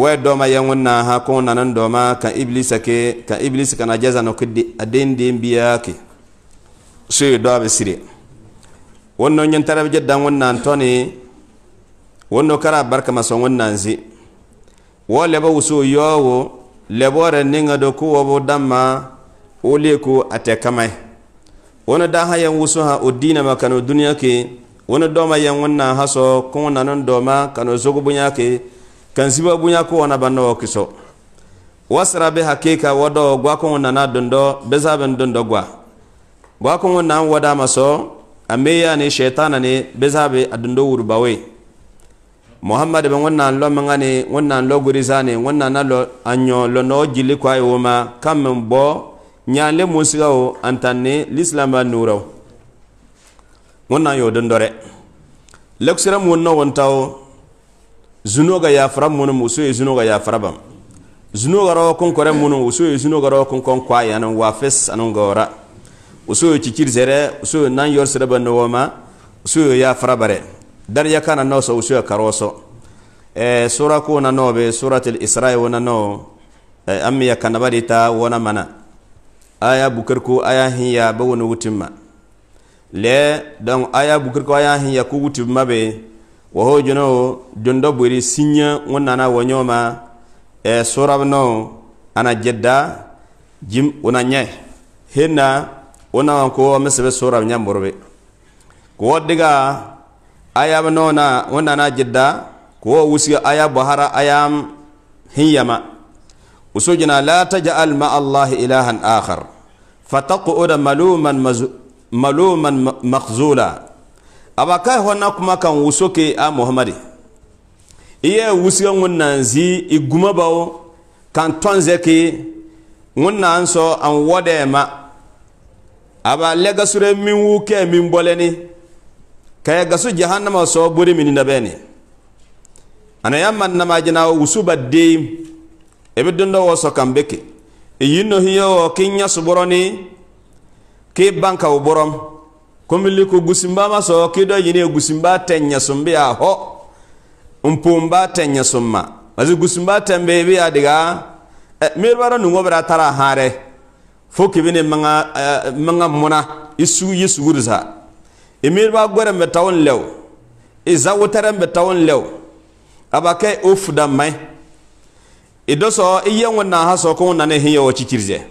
wɛ dɔma ya ŋunna ha ko nanan dɔma ka iblisa ke ka iblisa kana jaza no ke aden den biya ke so do abe sire wonno nyen tarabe jedda ŋunna antoni wonno kara barka maso ŋunna nzi wo lebo wusu yowo lebore ninga do ku wobo damma wo le ko ate kamai wono da ha yan wusu ha o dina ma kano duniya ke wono dɔma ya ŋunna ha so ko nanan dɔma kano sogo bunya ke kan sibabuya ko wana banna wo kiso wasra be hakika wado gwa ko nana dondo bezaben dondo gwa gwa ko nan wada maso ameya ne shaytana ne bezabe adondo wurbawe muhammad ben wannan lo mangane wannan lo gurizane wannan na lo anyo lo no jili kwa yoma kam bo nyale musigawo antanne lislamba nuraw wannan yo dondore leksira mun no wontawo zunoga yafara munum wuso ye zunoga yafara bam zunoga rawa kun kore muso wuso ye zunoga rawa kun kon kwa yanan wa fes anan gora muso ye cikir zere muso ye nan yor sere banno wama muso ye yafara bare dar ya kana no so wuso ye karoso e sura ko na no be suratul isra wa na no e ammi ya kana bari ta wona mana aya bukar ko aya hiya ba wona wutimma le dan aya bukar ko aya hiya ko wutimma be waho ho jono buri sinya wonnana wo e surabno ana jedda jim una nye henna ona ko mesebe surab nya morbe ko diga ayab nona wonnana jedda ko wusi aya bahara ayam hiyama usujina la taj'al ma allah ilahan akhar fataqud maluman maluman makhzula aba kai hona kuma kan wuso ke a muhammadi iye wusiga ŋunan zi i guma bawo kan tonze ke ŋunan so an wodema aba legasure min wu ke min boleni kaya gasu jahannama so buri min nabeni ana yamman namajina wusuba deyim ebi dundo wo so kan beke iyinno hiyo wo kin yasuboroni ki bankawo borom homili ko gusimbama kido yini gusimba tenya sombe a ho mpumba tenya somma mazi gusimba tembe bi adiga eh, mirbara nungo tara hare fo kibine manga eh, manga mona isu yesu gurza imirba gwara metawon lew iza wutara metawon lew abake ofda mai idoso iye wona haso ko na hiyo chichirje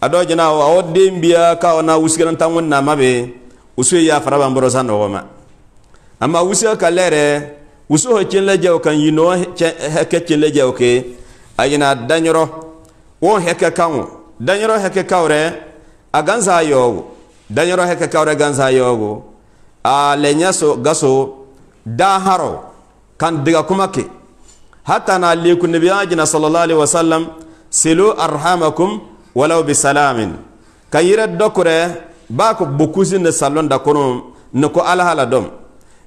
ado jina awo dembia ka ona usigan tanwon mabe usu ya fara ban boro san no ma amma usu ho cin leje kan yino heke cin leje o ke ayina danyoro wo heke kan danyoro heke kawre a yogo danyoro heke kawre ganza yogo a lenya gaso da kan diga kuma hatta na leku nabi ajina sallallahu alaihi wasallam silu arhamakum walau bi salamin dokure ba ko bokusi ne salon kono ne ko ala hala dom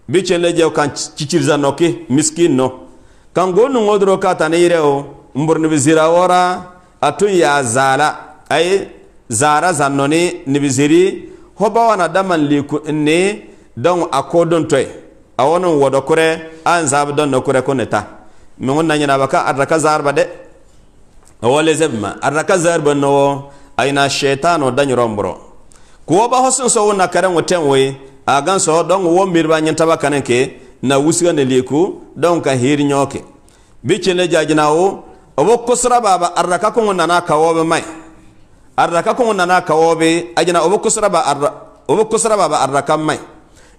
bi chen le jew kan cicirza noki miskin no kan go no ngodro ka ta ne o mborni bi zira wora atun ya zala ay zara zannoni ni bi ziri hoba wana daman liku ne don akodon toy a wonon wodo kure an zab don no kure ko neta mi ngonna nyina baka arraka zarba de wole zebma arraka zarba no ayna shaytano danyro mbro kuwa ba hosin so wona karan woten we agan so don wo mirba nyen taba ke na wusiga ne leku don ka hiri nyoke bi chele jajina wo obo kusra baba arraka ko nana kawobe mai arraka ko nana kawobe ajina obo kusra ba arra obo kusra baba arraka mai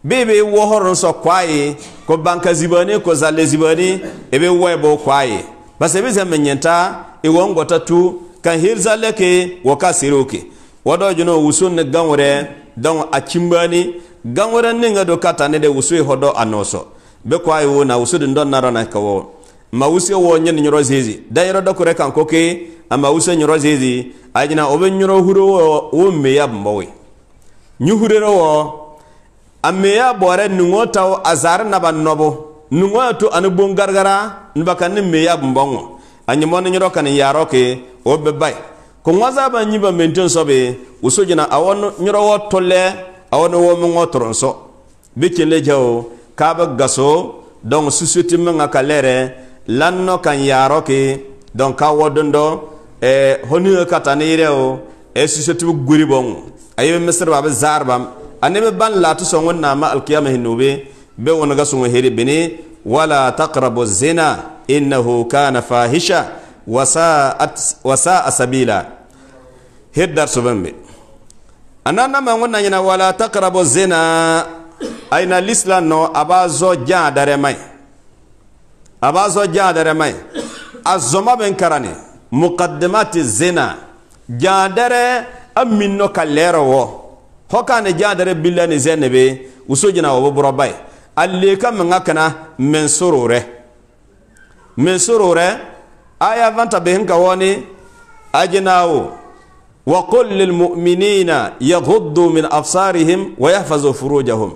bebe wo horon so kwaye ko banka zibani ko zale zibani ebe webo kwaye basebe zemenyenta iwongota e tu kan hirzaleke woka siroke wado jono wusu ne gawre don a cimbani gawre ne ngado kata ne de wusu e hodo anoso be ko e ay na wusu din don naro na kawo ma wusu e wo nyen nyoro zizi da yoro do kure kan koke ama wusu nyoro zizi ajina obe nyoro huro wo wo me ya mbowe nyu hure wo ame ya bore nungo taw azar na ban nobo nungo to an bon gargara nbaka ne me ya mbongo anyimo ne nyoro kan yaro ke obe bai ko waza ba nyi ba menten so be wuso jina awo nyoro wo tolle a wani wo mo toron so be le jawo ka ba gaso don susuti menga kalere lanno kan yaro ke don ka wodondo e honi ka tanire o e susuti guri bon ayi misir ba ba zar ba annabi ban latu so wonna ma alqiyamah nube be wona gaso heri bene wala taqrabu zina innahu kana fahisha wasa a sabila hiddar su bambe a nan nan wannan yana wala ta karabo zina a ina lislan no a b'a zo jan dare mai a b'a zo jan dare mai a bin bɛ ne mukaddimati zina jan dare a min no ka lɛrɛ wɔ hɔ ni jan dare bila ni zai ne be wuso jina wa buburo bai alleka min a min ka manga kana mɛ aya vanta behinka woni ajinawo wa qul lilmuminina yaghuddu min absarihim wa yahfazu furujahum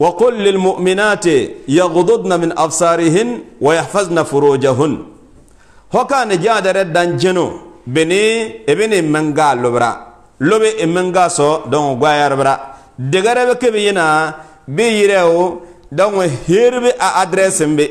wa qul lilmuminati yaghdudna min absarihin wa yahfazna furujahun hokane jadare danjeno beni ebeni menga lobra lobe emenga so don gwayar bra degare be kebe yina be yirewo don herbe a adresembe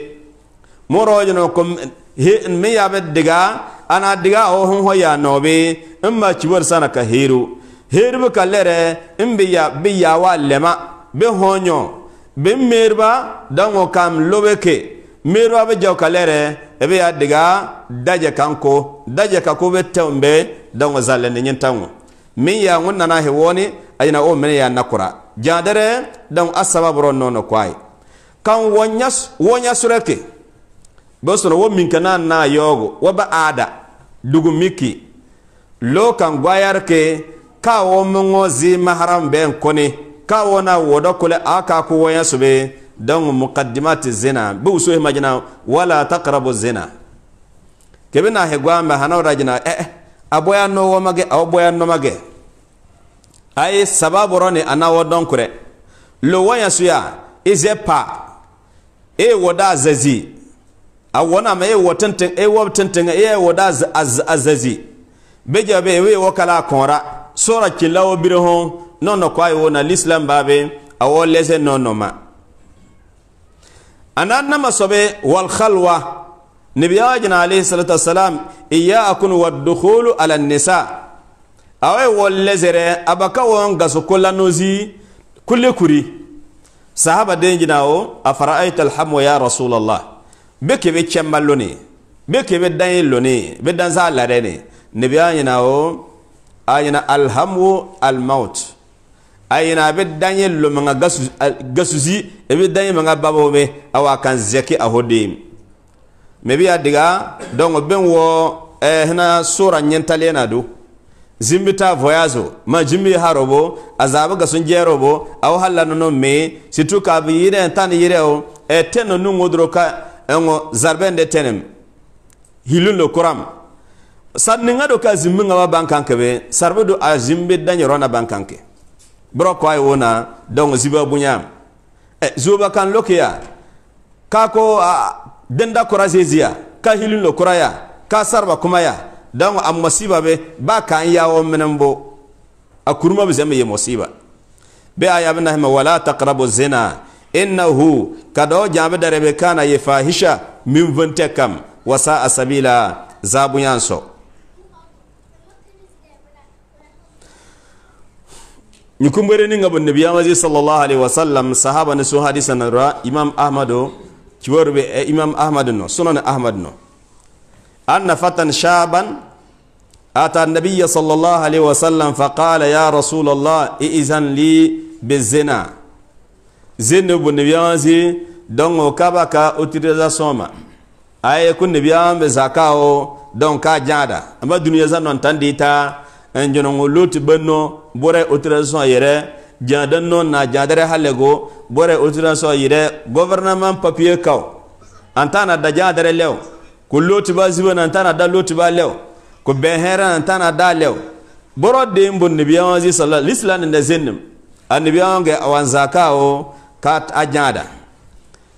morojo no kom he n mi ya bi diga ana diga o hun ho ya no be in ma ci war sana ka heru heru ka lere in bi ya bi ya wa lema bi honyo bi merba dan o kam lobe ke merba bi jaw ka lere e bi ya diga daje kanko daje ka ko be tembe dan o zalle ne nyentanwo min ya ngun nana he woni ayna o men ya nakura jadere dan asaba bro nono kwai kan wonya wonya sureke bosoro wo min kana na yogo wo ba ada dugu miki lo kan gwayar ke ka wo mungo zi mahram ben koni ka wo wodo kule aka ku waya sube dan muqaddimat zina bu so imagina wala taqrabu zina kebe na he gwamba hanawra jina eh, eh aboya no wo mage aboya no mage ay sababu roni anawo don kure lo waya suya ize e woda zazi a awona ma ewo tenten ewo tenten e wa da azazi beja be we wakala konra sora kilawo bire hon nono kwa yo na l'islam babe awo lese nono ma anan nama sobe wal khalwa nabiyajina alayhi salatu wassalam iyyakum wad-dukhulu ala an-nisa awe wollezere abaka won gaso kollanozi kulle kuri sahaba a afara'aita al-hamwa ya rasulallah be kebe kemba lone be kebe danye lone be danza lare ne ne a yana o ayina alhamu almaut a be danye lomanga gasu gasuzi e be danye manga babo be awa kan zeki de me biya diga dongo ben wo eh na sura nyentale na do zimbi ta voyazo ma jimbi harobo a ga sun jero bo aw halla no me situ ka bi yire tan yire o e tenno nu doro ka engo zarben de tenem hilun lo kuram san ninga do ka zimmi ngaba bankanke be sarbe do a zimbe danyoro na ke bro ko ay wona donc ziba bunya e zuba kan lokiya ka ko denda zeziya ka hilun lo kuraya ka sarba kuma ya donc am masiba be ba kan yawo bo a kurma be zame ye masiba be aya na hema wala taqrabu zina إنه كدو جامع دربي كان يفاهشة من فنتكم وساء سبيلا زابو يانسو نكون برنين أبو النبي عزيز صلى الله عليه وسلم صحابة نسو حديثة نروا إمام أحمد كيوربي إيه، إمام أحمد نو سنن أحمد نو أن فتن شابا أتى النبي صلى الله عليه وسلم فقال يا رسول الله إئذن لي بالزنا zenebu nebiyaŋa zi don kaba ka autorisation ma aye ku nebiyaŋa be zaka o donc ka jada amma duniya za nontan di ta njonoŋo loti benno bore autorisation yɛrɛ jada no na jaadare halego bore autorisation yɛrɛ gouvernement papier kaw antana da jaadare lew ku loti ba zibe na antana da loti ba lew ku bɛn na antana da lew boro den bo nebiyaŋa zi sallallahu alaihi ne zenem a nebiyaŋa ge awan zaka كات أجنادا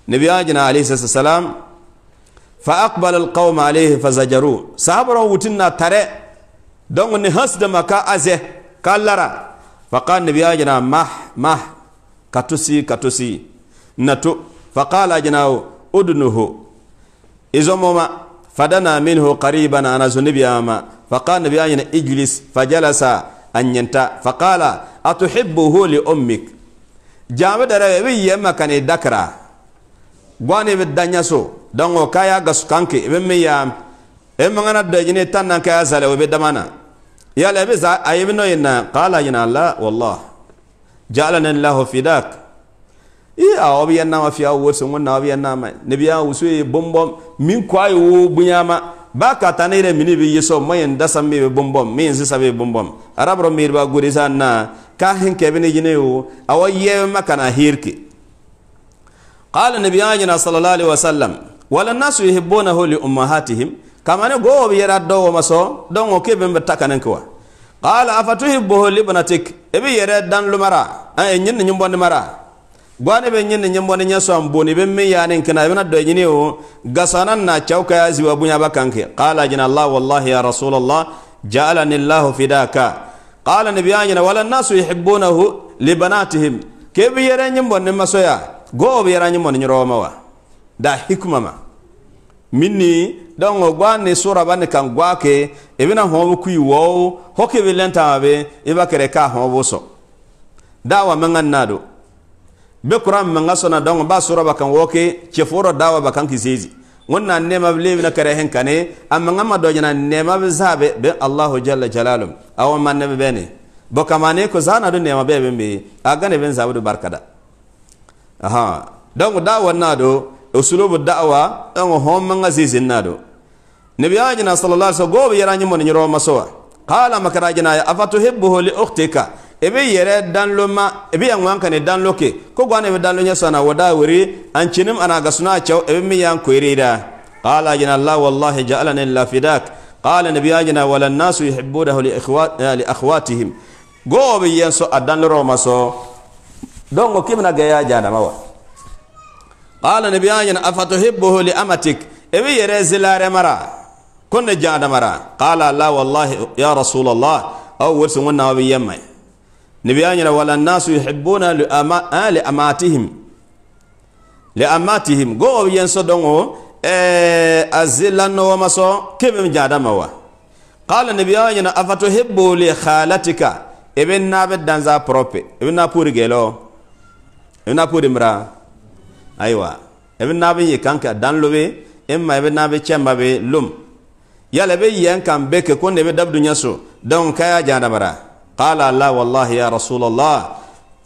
نبي أجنا عليه الصلاة فأقبل القوم عليه فزجروه صحابة وتنا ترى دون نهسد مكا أزه كالرا فقال نبي أجنا مح مح كتسي كتسي نتو فقال أجنا أدنه إزموما فدنا منه قريبا أنا زنبي أما فقال نبي أجنا اجلس فجلس أن ينتا فقال أتحبه لأمك jaame dare ibi yemma kan idakra gwani ibi danyaso dango kaya gasu kanki ibi miya ibi ngana dajini tannan kaya zale ibi damana yala ibi za ayibi no yinna qala yina la wallah ja'alana lahu fidak i awobi yanna ma fi awursu ngunna awobi yanna ma nibiya usu bombom min kwayo bunyama ba ka ta ne yɛrɛ mini bɛ yesɔ ma yɛn dasa mi bɛ bɔnbɔn mi yɛn sisan bɛ bɔnbɔn arabɔrɔ miiri ba gori sa na ka hin kɛ bɛ ne yinɛ o awɔ yɛ ma kana hirki qala nabiyana sallallahu alaihi wasallam wala nasu yuhibbunahu li ummahatihim kamane gowo ɓe yera dowo ma so donc o ke ɓe ɓe takanen ko wa qala afatuhibbuhu libnatik eɓe yere dan lumara e ñinne ñumbonde mara bwane be nyen nyen bwane nya so ambone be me yani kana be na do nyine o gasana na chauka ya ziwa bunya bakanke qala jina allah wallahi ya rasul allah ja'alani allah fidaka qala ayna wala nas yuhibbunahu li banatihim ke bi yere nyen bwane masoya go bi yere nyen bwane roma wa da hikma ma minni dongo gwane sura bane kan gwake ibina hobu kui wo hoke bi lenta be ibakere ka ho buso dawa mangan nado me kuran ga sona donc ba sura ba kan woke foro dawa ba kan kisezi wannan nema na kare hen kane amma ngama dojana nema be zabe be Allahu jalla jalalu man ne be bene bokamane ko zana do nema be be agane ben sabu do barkada aha da dawa do usulubu da'wa an na do nabi ajina sallallahu alaihi wasallam gobe yaranyi mon ro maso qala makarajina afatuhibbu li ukhtika ebe yere yɛrɛ danlo ma i bɛ yan ŋwan kani danlo ke ko gwan i bɛ danlo nya sana wada wuri an cinim ana gasuna cɛw i bɛ min yan koyiri da qala jina allah wallahi ja'alana lil fidak qala nabiy ajina wal nas yuhibbuhu li ikhwati li akhwatihim go bi yan so adan ro ma so don ko kimna ga ya jana ma wa qala nabiy ajina afatuhibbuhu li amatik ebe yere zilare mara kunne jana mara qala la wallahi ya rasulullah aw او wannan wa bi nibiyañana wala nnasu yuhibuna liamatihim eh, liamatihim go o yen so don o e eh, azillanowoma so kemem jadama wa qala nibiyañana afatuhibbu li khalatika ibin nabe danza prope ibin na puri gelo ibin na puri mra aywa ibin nabe yi kanka dan lobe imma ibin nabe chemba lum yala be yen kan beke ko ne be dabdu nyaso don kaya jadamara bara قال لا والله يا رسول الله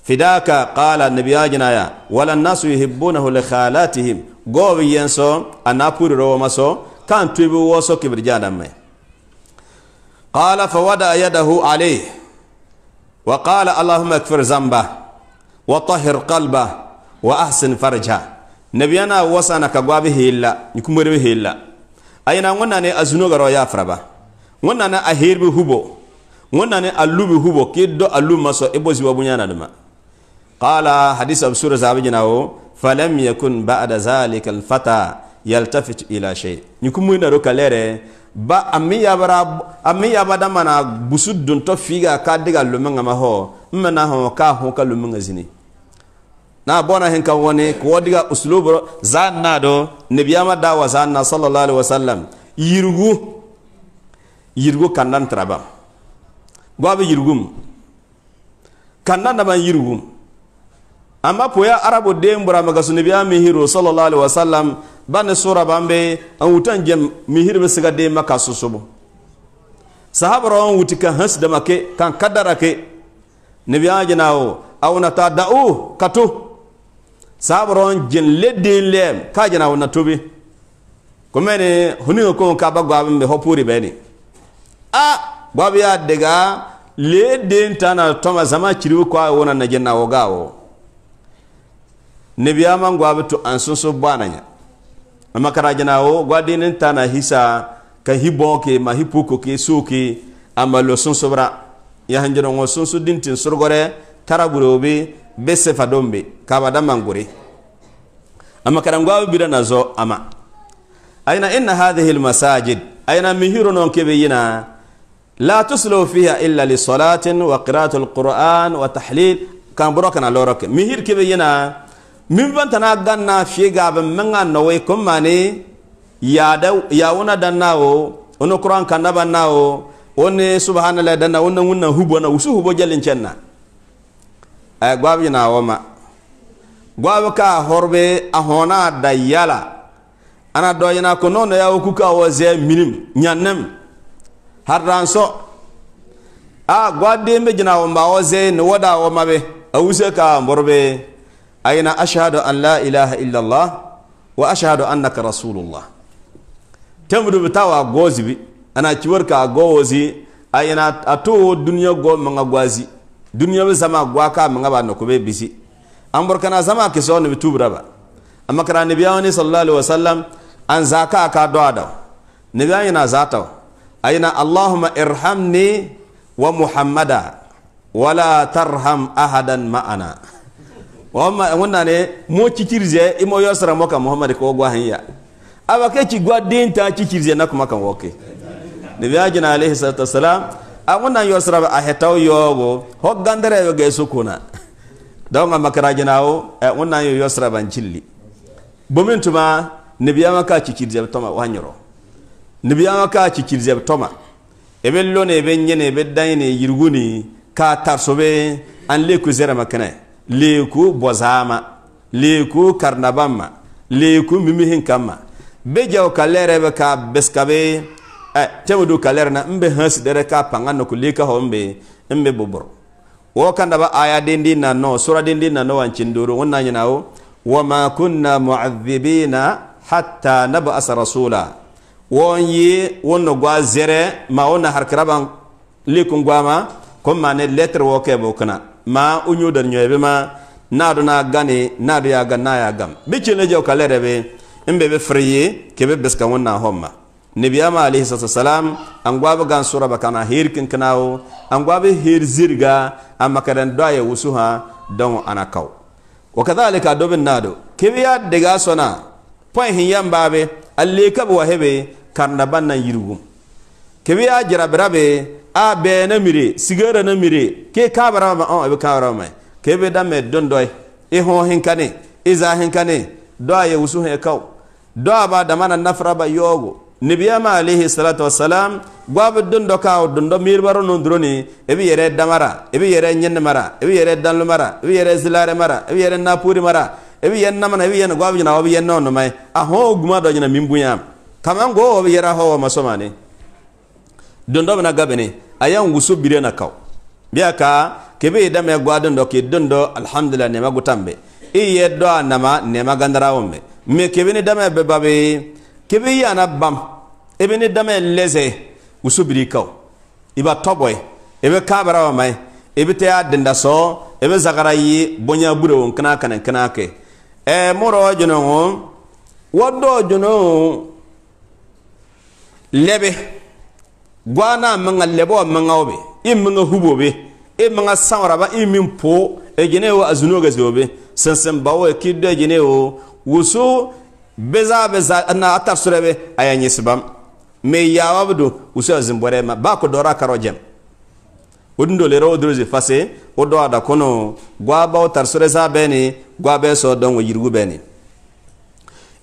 فداك قال النبي أجنايا ولا الناس يحبونه لخالاتهم قوب ينسو أنا أقول رومسو كان تبو وسو كبر جادم قال فودع يده عليه وقال اللهم اكفر ذنبه وطهر قلبه وأحسن فرجه نبينا وسانا كقوابه إلا يكمر به إلا أين أنني أزنوغ رويا فربا وننا أهير بهبو ونني اللو بهبو كيدو اللو مسو إبو زبابو نانا دما قال حديث أبو سورة زابجناه فلم يكن بعد ذلك الفتى يلتفت إلى شيء نكم وين روكا ليري با أمي يابرا أمي يابدا منا بسود دون تفيغا كادغا لمنغا مهو منا هو كا هو كا زيني na bona hen kan woni ko wodiga uslubro zanna do nebiyama dawa zanna sallallahu alaihi wasallam yirgu yirgu kandan bab yirgum kanna naban yirgum amma poya arabo den burama ga suni biya mihiro sallallahu alaihi wasallam bani sura bambe an wutan jem mihir be siga den maka susubu sahabara an wuti kan hans da make kan kadara ke ne biya jinawo awna ta da'u katu sahabara an jin ledin lem ka jinawo na tobi kuma ne huni ko ka bagwa be hopuri be ni a bob ya daga le den tana toma zama kiribu kwa wona na jena wogawo nebiya man gwabu bitu an sun so bana nya amma kara jana wo gwadin tana hisa ka hibo ma hipuko ke suki amma lo sun sobra ya hanjiro ngo sun su dintin surgore taraburo be be sefa dombe kaba da mangure amma kara gwabu bida ama aina inna hadhihi almasajid aina mihiro non kebe yina la tuslo fiha illa li solatin wa qira'atu alquran wa tahlil kan buro kana loroke mihir kebe yana min bantana ganna figa ban manga nowe kumani ya da ya wuna dannawo ono quran kan nabannawo one subhanallah danna wonna wonna hubo na usu hubo jalin cenna ay gwabi na woma gwabi ka horbe a hona da yala ana doyina ko nono yawo kuka waze minim nyannem so a gwadde be jina wa mbawo ze ni woda wo mabe awuse ka mborbe ayna ashhadu an la ilaha illa allah wa ashhadu annaka rasulullah temdu gozi bi ana ciwar ka gowozi ayna ato duniya go manga gwazi duniya be sama gwaka ka manga ba no be bisi ambor kana sama ke so ni tubra ba amma kana nabiyani sallallahu alaihi wasallam an zaka ka do adaw nabiyani na zata. أين اللهم ارحمني ومحمدا ولا ترحم أحدا معنا wama wonane mo cikirize imo yosra moka muhammad ko gwa hinya abake ci gwa dinta cikirize na kuma kan woke nabi ajina alayhi salatu wassalam a wannan yosra a hetaw yogo ho gandare yo ge sukuna don ga makarajinawo a wannan yosra ban cilli bomin tuma nabi amaka cikirize to ma wanyoro nibyama ka kikirize butoma ebello ne benye ne beddai ne yirguni ka tarsobe an leku zera makana leku bozama leku karnabama leku mimihin kama bejaw kalere be ka beskabe eh temudu kalere na mbe hansi dere ka panga no kulika hombe mbe bubur wo kandaba aya dindi na no sura dindi na no wanchinduru wonna nyinawo wama kunna mu'adhibina hatta nab'asa rasula won yi wonno gwa zere ma wonna harkiraban likun gwama kon ma ne lettre wo kebo kana ma unyu dar nyoyebe ma nado na gani nado ya gan na ya gam bi chile jaw kalere be imbe be friye kebe beska wonna homma nabiyama alayhi salatu wasalam an gwaba gan sura bakana hirkin kanawo an gwaba hir zirga a makaran doye wusuha don anakaw wakadhalika dobin nado kebe ya sona point hin yambabe alle kabo hebe karnaba na yirgum kebe ya jarabra be a be na mire sigara na mire ke kabara ba on oh, be kabara mai kebe da me don doy e ho hin kane e hin kane do ya wusu he kaw do ba da mana nafra ba yogo nibiyama alayhi salatu wassalam gwabu dundo kaw dundo mirbaro non droni ebi yere damara ebi yere nyen mara ebi yere danlu mara ebi yere zilare mara ebi yere napuri mara ebi yen namana ebi yen gwabu jina obi yen non mai a ho guma do jina mimbuya kaman go o yera ho ma somane don na gabene ayan gusu bire na kaw biya ka kebe da me gwa ke don alhamdulillah ne magutambe iye do anama ne magandara wombe me kebe ni dame be babe kebe ya na bam ebe ni dame leze gusu bire kaw iba toboy ebe kabara wa mai ebe te adinda so ebe zagara yi bonya bure won kana kana kana ke e moro jono won wodo jono lebe gwana manga lebo manga obe i manga hubo be i manga ba i min po e wo azuno ga zobe sansan bawo e ki do e gene wo wusu beza beza na atar surebe ayanyi sibam me yawa budu wusu azimbore ma ba ko dora karo jem wodun do lero odrozi fase wodo ada kono gwa ba tar sure za bene gwa be so don wo yirgu bene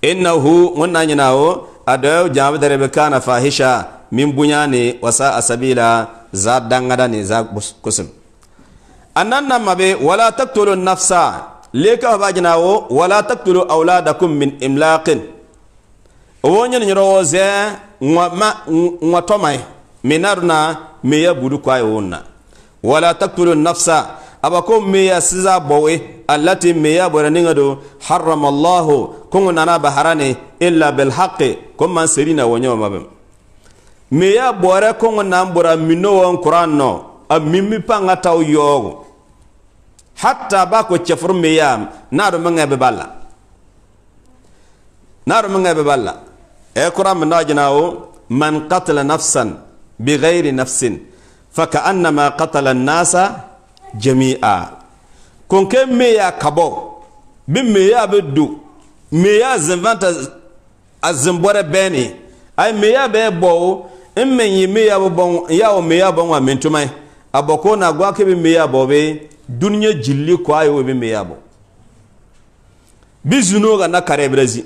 innahu munna nyinawo adoyo jambe bɛ kana fahisha min bunyani wasa asabila za dangadani za kusum a nan mabe wala taktolo nafsa leka ba jinawo wala taktulu auladakum min imlaqin wonyen nyoro ze ngwa na tomai minarna me ya budu na. wala taktolo nafsa aba meya siza bowe allati meya boraninga do harrama allah kungu nana baharane illa bil haqqi kum man serina wonyo mabem meya bore kungu nan bora minno won qur'an no a mimmi panga taw yogo hatta ba ko chefur meya na manga be balla na manga be balla e qur'an min najina o man qatala nafsan bighayri nafsin fa ka'annama qatala an-nasa jami'a konke me ya kabɔ bi me ya bi do me ya zinvanta a zimbɔrɛ bɛɛ ni ayi me ya bɛɛ o n me yi me ya bi ya o meya ya bɔn wa me tuma ye a bɔ ko na gwa ke bi me ya bɔ bi duniya jilili kɔ o bi me ya bɔ bi zunu ka na kare brazi zi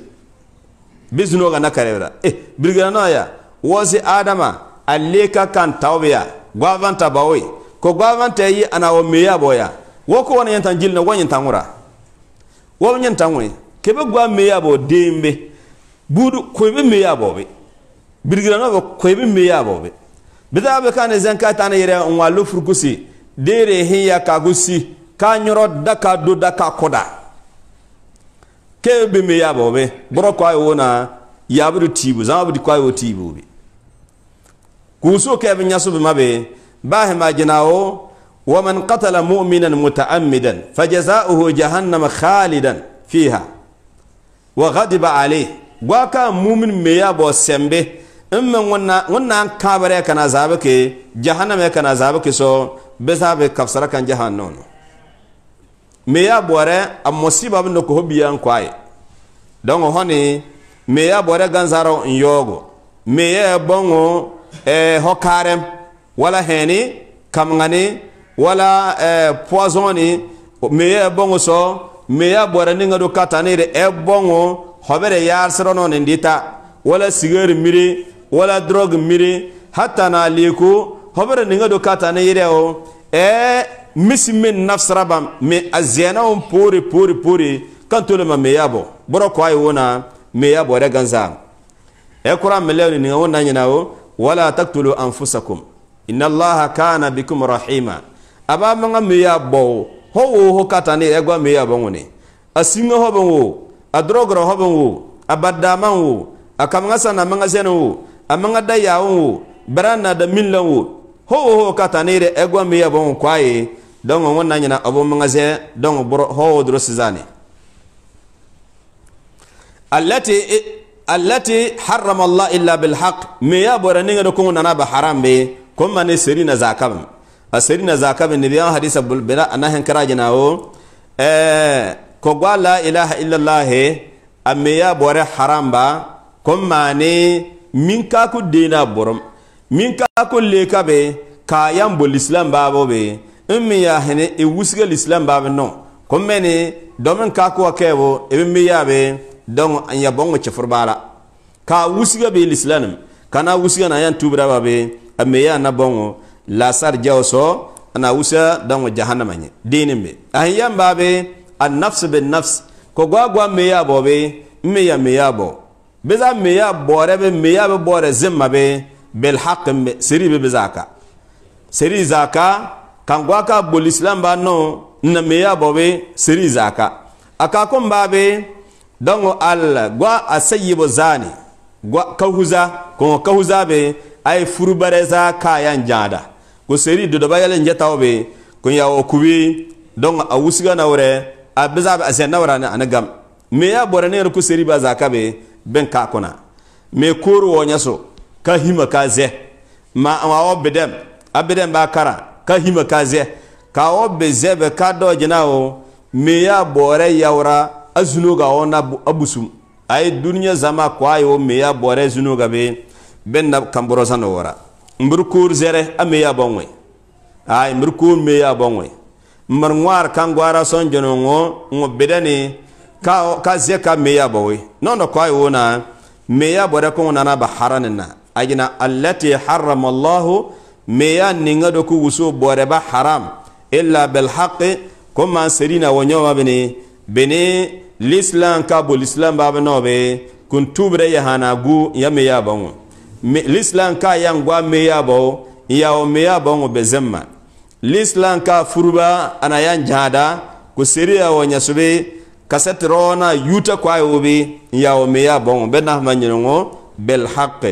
bi zunu ka na kare bɛrɛ eh birigana ya wɔsi adama ale ka kan taw ya gwa vanta ba o ye. ko gbaban ta yi ana wa ya boya wo ko wani yantan jilna wo yantan wura wo yantan wuri kebe gba meya bo dembe budu ko be meya bo be birgira no ko be meya bo be bida be kan zan ka na yere on wa lufur kusi dere ya ka gusi ka nyoro daka do daka koda kebe be meya bo be boro ko ayo na yabru tibu zabu di ko ayo tibu be kuso kebe nyaso be mabe باهما جناو ومن قتل مؤمنا متعمدا فجزاؤه جهنم خالدا فيها وغضب عليه واكا مؤمن ميا بو سمبه اما ونا ونا كابره كان عذابك جهنم كان عذابك سو بسبب كفسر كان جهنم ميا بوره امصيبه بنكو بيان كواي دون هوني ميا بوره غنزارو يوغو ميا بونو eh hokarem wala hẽni kamngani wala eh, poisoni meya bongo so meya bora ninga do katanire e bongo hobere yar serono nindita wala sigari miri wala drogue miri hatta na liku hobere ninga do katanire o e misi min nafsarabam me aziyanawon pori pori pori kan tolema meya bo boro ko ayi wona meya bore ganza e kura melewni ninga wona nyina wala taktulu anfusakum inna allaha kana bikum rahima aba manga meya bo ho wo ho katani egwa meya bo ngone asinga ho bo adrogra ho bo abadama wo akamanga sana manga sene wo amanga daya wo barana da minla wo ho wo ho katani re egwa meya bo kwaye don wonna nyina abo manga se don bro ho dro sizane allati allati harrama allah illa bil haqq meya bo raninga ko nana ba haram be komane serina zakabam aserina zakabam nebiyan hadisa bulbela anahen karajinawo eh, kogwa la ilaha illallah ameya bore haramba komane min ka ku dena borom min ka ku leka be ka yan bo islam babo be in min ya hene i e wusigel islam babo non kommene domin ka kuwa kebo ibi e min ya be don an ya bongo cefur bala ka wusiga be lislanim kana wusiga na yan tubira ba be ameya na bongo lasar sar jawso ana wusa dango jahannama nye dinin be ahin yan babe an nafs bin nafs ko gwagwa meya bobe meya meya bo beza meya bore be meya be bore zimma be bel haqq mbe siri be bezaka siri zaka kan gwaka bol islam ba no na meya bobe siri zaka akakon kun babe dango al gwa asayibo zani gwa kahuza ko kahuza be ay furbareza kayan jada ko seri do daba yalen ko ya o kubi don a wusiga wore a biza ba na wara na gam me ya ne ko seri ba be ben ka kona me koru wonya so ka hima ka ze ma ma a bedem abedem ba kara ka hima ka ze ka o be ze be ka do jina o me ya bore ya wara ga ona abusum ay dunya zama kwayo me ya bore zunuga be bẽnnaab kamborosa ni wora n bir koor zɛrɛ a me yaa bɔŋ wẽ ay n bir koor me yaa bɔŋ wẽ n mir ŋmaar kãngoara ka zɛ ka me yaa bɔ we nonda wona me yaa bɔda nana ba hara ni na a yina allati harama allahu me yaa ninga do ku wuso bɔdɛba haram illa bilhaqi ko maan serina wo nyɔma bini bini lislam ka bo lislam baabɛ nɔɔbe kun tuubda yahana gu ya me yaa l'islam ka yangwa meya bo yawo meya bo ngo bezemma l'islam ka furuba ana yan jada ku seriya wo nyasube kasetrona yuta kwa yobe yawo meya bo ngo benna manyingo bel haqq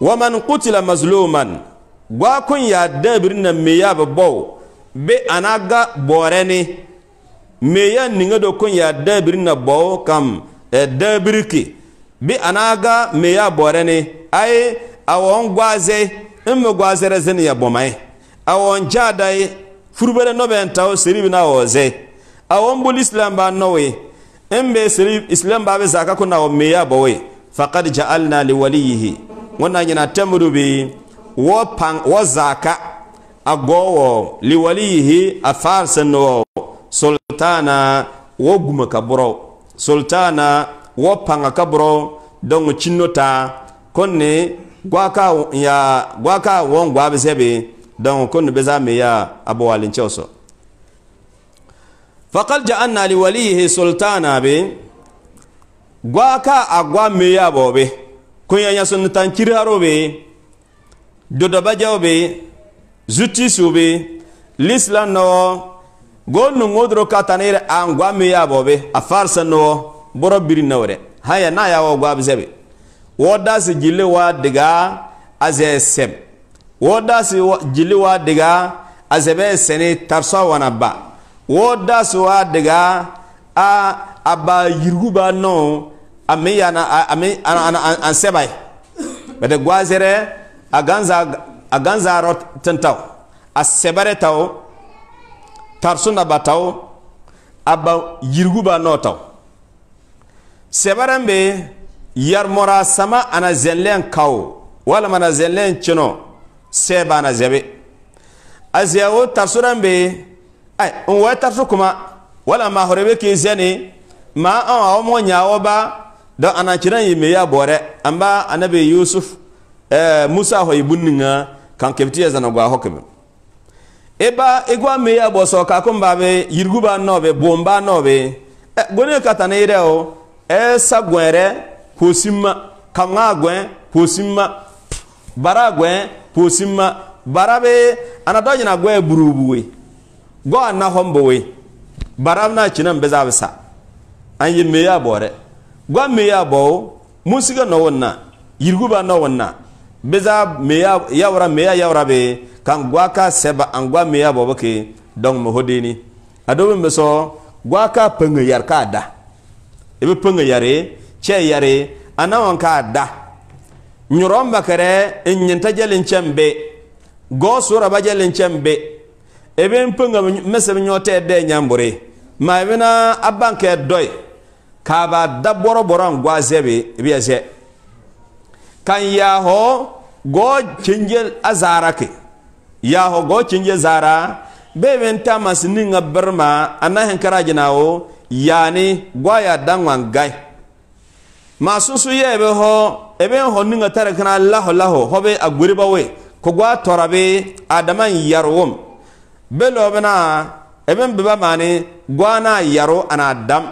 wa man qutila mazluman gwa kun ya dabir na meya bo be anaga boreni meya ninga do kun ya dabir na bo kam e dabriki bi anaga me ya bore ne ai awon gwaze in mu gwazere zin ya bomai awon jadai furbere no ben tawo siribi na oze awon bul islam ba nowe in be sirib islam ba be zaka kuna awon me ya bowe faqad ja'alna li walihi wannan yana tamuru bi wo pan wo zaka agowo li walihi afarsan no sultana wo gumaka bro sultana wo panga kabro don cinno ta konne gwaka ya gwaka won gwa bisebe don konne beza me ya abu walin faqal ja'anna li walihi sultana be gwaka agwa me ya bobe kunya ya sun tan kiraro be dodo bajaw be zutisu be lislan no gonu ngodro katanire angwa me ya bobe afarsa no boro biri nawre haya na ya wo gwab woda si jille wa diga aze sem woda si jille wa diga azebe sene tarsa wana ba woda si wa diga a aba yirguba no ame na ame an an sebai bade gwazere aganza aganza rot tentaw asebare taw tarsuna bataw aba yirguba no taw sɛbɛrɛn bɛ yarimɔra sama ana zɛnlɛn kaw walima ana zɛnlɛn cɛnɔ sɛɛ b'a na zɛbe a zɛ o tarisɔrɔn bɛ ayi n wɔ tarisɔ kuma walima a hɔrɔn bɛ k'i zɛni maa anw awɔ mɔ nya awɔ ba dɔn ana cɛnɛ yi meya ya bɔrɛ an ba ana bɛ yusuf ɛɛ musa hɔ yi bunni ŋa kan kɛmɛ tiɲɛ zan gwa hɔ kɛmɛ e ba e gwa mɛ ya bɔ sɔ ka ko n ba bɛ yiriguba nɔ bɛ bon ba nɔ bɛ ɛ gɔni ka taa ne yɛrɛ o. ɛɛsa gwɛrɛ poosimma kamŋaa gwɛ poosimma bara gwɛ poosimma bara bee ana dɔ nyina gwɛ buruubu we gɔ a na hɔmbo we bara na chinam bɛ zaa bi sa an yi meya bɔ dɛ gɔ meya bɔ o musiga nɔ wɔn na yirigu ba nɔ wɔn na bɛ meya yawura meya yawura bee kan gɔ ka sɛba an gɔ meya bɔ bɛ ke dɔnku mɛ hɔ a dɔ bɛ mɛ sɔ ka pɛŋɛ k'a da. ebe penge yare che yare ana k'a da kɛrɛ nyinta nyenta jelin be gɔɔ sora ba jelin be ebe penge mese nyote dɛ nyambore ma ebe na abanke doy ka ba da boro boro ngwaze be ebe zɛ kan ya ho go chinjel azarake ya ho go chinjel zara ta ma tamas ninga berma ana a gyina wo yani gwaya danwan gai masu su ye be ho ebe ho ninga tare kana laho laho hobe aguriba we ko gwa torabe adaman yarwum belo bena ebe ba mani na yaro ana dam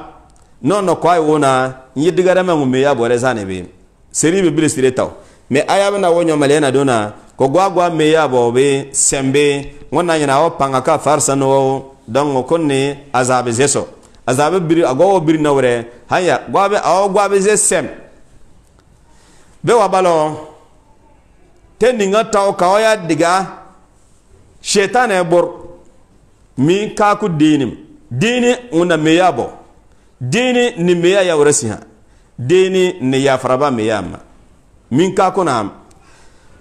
no no yi wona yi diga ma ngume ya bore zane be seri be bile sire taw me aya bena wonyo malena dona ko gwa gwa me ya be sembe wona nyina o panga ka farsa no don ko ne azabe zeso azabe biri agowo biri na wɛrɛ haya gwabe awo gwabe ze sem be wa balɔ te ninga taw ka ya diga shetane bor mi ka ku dinim dini una meya bo dini ni meya ya wɛrɛ siha dini ni ya faraba meya ma min ka ku na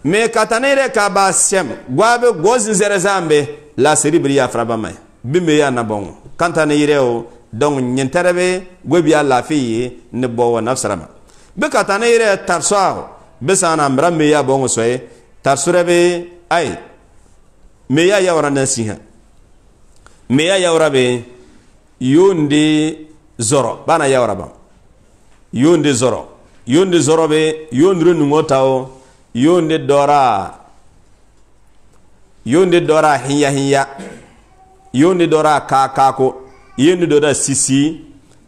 me katane re ka ba sem gwabe gozi zere zambe la seribri ya faraba mai bi ya na bon kanta ne yire donc nyin tɛrɛ bɛ a lafi ye ni bɔ wa nafsara ma bɛ ka taa ne yɛrɛ tarisɔɔ bɛ san na mara mɛ ya bɔ n sɔ ye tarisɔrɛ bɛ ayi mɛ ya yawara ne si hɛn mɛ ya yawara bɛ yondi zɔrɔ bana yawara ba yondi zɔrɔ yondi zɔrɔ bɛ yondiri nuŋɔ ta o yondi dɔra yondi dɔra hinya hinya yondi dɔra kaakaako. i ye ni dora sisi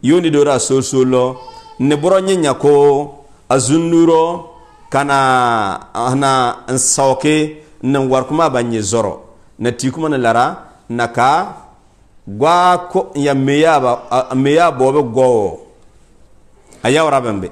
i ni dora sosolɔ ni bɔrɔ nye ɲako a kana na n saoke ni wari kuma ba nye zɔrɔ na ti kuma lara na gwa ko ya meya ba meya bo be go aya wara bambe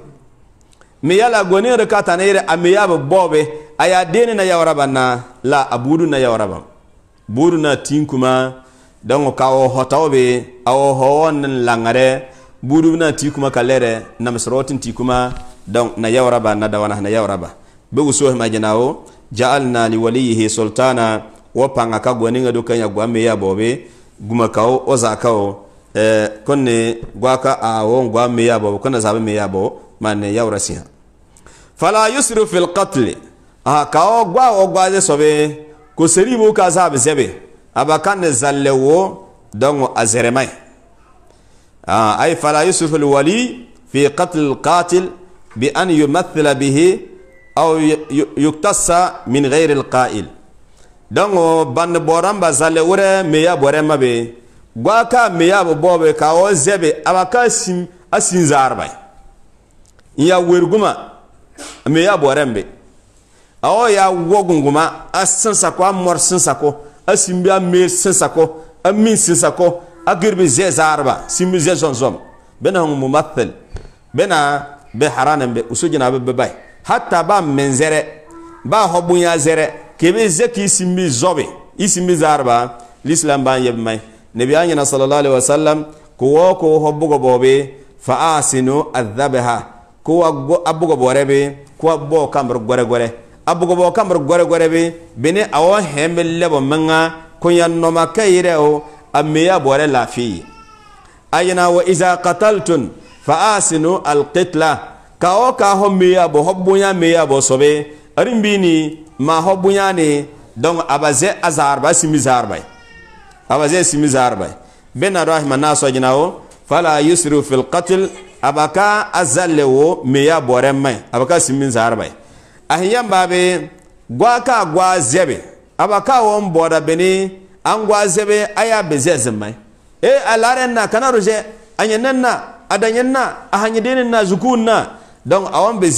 meya la goni re kata ne re ameya be bo be aya deni na ya wara na la abudu na ya wara bam na tin kuma donc kawo hotaw be awo howo n langare budu na ti kuma kalere na masrotin ti kuma donc na yawraba na dawana na yawraba be uso ma jinawo ja'alna li walihi sultana wa panga ka gwani ngado kan ya gwamme ya bobe guma kawo oza kawo eh konne gwaka awo gwamme ya bobe kona zabe me ya bo manne yawrasiha fala yusrifu fil qatl a kawo gwa o ze sobe ko seribu ka zabe zebe abakane zalle wo donc a zeremay ay fala yusuf alwali fi qatl lqatil bi an yumathila bihi aw yuktassa min ghairi lqail donc bande boranba zalle wure meya borema be gwa ka meya bo bobe ka wo zebe ya sim asinzarbay iya werguma meya borembe awo ya wogunguma a sinsako a sinsa sinsako asimbi ame sensako amin sensako agirbi zeza arba simbi zezon zom bena ngu mumathil bena be haranan be usujina be bebay hatta ba menzere ba hobunya zere kebe zeki simbi zobe isimbi zarba l'islam ban yebmay nabi anyana sallallahu alaihi wasallam ko wo ko hobugo bobe fa asinu adhabaha ko abugo borebe ko abo kamr gore gore abugobo kamar gore gore bi bene awo hembe lebo manga kunya noma kayire o amiya bore lafi ayina wa iza qataltun fa asinu alqitla ka o ka ho meya bo hobbunya meya bo sobe arimbini ma hobbunya ne don abaze ba simi bai abaze simi bai bena rahima naso jinawo fala yusru fil qatl abaka azalle wo meya bore mai abaka simi bai ahiyan babe gwaka gwa zebe abaka won boda beni an gwa zebe aya be mai e alaren na kana ruje anyen na adanyen na ahanyedin na zukun na don awon be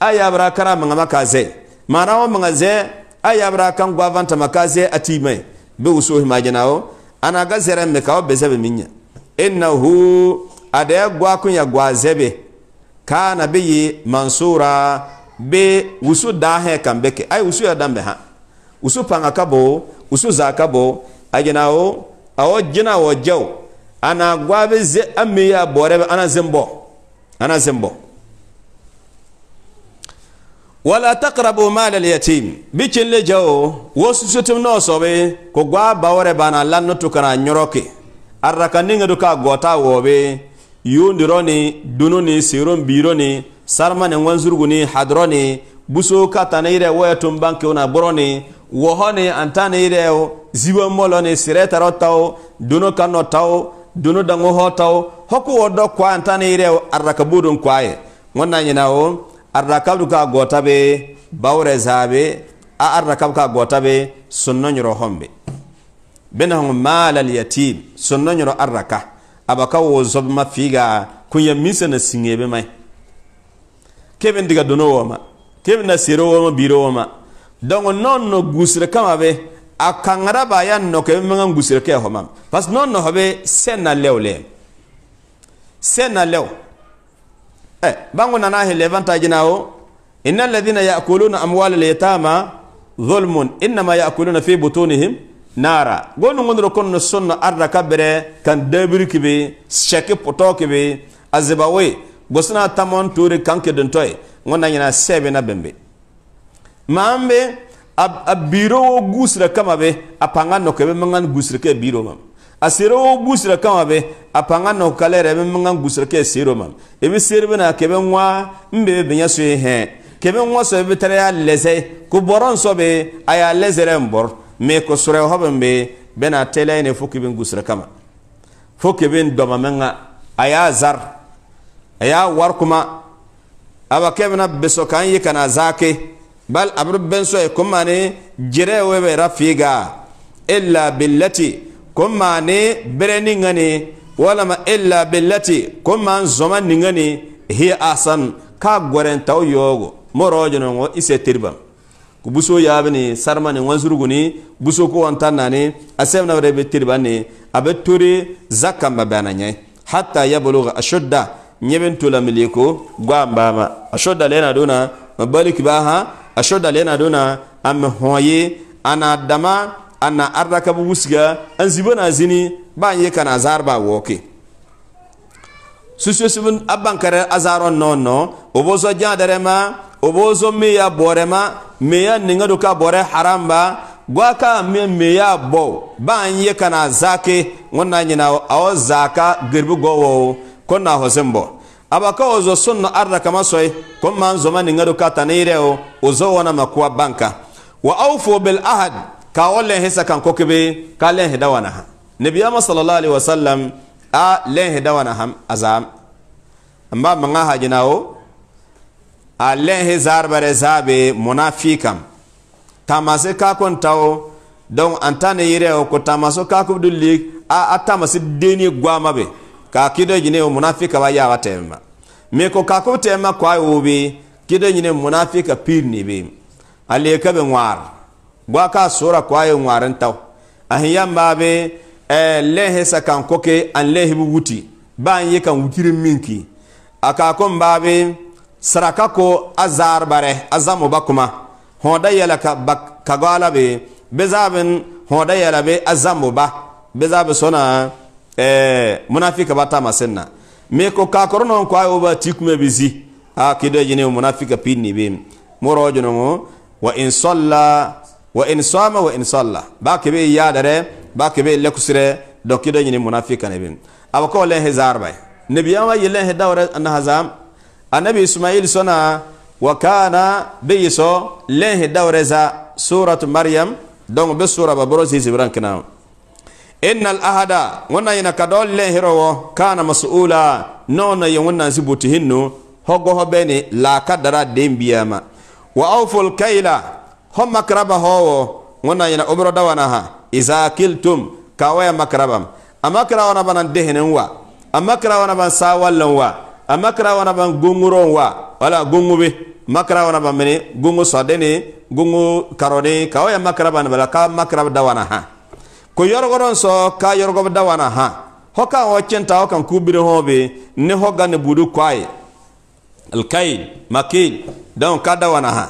aya bara kara manga makaze mana won manga ze aya bara kan gwa vanta makaze atime be uso himajinawo ana ga me kawo be minya innahu adaya gwa kun gwa zebe kana biyi mansura be wusu dan hɛ kan bɛ kɛ a ye wusu yɛrɛ dan bɛ wusu panga ka bo wusu zaa ka bo a jɛna o awɔ jɛna awɔ jɛw ana gwa bɛ ze ami ya bɔrɛ bɛ ana zen bɔ ana zen bɔ wala taqrabu mal al yatim bi le jawo wo susutum no sobe ko gwa bawre bana lanno to kana nyoroke arraka ninga do ka gota wobe yundironi dununi siron bironi sarma ne ŋwan zurugu ni hadoro buso ka ne yire woya tun una boro ni woho ni anta ne molo ni sire taro tawo dono kanno tawo dango ho hoku wodo kwa anta ne yire arrakabudun kwaye ŋonna ñina wo arrakabdu ka gota be zabe a arrakab ka gota sunno ñoro hombe benahon mala alyatim sunno ñoro arraka abaka wo zobma figa kunya misa na singebe mai keben diga dono woma keben na sero woma biro woma donc non no gusre kama be a ba ya no ke manga gusre ke homa parce non no hobe sen na lew le sen na lew eh bango na na hele vanta jinawo innal ladhina ya'kuluna al-yatama dhulmun innama ya'kuluna fi butunihim nara gonu ngondro konno sonno arda kabere kan debri kibe shake potoke azibawe gosna tamon tore kanke den toy ngona nyina sebe na bembe mambe ab, ab biro gusra kama be apanga no kebe mangan gusra ke biro mam asero gusra kama be apanga no kalere be mangan gusra ke sero mam ebi serbe na kebe nwa mbe be nya so he kebe nwa so be tare ya leze ku boron so be aya lezere mbor me ko sure ho be bena tele ne fuki ben gusra kama fuki ben doma menga aya zar a y'a wari kuma a ba beso kan ye kana zaake bal abr benso ye kummani jire we be ra illa billati kummani bereni ngani walama illa billati kumman zoma ni ngani hi asan ka gorentaw yogo morojonongo ise tirbam ko buso yabini sarmani wansuruguni buso ko wantannani asebnawrebe tirbanni abe turi zakkamba bana hatta yabluga ashudda nyeben tola miliko gwambama ashoda lena dona mabaliki baha ashoda lena dona amme hoye ana dama ana arraka bu wusga an zibona zini ba ye kana azar ba woke susu subun abban kare azaron nonno obozo jadarema obozo meya borema meya ninga do ka bore haramba gwa ka me meya bo ba ye kana zake wonna nyina awo zaka gerbu gowo ko hosembo abaka ozo sunna arda kama soy ko man ni ngado kata ne ireo ozo wana makuwa banka wa awfu bil ahad ka wala hisa kan ko ka len hida wana ha nabiyama sallallahu alaihi wasallam a len hida ham azam amma manga hajinawo a len hizar zabe munafikam tamase ka kon don antane ireo ko tamaso ka a atamasi deni gwama ka kido jine munafika ba ya watema. me ko ka ko kwa ubi kido jine munafika pini bi alle ka be ngwar gwa ka sura kwa ye ngwaran taw ahiya ma be eh lehe sakan koke an lehe bu wuti ban an kan minki aka kon ba be saraka ko azar bare azamu bakuma honda yala ka bak kagala be bezabin honda yala be azamu ba bezabe sona eh munafika bata masenna meko ko ka korno ko ay oba tikume bizi a kido jine munafika pinni bim moro jono mo wa in salla wa in sama wa in salla ba ke be ya dare ba ke be lekusire do kido jine munafika ne be abako le hezar bay nabiyan wa yele he dawra an hazam annabi ismail sona wa kana biso le he dawra za suratu maryam donc be sura babrosi zibran kana innal ahada ngona yana kadol le hirowo kana mas'ula nona yongona sibuti hinno hogo hobene la kadara dembiyama wa awful kayla homma kraba howo ngona yana obro dawana ha iza kiltum kawaya makrabam amakra wana banan dehnen wa amakra wana ban sawallan wa amakra wana ban gunguron wa wala gungube makra wana ban mene gungu sadene gungu karone kawaya makraba bala ka makrab dawana ha ko yorgodon so ka yorgob dawana ha hoka o cinta kan kubire hobe ne ne budu al kai makil don ka dawana ha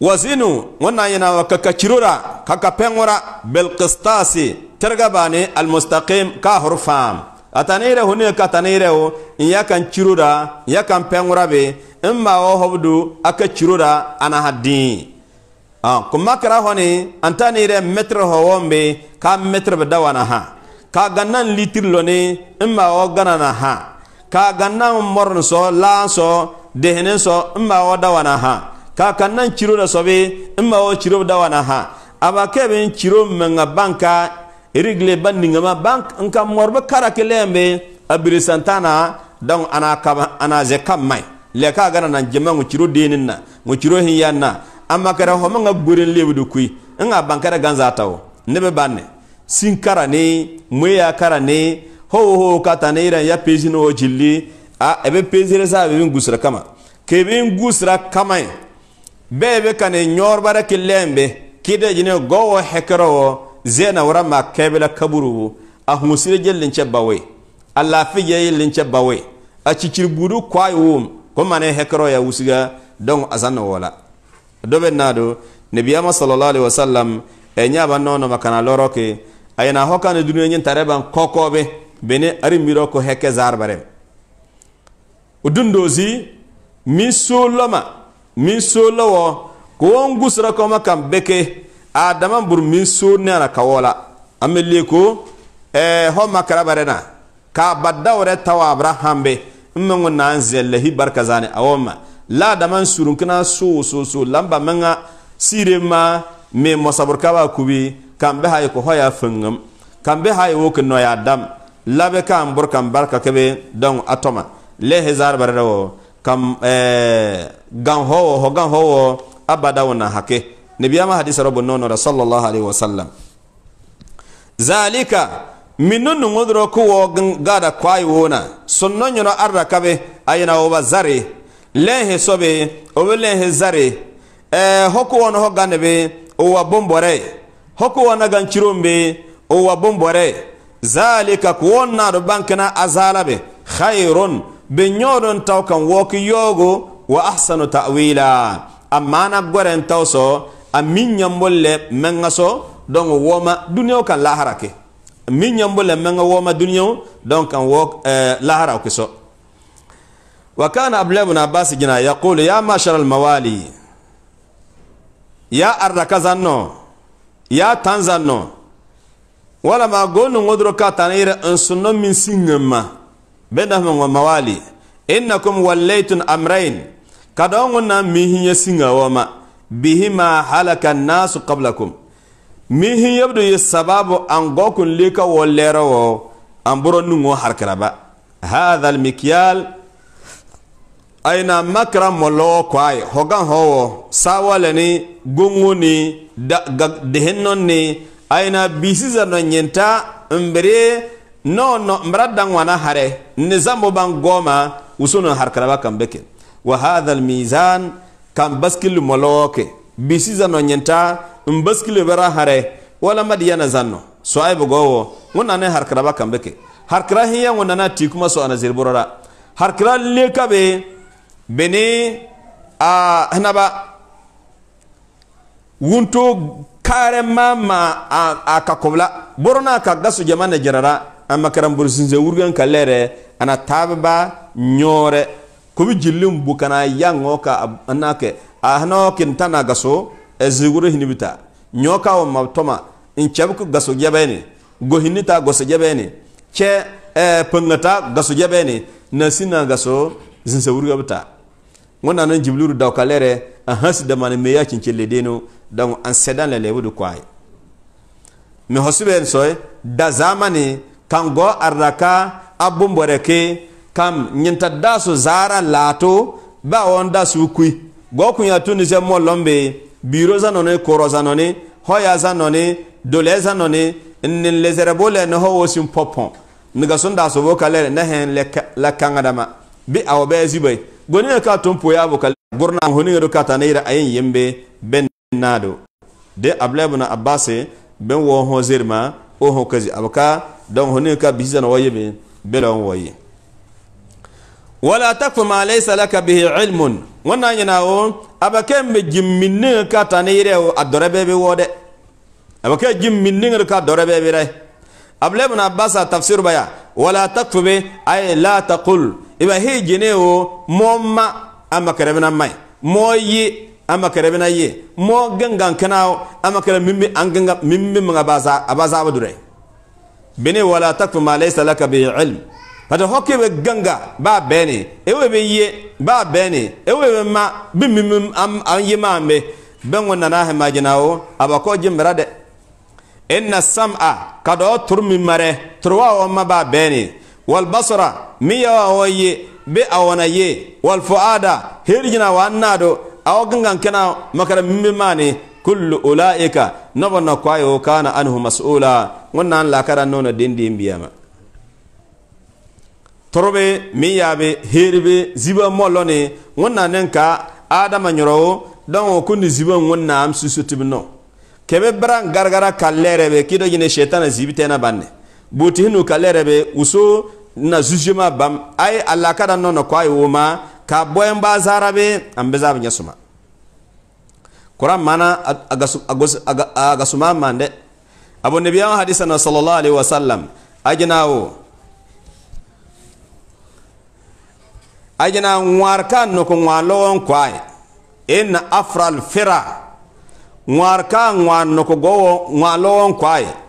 wazinu wannan yana wa kaka cirura kaka pengora qistasi tergabane al almustaqim ka hurfam atanire hunne ka tanire o in yakan cirura yakan pengora be in ma hobdu aka cirura ana haddin Ah, kuma kira honi anta ni re metre howon be ka metre be na ha ka litiri gannan litir lo ni imma gana na ha ka sɔ gannan sɔ so sɔ n ma so imma wo na ha ka gana ciro da sobe imma wo ciro na ha a aba kebe ciro menga banka rigle bandingama bank nka morbe kara a abiri santana don ana kaba ana ze ɲi le ka ganana jema ngu ciro deni na ngu ciro yan na amma kada ho manga gurin lebu du kui nga bankara ganza tawo nebe banne sin kara ne mweya kara ne ho ho kata ne ira ya pezi no jilli a ebe pezi re sa be ngusra kama ke e. be ngusra kama be be kane nyor bara kilembe kide jine gowo hekro zena wara ma kebela kaburu a humusire jellin bawe alla fi jellin bawe a cikir budu kwayo ko mane hekro ya usiga don azan wala do be naa do nebiyama sallallahu alaihi wasallam e ñaaba noono makana loro ke ayena hokkane duniya ñin tareban kokoɓe bene ari miro ko hekke zarbare o dundosi min solloma min sollo wo ko won gusra koma kam beke adama bur min solni ana kawola an be na ka abraham be n laadama n surun kẽna soosooso la n ba manga siremã me mosabr ka kubi kam be ha ye ko hɔ yaa fengem kam be ha wo kẽ noyaa dam la be ka n bor barka ke be dõng le he zaar kam eh, gãn hɔ wo hɔ gãn hɔ wo hake nebiyaama hadisa ra bõn-noonora sallallahu alaihi wasallam zalika minnu nungudro ku wo gaada koayi wona sõnno yõno arda ka be wo ba lehe sobe obe lehe zare eh hoku wano ho ganebe o wa bombore hoku wona ganchirombe o wa bombore zalika ko wonna do bankana azalabe khairun be nyodon taw kan woki yogo wa ahsanu ta'wila amana goren tawso amin nyambolle mengaso don woma dunyo kan laharake min nyambolle menga woma dunyo don kan wok eh, laharake so وكان عبد الله بن عباس جنا يقول يا معشر الموالي يا الركزانو يا تنزانو ولا ما قلنا ندرك تنير انسنو من سنما بينهم وموالي إنكم وليتم أمرين كدونا مهي سنغا وما بهما هلك الناس قبلكم مهي يبدو السبب أن قوكم لك وليرو أن برنو حركربا هذا المكيال aina makra molo kwai hogan howo sawale ni gungu ni dehennon ni aina bisisa no nyenta mbere no no mbra dangwana hare nizambo ban usuno harkaraba kambeke wa hadha almizan kam kan baskilu molowo ke bisisa no nyenta mbaskil bara hare wala madiyana zanno so ay bogowo ngona ne harkaraba kambeke beke harkara hiya ngona na tikuma so ana zirborora harkara lekabe beni a hnaba wunto karema ma a kakobla borona ka gasu jamana jarara amma karam burzinze wurgan kalere ana tababa nyore kubi jillum bukana yango ka anake a hano kintana gaso ezigure hinibita nyoka wa mabtoma inchebku gaso jabeni gohinita gaso jabeni che e, pengata gaso jabeni nasina gaso zinse wurga bita wẽnnaam n jibliru daoka lɛrɛ n hãs dama ni meya cincelle deno donc n sɛdan la lɛbudu koaye mi hosibɛn soy da zamani kan go arraka a bumboreke kam nyinta dasu zara lato ba won dasu kui go kunya tuni se mo lombe biro zanone koro zanone hoya zanone dole zanone nin lezere bole no ho wosin popon niga sun dasu bo kalere na le la kangadama bi awobe zibai goni ka ton poya bo kal gorna honi ka ta neira ayen yembe ben nado de abla ibn abbas ben wo ho zirma o ho kazi abaka don honi ka bizana waye be don waye wala takfu ma laysa laka bihi ilmun wannan yana wo abake me jimminne ka ta neira o adorebe be wode abake jimminne ka adorebe be re abla ibn abbas tafsir baya wala takfu be ay la taqul iba he jene wo mo ma ama karabina mai mo yi ama karabina ye mo gangan kana ama kara mimmi an mimmi mga baza abaza badure bene wala takfu ma laysa laka bi ilm pata hokke be ganga ba bene ewe be ye ba bene ewe be ma bimmi am an yi ma me ben wonna na hema jinawo abako jimra de inna sam'a kada turmi mare turwa wa ma ba bene walbasara min ya wawon ye be a wana ye walfu'ada hirjina wa anna do awa gangan kena makara mimimani kullu ula'ika na kwa yo kana anhu mas'ula wana an lakara nona dindi imbiyama torobe miyabe hiribe ziba mwolo ni wana nenka adama nyurawo dango kundi ziba susu amsusutibino kebe bara gargara kalerebe kido jine shetana na bane botihinu kalere be uso na jugement bam ay alla kada nono ko ay woma ka boyen ba zarabe an be zabe nyasuma qur'an mana agasu agasu mande abu nabiyan hadisa na sallallahu alaihi wasallam ajnawo ajna warka no ko walon kwai afral fira warka wan no ko go walon kwai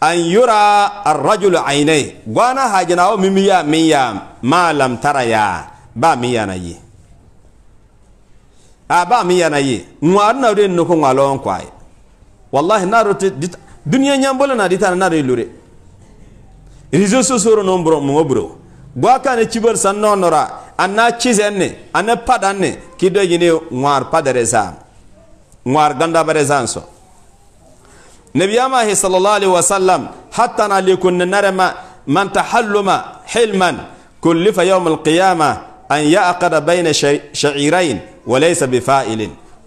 an yura arrajulu aynai gwana hajinawo mimi ya min ya ma lam tara ya ba mi ya na ye a ah, ba mi ya na ye ŋmaar na re no ko ŋmalon kwai wallahi na ro duniya nyambolo na ditana na re lure rizo so soro no mbro mo bro gwa ne chibar san nora anna chizenne anna padanne kido yine ŋmaar padare sa ŋmaar ganda bare sanso so نبي نبيامه صلى الله عليه وسلم حتى ليكن نرم من تحلم حلما كلف يوم القيامة أن يأقد بين شعيرين وليس بفائل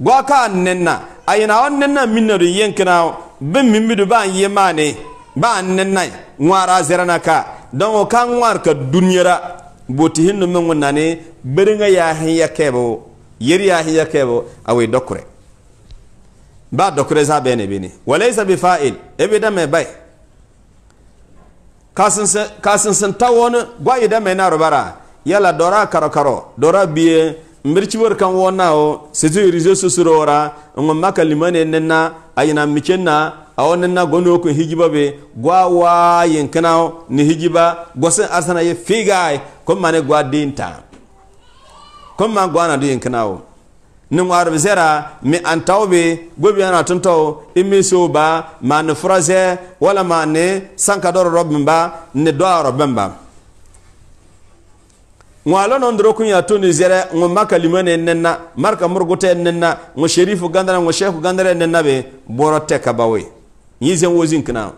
وكان ننا أين أننا من رينكنا بن من بدبان يماني بان ننا وارا زرنكا دون كان وارك الدنيا بوتهن من وناني برنا يا هي كيبو يريا هي كيبو أو دكره ba dokure za bene bini isa bi fa'il ebi da mai bai kasin sun ta wani gwayi da mai na rubara yala dora karo karo dora biye mbirci wor kan wona o setu rizo susurora ngom maka limane nenna ayina mikenna awon na gono ko hijiba be gwa wa yinkana ni hijiba gosen arsana ye figai ko mane gwa dinta ko gwa na do yinkana o ni ŋmaari bi zɛra mi an taw bi gbobi ana tun i mi ba ma ni fura zɛ wala ma ni sanka dɔ rɔ bin ba ni dɔ a rɔ bin ba ŋmaalo non doro kun ya to ni zɛrɛ ŋun ma ne nen na marika murugu tɛ nen na sherifu gandara ŋun shehu gandara nen na bi bɔrɔ tɛ ka ba we zɛn wo kina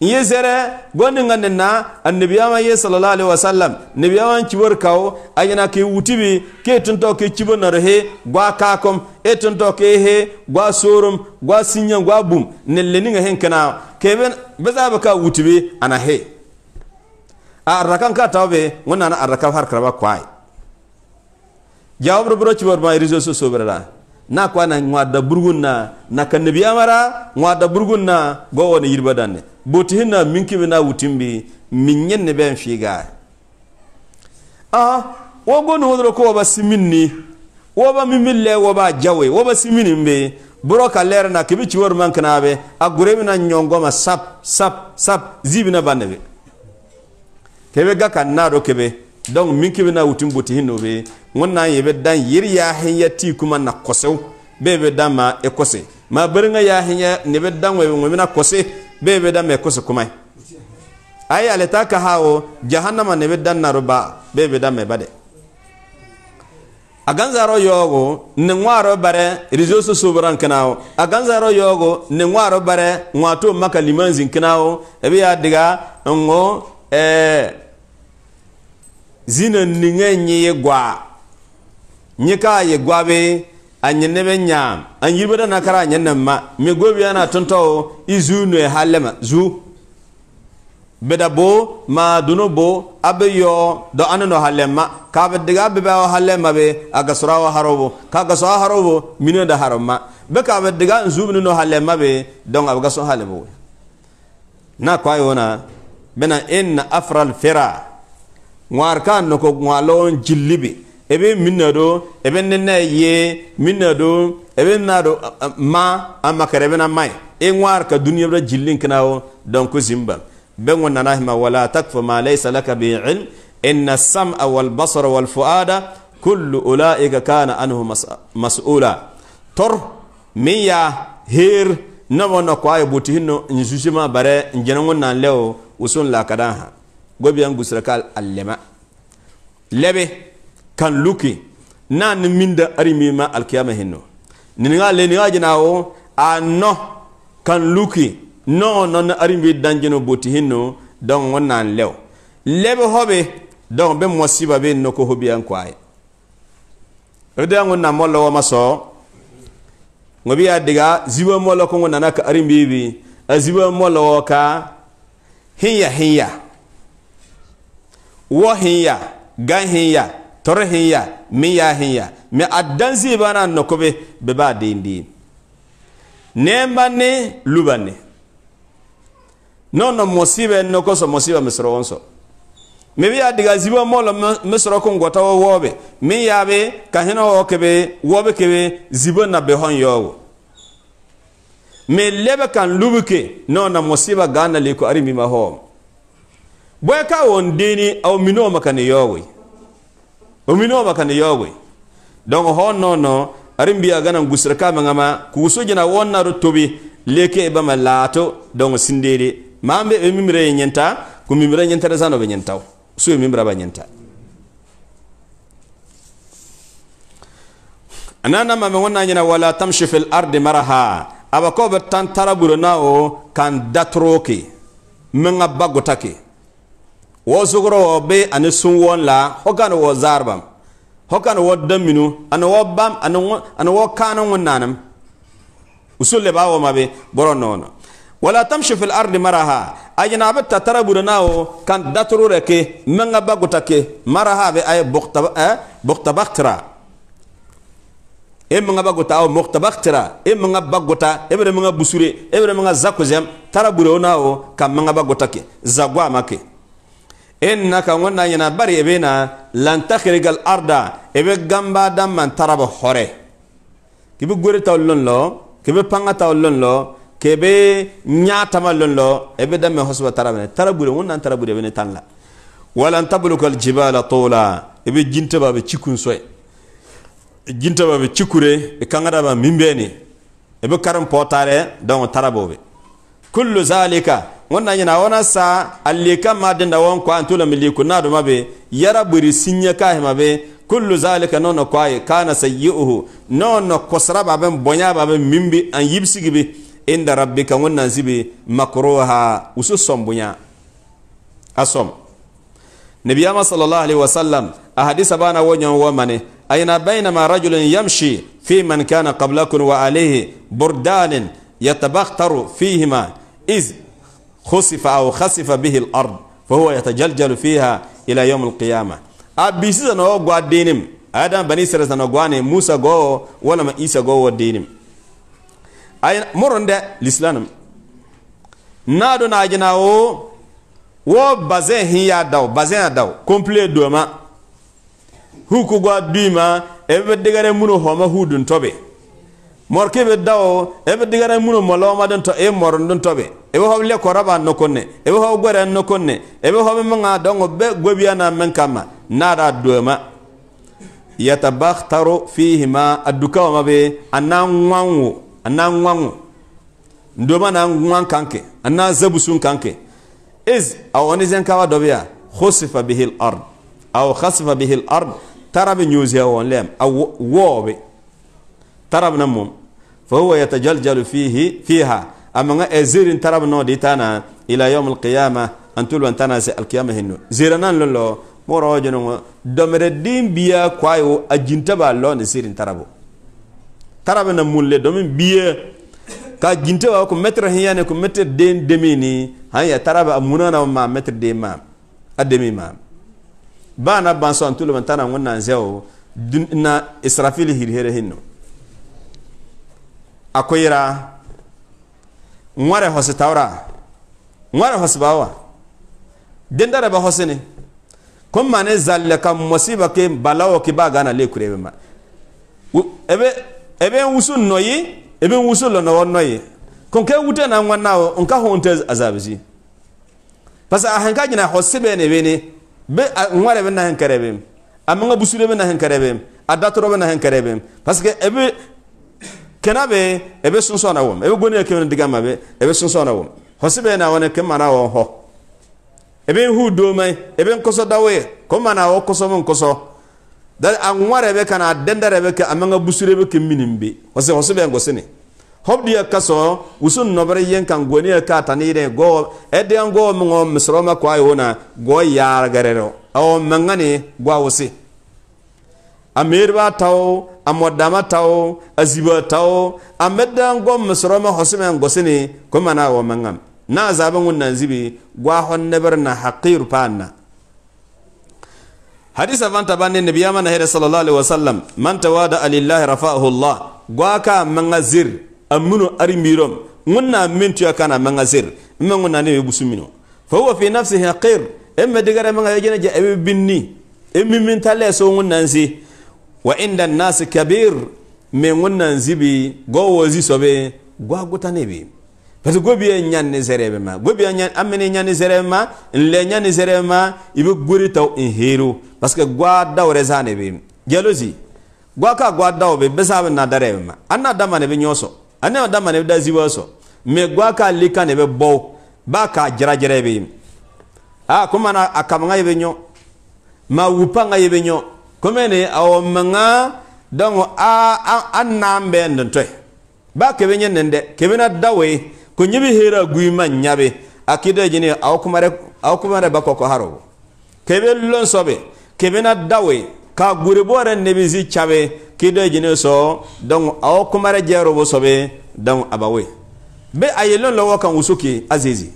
iye zere gonde ngande na annabiyama ye sallallahu alaihi wasallam nabiyama cibor kawo a yana ke wuti bi ke tunto ke cibo na rahe gwa kakom e tunto ke he gwa sorum gwa sinya gwa bum nelle ninga hen kana ke ben ba ka wuti bi ana he a arrakan ka tawbe ngonna na arrakan har karaba kwai jawabro bro cibor ma rizo so sobra na kwa na ngwadda burgun na na kanabi amara ngwadda burgun na go wona yirba danne boti hinna minki na wutimbi min ne ben figa a ah, wo go no wodro ko ba siminni wo ba mimille wo ba jawe wo ba simini mbe buro ka ler na kibi ci wor man kana a gure mi nyongo ma sap sap sap zibi na kebe ga kan na do kebe donc minki na wutim boti hinno be wẽnnaam yɩ b dãn yɩr yaa sẽn ya tiikuma na kosɛo bee b dãma y e kose maa berengã yaa sẽn ya neb dãn wɛ wẽm na kose bee b dãma y e kose kʋmae a yaa le t'a kasaa wo jahannama neb dãn na roba bee b dãma e bade a ganzaro yoogo ne ŋwaaro bare réseau sociaux bran kenao a ganzaro ne ŋwaaro bare ŋwaato maka liman zin kenao diga n eh, zina niŋe nyiye gwaa nyika ye gwabe anye nebe nyam an yirbada na kara anye nemma ma me gobi ana tonto izu no halema zu beda bo ma duno bo abe do anano halema ka be diga be ba halema be aga sura wa harobo ka ga sura harobo mino da haroma be ka be diga zu no halema be don aga so halebo na kwa yona bena in afral fira ngwar kan no ko ngwalon jillibi ebe minna do ebe nina ye minna do ebe na do ma amakare ebe na mai inwar e ka duniya da jillin kana wo don ku zimba ben wannan rahima wala takfu ma laysa laka bi ilm inna sam'a wal basara wal fuada kullu ulaika kana anhu mas'ula tor miya her nabo na kwaye butihinno njushima bare njena wannan lewo usun lakada ha gobiyan gusrakal allema lebe kan luki na ni minda arimi ma alkiyama hinno ni nga le ni nga jina wo a no kan luki no no na arimi danjino boti hinno don wonna lew lebe hobe don be mosiba be no ko hobi an kwaye rede an wonna mollo wa maso ngobi ya diga ziba mollo ko na ka arimi bi aziba mollo ka hinya hinya wo hinya gan hinya tore hinya mi ya hinya mi addan zibana no kobe be ba dindi nemba ne lubane nono mosibe no koso mosiba misro wonso mɛ bi a adiga zibo molo misro ko ngota wo wobe mi ya be ka hino wo kebe wobe kebe zibo na be hon yowo mɛ lebe kan ke lubuke nono mosiba gana le ko ari mi ma ho bwe ka won dini aw mino makane yowo o minoma kan yogoy donc hon no arin biya ganan gusra kama ngama kuso jina wonna ro tobi leke bama lato donc sindede mambe be mimre nyenta ko mimre nyenta zano be nyenta so mimra ba nyenta anana mame wonna nyina wala tamshi fil ardi maraha aba ko be tan taraburo na o kan datroke menga bagotake wo sugro wo be ani sun won la hokan wo zarbam hokan wo dominu ani wo bam ani wo ani wo kanan won nanam usul le bawo mabe boro nono wala tamshi fil ardi maraha ajina ba ta tarabuna nawo kan datru reke manga baguta ke maraha be ay bukta eh bukta baktra em manga baguta aw bukta baktra em manga baguta ebre manga busure ebre manga zakuzem tarabuna nawo kan manga baguta ke zagwa make innaka ŋonna ɲina bari i bena lantakirigal arda i be gamba danman taraba hore kibi gori taw lon lo kibi panga taw lon lo kebe nya tama lon lo i be danme hosuba tarabene tarabure ŋunnan tarabure bene tan la walan tablukal jibala tola i be jintaba be cikun soye jintaba be cikure i kangadaba min beni i be karin potare donc tarabo be kullu zalika wẽnna yẽna wãna saa a leka madẽnda wãn koa n tʋ lame leku naadmã be yara bori sĩnyã kaasẽma be kullu zalika noona koaye kana sayi'uhu noona kõsra ba bẽn bõyã ba bẽn mimbi n yibsg be inda rabbika wẽnnaam zĩ be makroha wʋsg sõm bõyã a sõm nabiyama sallallahu alaihi wasallam a hadisa bana wonyon wo mane aina bainama rajulun yamshi fi man kana qablakum wa alayhi burdanin yatabaktaru fihima iz خسف أو خسف به الأرض فهو يتجلجل فيها إلى يوم القيامة أبيسيس أنا أقوى دينم أدم بني سرس أنا أقوى موسى قوى ولا ما إيسى قوى دينم أي مرن ده الإسلام نادو ناجنا أو wo bazin hiya daw bazin a daw complet doma huku gwa dima ebe digare muno homa hudun tobe morkebe daw ebe digare muno moloma don to e moron don tobe ebe ho le koraba no konne ebe ho gwara no konne ebe ho me dongo be gobia na men kama nara duema yatabakhtaru fihima aduka wa mabe ananwangu ananwangu ndoma na ngwan kanke ana zabusun kanke is awoni zen kawa dobia khusifa bihi al-ard aw khasifa bihi al-ard tarabi nyuzi awon lem aw wobe tarab namum فهو يتجلجل فيه فيها amanga e eh, zirin tarab no ditana ila yawm alqiyama antul wantana se alqiyama hinno ziranan lolo moro jono domere din biya kwayo ajinta ba lo ne zirin tarabo tarab na mulle domin biya ka jinta ba ko metre hiya ko metre den demini hanya tarab amunana ma metre de ma ademi ma bana banso antul wantana wannan zewo na israfil hirhere hinno akoyra ŋmare hosi tawra ŋmare hosi bawa dendara ba hosini kun mane zalle ka mosiba ke balawo ki ba gana le kurebe ma ebe ebe wusu noyi ebe wusu lo no noyi kun ke wute na ngwannawo nka honte azabisi pasa ahanka nyina hosibe ne bene be ŋmare be na hankarebe amanga busure be na hankarebe adatoro be na hankarebe parce que ebe kenabe ebe sunsona wom ebe gboni ekemene digama be ebe e sunsona wom hosibe na wone kemana wo ho ebe hu domai ebe nkoso dawe ko ma mana wo koso mun koso dan anware be kana dendare be ka a ma amanga busure be hɔsi ke minimbe hose hosibe ngosene hobdiya e kaso usun nobere yen kan goni e ka ta tanire go ede ngo mun misroma kwa yona go yar garero aw mangane gwa wose a tao a tao a tao a medda n gom misoroma hosome n gosini mangam na zaba wẽnnaam zibi gwaasg nebr na haqiir paanna hadisa vãn t'a bãn ne na hɛrɛ sallallahu alaihi wasallam man tawada alillahi rafa'ahu allah gwa ka manga zir arimirom wẽnnaam men kana manga zir ne me fa huwa fi nafsihi haqir n me digara ja e be binni e mimin t'a wa inda nasi kabir me wannan zibi go wozi sobe gwa guta ne parce go biye nyan ne zerebe ma go biye nyan amene nyan ne zerebe ma le nyan ne zerebe ma ibe gori taw in hero parce que gwa dawre zane bi jealousy gwa ka gwa daw be besa na dare ma anna dama ne bi nyoso anna dama ne da zibo so me gwa ka lika ne be bo ba ka jira jira bi a ah, kuma na akamanga ibe nyo ma wupa ibe nyo kumeni awo menga donc a an naam bɛɛndi ba kebe nyɛ nin dawe ko nyibi hera guima nyabe akida jini aw kumare aw kumare ba haro kebe lon sobe kebe dawe ka gure bore chabe kida jini so donc aw kumare jero bo sobe donc abawe be ayelon lawo kan usuki azizi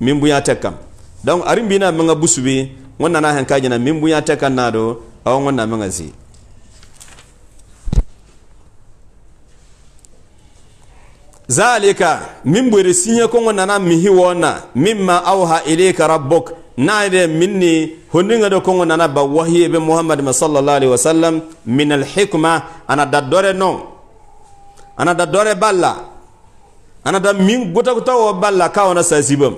min buya tekam donc arimbina manga busubi wannan na hankaji na tekan nado أو من أمغزي zalika min bori sinya ko nana mihi wona mimma awha ilayka rabbuk naide minni honninga do ko nana ba wahyi be muhammad sallallahu alaihi wasallam min al hikma ana daddore no ana daddore balla ana da min guta guta wo balla ka wona sasibam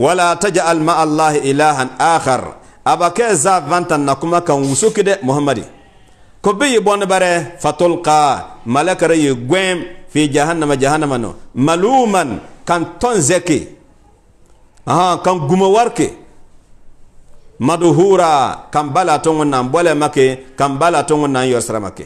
wala taj'al ma allah ilahan akhar abake za vantan na kuma kan wusu kide muhammadi ko bi yi bon bare fatulqa malakara yi gwem fi jahannama jahannama no maluman kan ton zeki aha kan gumo warke maduhura kan bala ton nan bole make kan bala ton nan yosra make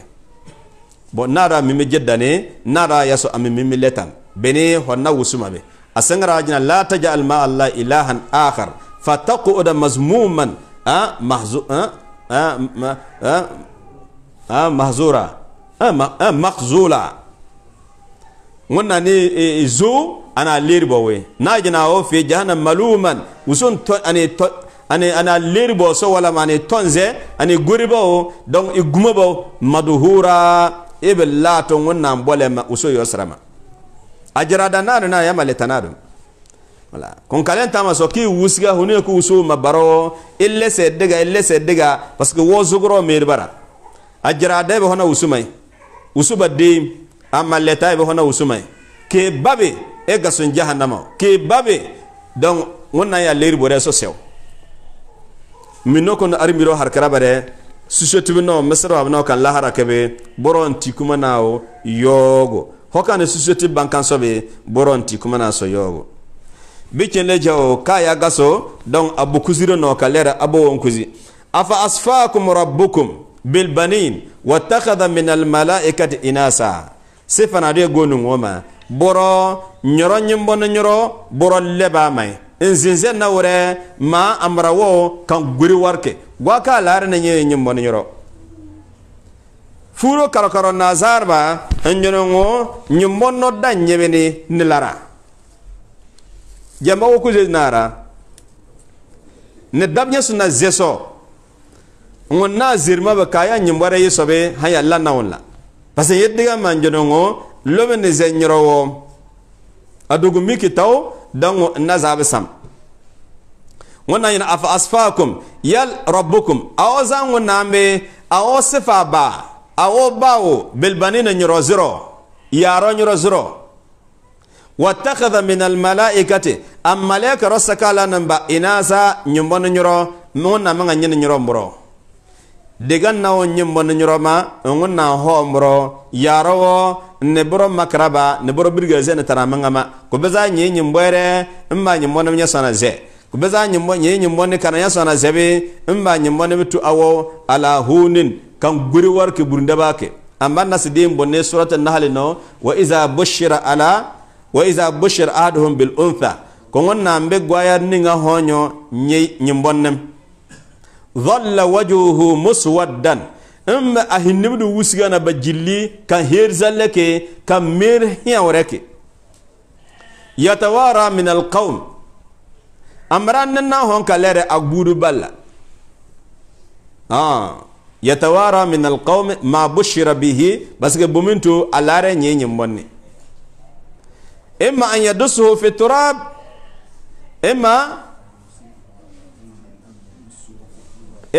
bon nara mimi jeddane nara yaso ami mimi letan bene honna wusuma be asengara ajina la tajal ma allah ilahan akhar fataqud mazmuman محظورة مقزولة wannan ni zo ana lirbo we na jina o fi jahannam maluman usun to ani to ani ana lirbo so wala mani tonze ani guribo o donc iguma bo maduhura ibe lato wannan bole ma uso yosrama ajrada nanu na yamale tanadu wala konkalen tama so ki wusga hune ku usu mabaro ille seddega ille seddega parce que wo zugro merbara ajra de be hona usumai usuba de amma leta be hona usumai ke babe e gasun jahannama ke babe donc wonna ya leer bore so sew minno kono armiro har karabare susotibino mesro abno kan lahara kebe boronti kuma nawo yogo hokane susoti bankan sobe boronti kuma na so yogo da jawo ka ya gaso don abu kuzi da kalera abu abubuwan kuzi afa asfakum rabbukum bil banin wattakhadha min al malaikati inasa sifana de gonu ngoma boro nyoro nyimbo nyoro boro leba mai in zinze na wure ma amrawo kan guri warke wa ka lara na nyi nyimbo nyoro furo karokaro in nyoro nyimbo no dan ni lara. jamba wo kuze naara ni dab nyɛ sẽn na zɛsɔ ŋun na a zirima bɩ ka a yaa yĩmbɔra yɩ sobe sãn yaa la naon la pa sẽn ni ze yẽra wo a dugum mi kitao da ŋo n na zaabɩ sam wẽnnaam yẽna afa asfaakum yal rabukum a o zãn wẽnnaam be a o sɩfa baa a o baa wo bilbanina yẽro zɩrɔ yaarɔ yẽro zɩrɔ watakhadha min almalaikati amalaika rosa kala namba inasa nyumbono nyoro ngona manga nyene nyoro mbro degan na on nyumbono nyoro ma ngona ho mbro yarawo ne makraba ne birga ze ne tara ma ko beza nyi nyumbere mba nyumbono nya sana ze ko nyumbo nyi nyumbono kana nya sana ze be mba nyumbono bitu awo ala hunin kan guri warke burndaba ke amma nasidin bonne wa iza bushira ala wa iza bushir ahaduhum bil untha kongon na mbe gwaya ninga honyo nye nyimbonnem dhalla wajuhu muswaddan amma ahinnimdu wusgana na bajilli kan herzalake ke kan mir hiyawareke yatawara min alqawm amran nanna hon kalere agbudu balla ah yatawara min alqawm ma bushira bihi baske bumintu alare nye nyimbonne imma an yadusuhu fiturab turab imma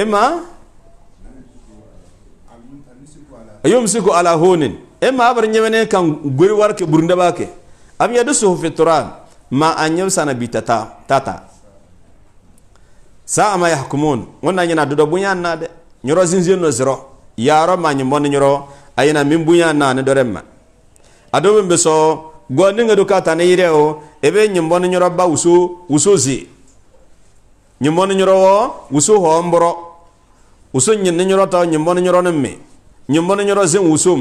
imma yumsiku ala hunin imma abar nyemene kan guri warke burunda bake am yadusuhu fiturab ma an yamsana bi tata sa ama ma yahkumun wonna nyina dodo bunya de zinzin no zero yaro ma nyimbo nyoro ayina min nane na ne doremma adobe mbeso gɔndiŋe do ka ta ni yirɛ o i be ɲimbɔni ɲɔrɔ ba wuso wuso ze ɲimbɔni ɲɔrɔ wɔ wuso hɔn bɔrɔ wuso ɲinni ɲɔrɔ ta ɲimbɔni ɲɔrɔ ni mi ɲimbɔni ɲɔrɔ zen wusom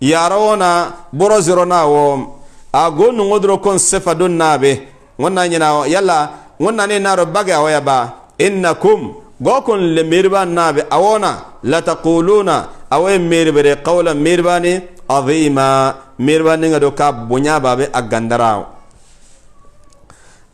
yaara wɔ na bɔrɔ zero na wɔ a go nuŋo doro kon sefa don na be ŋɔna ɲina yala ŋɔna ne na dɔ bage awɔ ya ba innakum gɔkun le meriba na be awɔ na latakuluna awɔ ye meribere qawla meribani azima mirba ninga do ka babe agandarawo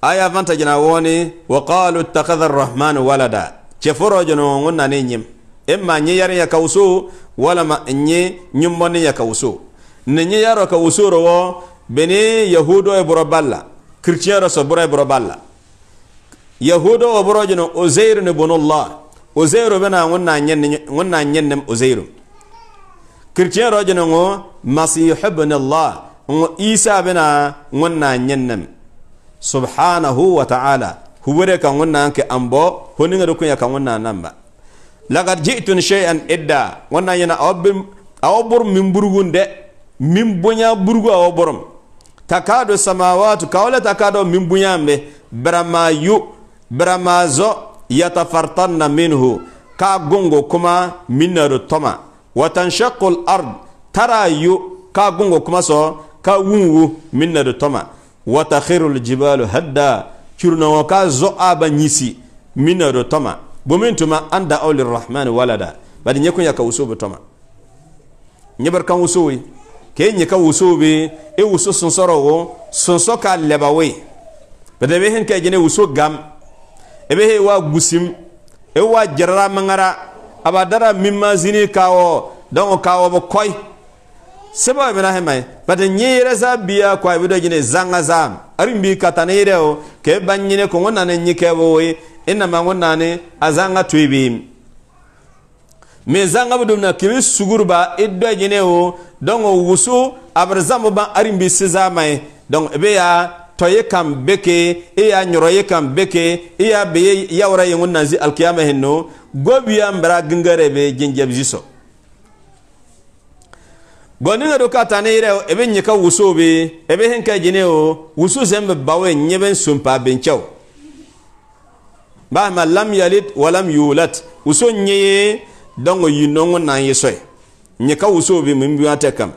aya vanta jina woni wa qalu ittakhadha arrahmanu walada cheforo jono ngonna ne nyim imma ya kawso wala ma nyi nyumbo ya kawso ne yaro ka usuro wo yahudo e boroballa kristiano so bora e boroballa yahudo o borojono ozeiru ne bonullah ozeiru bena ngonna nyen ngonna nyen nem kirtiyen rojin ngo masihu ibn allah ngo isa bina ngonna nyennam subhanahu wa ta'ala huwere ambo honinga rukunya namba laqad ji'tun shay'an idda ngonna yana awbim awbur min burgunde min bonya burgu awburum takado samawatu kawla takado min bunyambe brama yu brama zo yatafartanna minhu ka gongo kuma minnaru toma watanshaqu lard tara yu ka gungo kuma so ka wunwu minna do toma watakhiru ljibalu hadda curnoŋo ka zo aba nyisi minna do toma bomin tuma an da'aw lirrahmani walada bari nyɛ kun ya ka wuso bo toma nyɛ bari kan wuso we ke nyɛ ka wuso be e wuso sonsoro wo sonso ka lɛba we bade be hen ka jene wuso gam e be he wa gusim e wa jarra mangara aba dara mimazini kawo don kawo ba koi sebo bena e hemai bata nyere za biya kwa ibido e jine zanga zam arimbi katanire o ke e banyine ko ngona ne nyike boye ina ma ngona ne azanga tuibi me zanga bu dumna kibi sugurba iddo jine o don wusu abar zambo ban arimbi sizamai don ebe ya to ye kam beke e ya nyoro ye kam beke e ya be ya wara yengun nanzi alkiyama henno gobiya mbara gingare be jinjab jiso goni ŋa do ka ta ne yirɛ i be ɲeka wuso be i be hen jine o wusu zen be bawe ɲɛ n sonpa bencɛw bahama lam yalit walam yulat wuso ɲɛ ye yinɔŋo nan ye sɔye ɲeka wuso be min biwa kam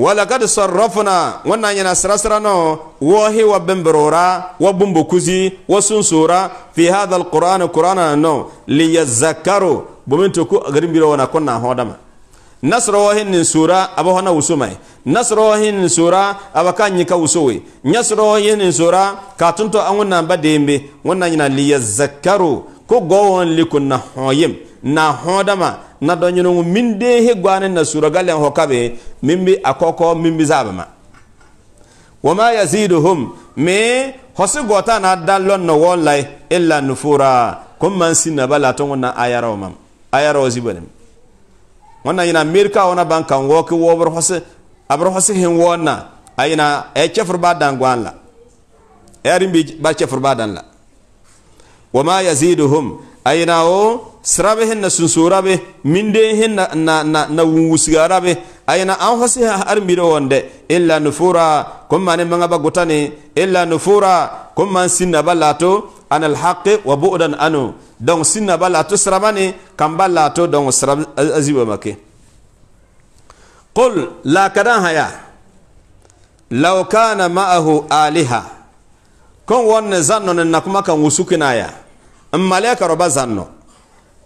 walakad sarrafna wannan yana sirasira no wohi wa bimbrora wa bumbu kuzi wa sunsura fi hadha alquran qur'ana no liyazakkaru bumin to ku garin biro wana kunna hodama nasro wohin nin sura aba hona wusumai nasro wohin nin sura aba kan yika wusowe nasro wohin nin sura ka tunto an wannan badembe wannan yana liyazakkaru ko gowon likunna hoyim na hodama na dõ yõnengo min he goane na suraga lẽn fo ka be min bɩ a min bɩ zaabãmã wama yaziduhum me fo gota na da no na la illa nufura kom man sinna bala tɩ wẽnna a yara wã mam a yara wã zibã lem wẽnna yẽna merka wãna bãn kan waookɩ waoobr fõs abr fõs sẽn waoonna a yẽna a la ba chefur badan la wama yaziduhum a yẽna o sirabe hinna sunsorabe minde henna na na na wusgarabe ayana an hasi ha armiro wonde illa nufura kum mane manga bagutani illa nufura kum man sinna balato an alhaq wa bu'dan anu don sinna balato sirabani kam balato don sirab aziba make qul la kadan haya law kana ma'ahu aliha kon wonne zanno na kuma kan wusukinaya in malaika roba zanno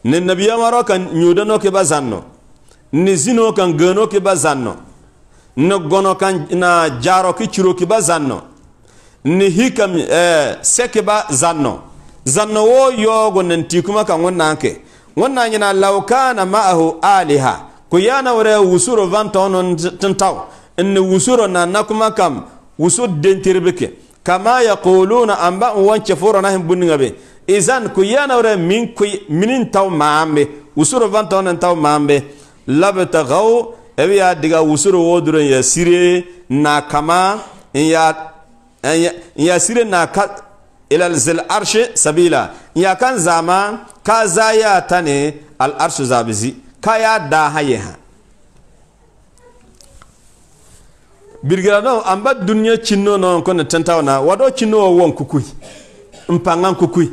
ni nabiyamaro kan ɲudano ke ba zanno ni zino kan gano ke ba zanno ni gono kan na jaro ke ciro ke ba zanno ni hikam eh, se ke ba zanno zanno wo yogo nan ti kuma kan wannan ke wannan yana laukana ma'ahu aliha ku yana wure wusuro vantonon tintaw inni wusuro na na kuma kam wusu dentirbi ke kama yaquluna amba wanke furo na hin bunninga be izan ku yanawre min ku minin taw maambe usuro vantonen taw maambe labtagaw ebi ya diga usuro woduro ya sire na kama ya ya sire na ka ila zil arshi sabila ya kan zama ka zaya tane al arshu zabizi ka ya da haye ha birgirano amba dunya cinno non ko ne tantawana wado cinno won kukui mpangan kukui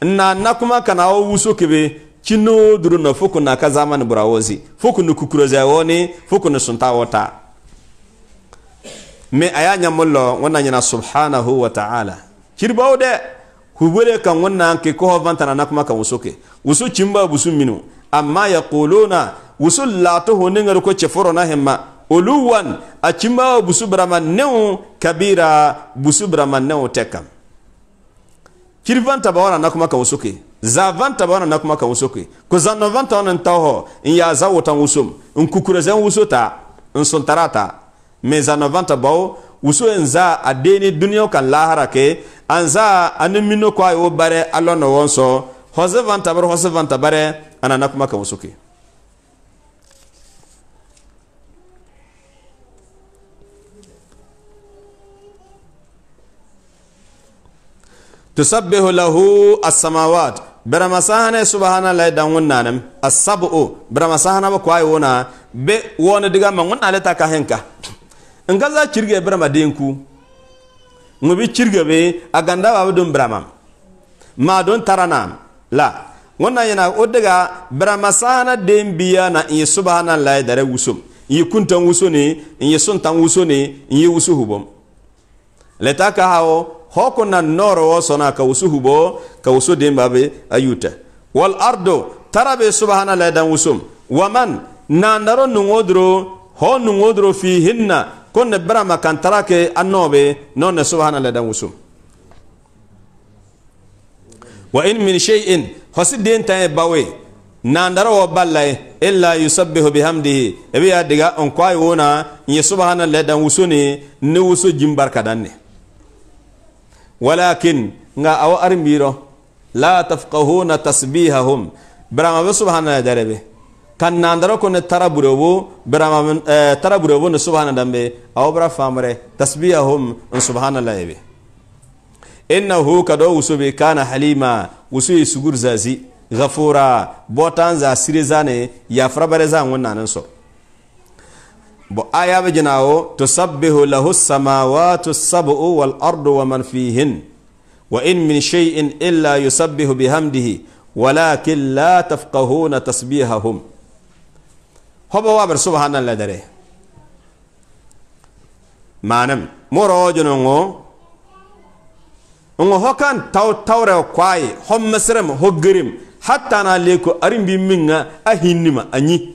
na nakuma kana o wuso kebe chino duro na foku na kazama ni burawozi foku ni kukuroza woni foku ni sunta wota me aya nyamullo wona nyina subhanahu wa ta'ala kirbawo de hubure kan wannan ke ko vantana nakuma kan wuso ke chimba busu minu amma yaquluna wuso lato honingar ko cheforo na hemma oluwan a cimbawo busu burama newu kabira busu burama newu te kiri vanta ba wana nakuma ka wusuke za vanta ba wana nakuma ka wusuke ko za no vanta wana ntaho in ya za wotan usum in kukura zan wusota in sun me za no vanta ba wuso en za adeni duniya kan lahara ke an za anin mino kwa yo bare alona wonso hose vanta bare hose vanta bare ana nakuma ka wusuke tusabbihu lahu as-samawat baramasahane subhana la dangunnanem as-sab'u baramasahana ba kwai wona be wona diga ma ngunna le taka henka ngaza kirge barama denku ngubi kirge be aganda ba dum barama ma don tarana la wannan yana o daga baramasahana dembiya na in subhana la dare wusum in kuntan wuso ne in suntan wuso ne in wusu hubom le taka hokona noro wo sona ka wusu hubo ka wusu dembabe ayuta wal ardo tarabe subhana la dan wusum waman nandaro nungodro ho nungodro fihinna konne brama kantara ke annobe nonne subhana la dan wusum wa in min shay'in hosi dentaye bawe nandara wo ballaye illa yusabbihu bihamdihi ebe ya on kwai wona nye subhana la dan wusuni ni wusu jimbarka danne ولكن nga awo arin biro la tafqahuna tasbihahum برama سبحانه دربه كان ناندرو كون ترابرو برما آه، ترابرو سبحانه دمبه او برا فامره تسبيحهم سبحان الله يبي انه كدو وسبي كان حليما وسوي سغور زازي غفورا بوتان زا سيرزانه يا فربرزان ونانن سو آية بجناو تسبه له السماوات السبع والأرض ومن فيهن وإن من شيء إلا يسبه بهمده ولكن لا تفقهون تسبيحهم هو وابر سبحان الله دره ما نم مراجن هو كان تاو تاو ريو قواي هم مسرم هو قرم حتى نالكو أرم بمينا أهينما أني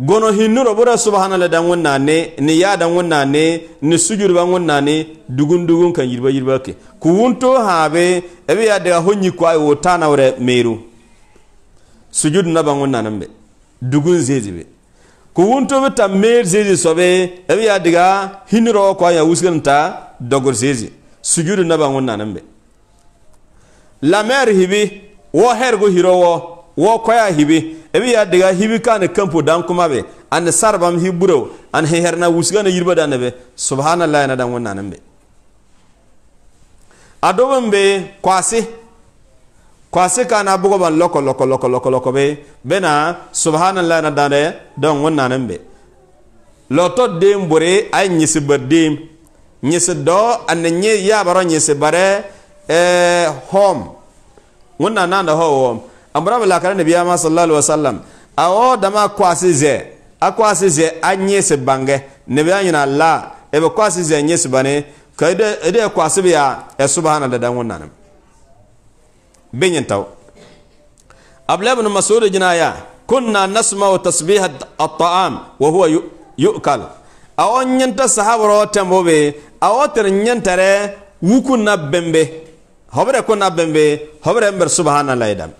gono hinnuro bora subhanallah dan wonna ne ni ya dan wonna ne ni sujur ban wonna ne dugun dugun kan yirba yirba ke ku wunto habe ebe ya daga honyi ko ay e wota na wore meru sujud na ban wonna nambe dugun be ku wunto be ta mer zezi sobe ebe ya daga hinnuro ko ya usganta dogor zeji sujud na ban wonna nambe la mer hibi wo go hiro wo wo koya hibi ebe ya diga hibi kane kampo dan kuma be an sarbam hiburo an herna wusga na yirba dan be subhanallahi na dan wonna nambe adoban be kwase kwase kana bugo ban loko loko loko loko loko be bena subhanallahi na dan dan wonna nambe loto dem bore ay nyisi dem nyisi do an nye ya baro nyisi bare eh hom wonna nan da ho hom amra bla kana nabiya ma sallallahu alaihi wasallam awo dama kwasi ze akwasi ze anye se bange nabiya nyina la e be kwasi ze anye se bane kaide ede kwasi biya e subhana da dan wannan binyin taw abla ibn mas'ud jinaya kunna wa tasbih at-ta'am wa huwa yu'kal awon nyanta sahabro tambobe awotir nyantare wukuna bembe hobre kuna bembe hobre mber subhana laidam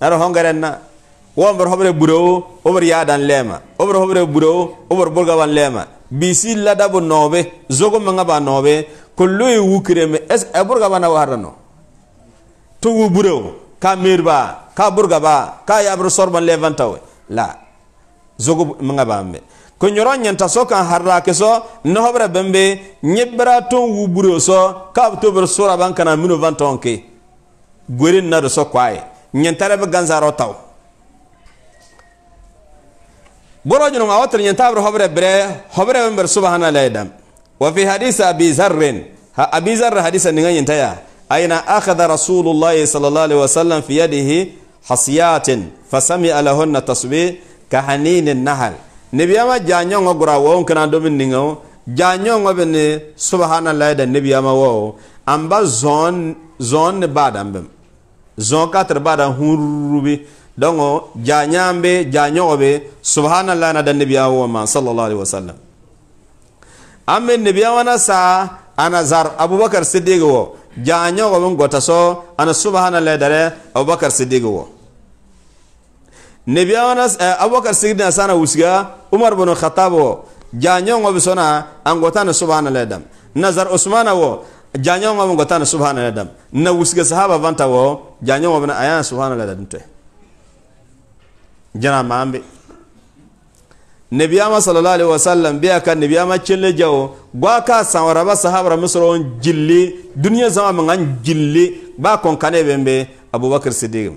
naro hongarenna wombar hobre burowo obor yadan lema obor hobre burowo obor burgaban lema bisi ladabu nobe zogo manga ba nobe kullu wukreme es e burgaba na warano to wu burowo ka mirba ka burgaba ka yabru sorban levantawe la zogo manga ba me ko nyoro nyanta so harra ke no hobre bembe nyebra ton wu burowo so ka to bur sura ban kana vantonke gwerin na do so nyantara be ganzaro taw بروج نوم أوتر ينتابر خبر برة خبر من بر سبحان الله دم وفي حديث أبي ذر أبي ذر حديث نعى ينتهي أين أخذ رسول الله صلى الله عليه وسلم في يده حصيات فسمع لهن تصبي كحنين النحل نبي أما جانيون غورا وون كنا دومين نعو جانيون غبن سبحان الله دم نبي أما وو أم بزون زون بعد أم بم zon katr bada hunrubi dongo ja nyambe ja nyogobe subhanallah na dan nabiya wa man sallallahu alaihi wasallam amme nabiya wana sa ana zar abubakar siddiq wo ja nyogobe ngota so ana subhanallah dare abubakar siddiq wo nabiya wana eh, abubakar siddiq sana wusga umar bin khattab wo ja nyogobe sona angota na subhanallah dam nazar usmana wo janyo ma ngota na subhana ladam na wusga sahaba vanta wo janyo ma aya subhana ladam te jana mambe nabiyama sallallahu alaihi wasallam biya kan nabiyama cille jawo gwa ka sanwara ba sahabra misro on jilli duniya zama man an jilli ba kon kane bembe abubakar siddiq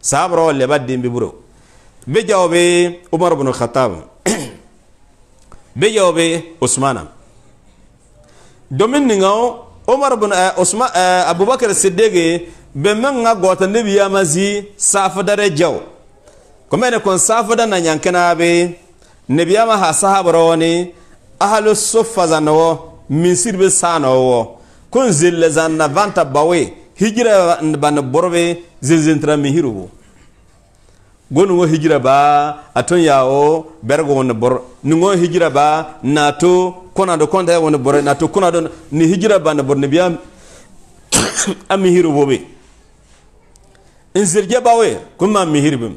sahabra wala ba dimbi buro be jawo be umar ibn khattab be jawo be domin ninga umar bin usman eh, eh, abubakar siddiq ben men gota nabi ya mazi safadare jaw kuma kon safada na yankana be nabi ya ma ha sahabaro ne ahlu suffa zanawo min sirbe sanawo kun zille zanna vanta bawe hijira ban borbe zilzintra mihirubu go gonuŋo hijira ba aton yawo bergo wonde bor nuŋo hijira ba nato konado konda he wonde bor nato konado ni hijira ba ne bor ne biya a mihiro bobe n zirje bawe kun ma mihir bim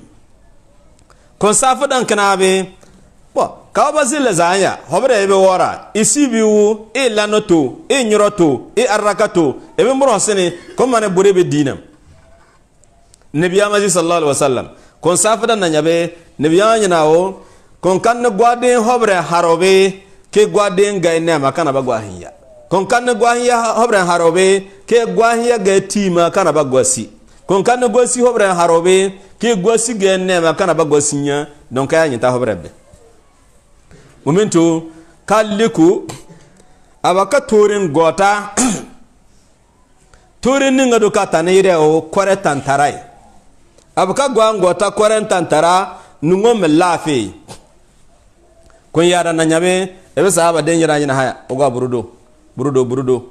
kon safu dan kana be bo kawo ba zille zanya hobre be wora e i bi wu e lanoto e nyoroto e arakato e be muro sene kon ma ne bore be ma zi sallallahu alaihi wasallam kon safada nanyabe nebiyanye nawo kon kanne gwaden hobre harobe ke gwaden gay nema kana ba gwahinya kon kanne gwahinya hobre harobe ke gwahinya gay tima kana ba gwasi kon kanne gwasi hobre harobe ke gwasi gay nema kana ba gwasinya don kaya nyita hobre be momentu kalliku abaka torin gota torin ninga do katane ire o kore tantarai abuka ka ta ngota korenta ntara nungo melafe kun yara na nyame ebe sahaba den yara nyina haya ogwa burudo burudo burudo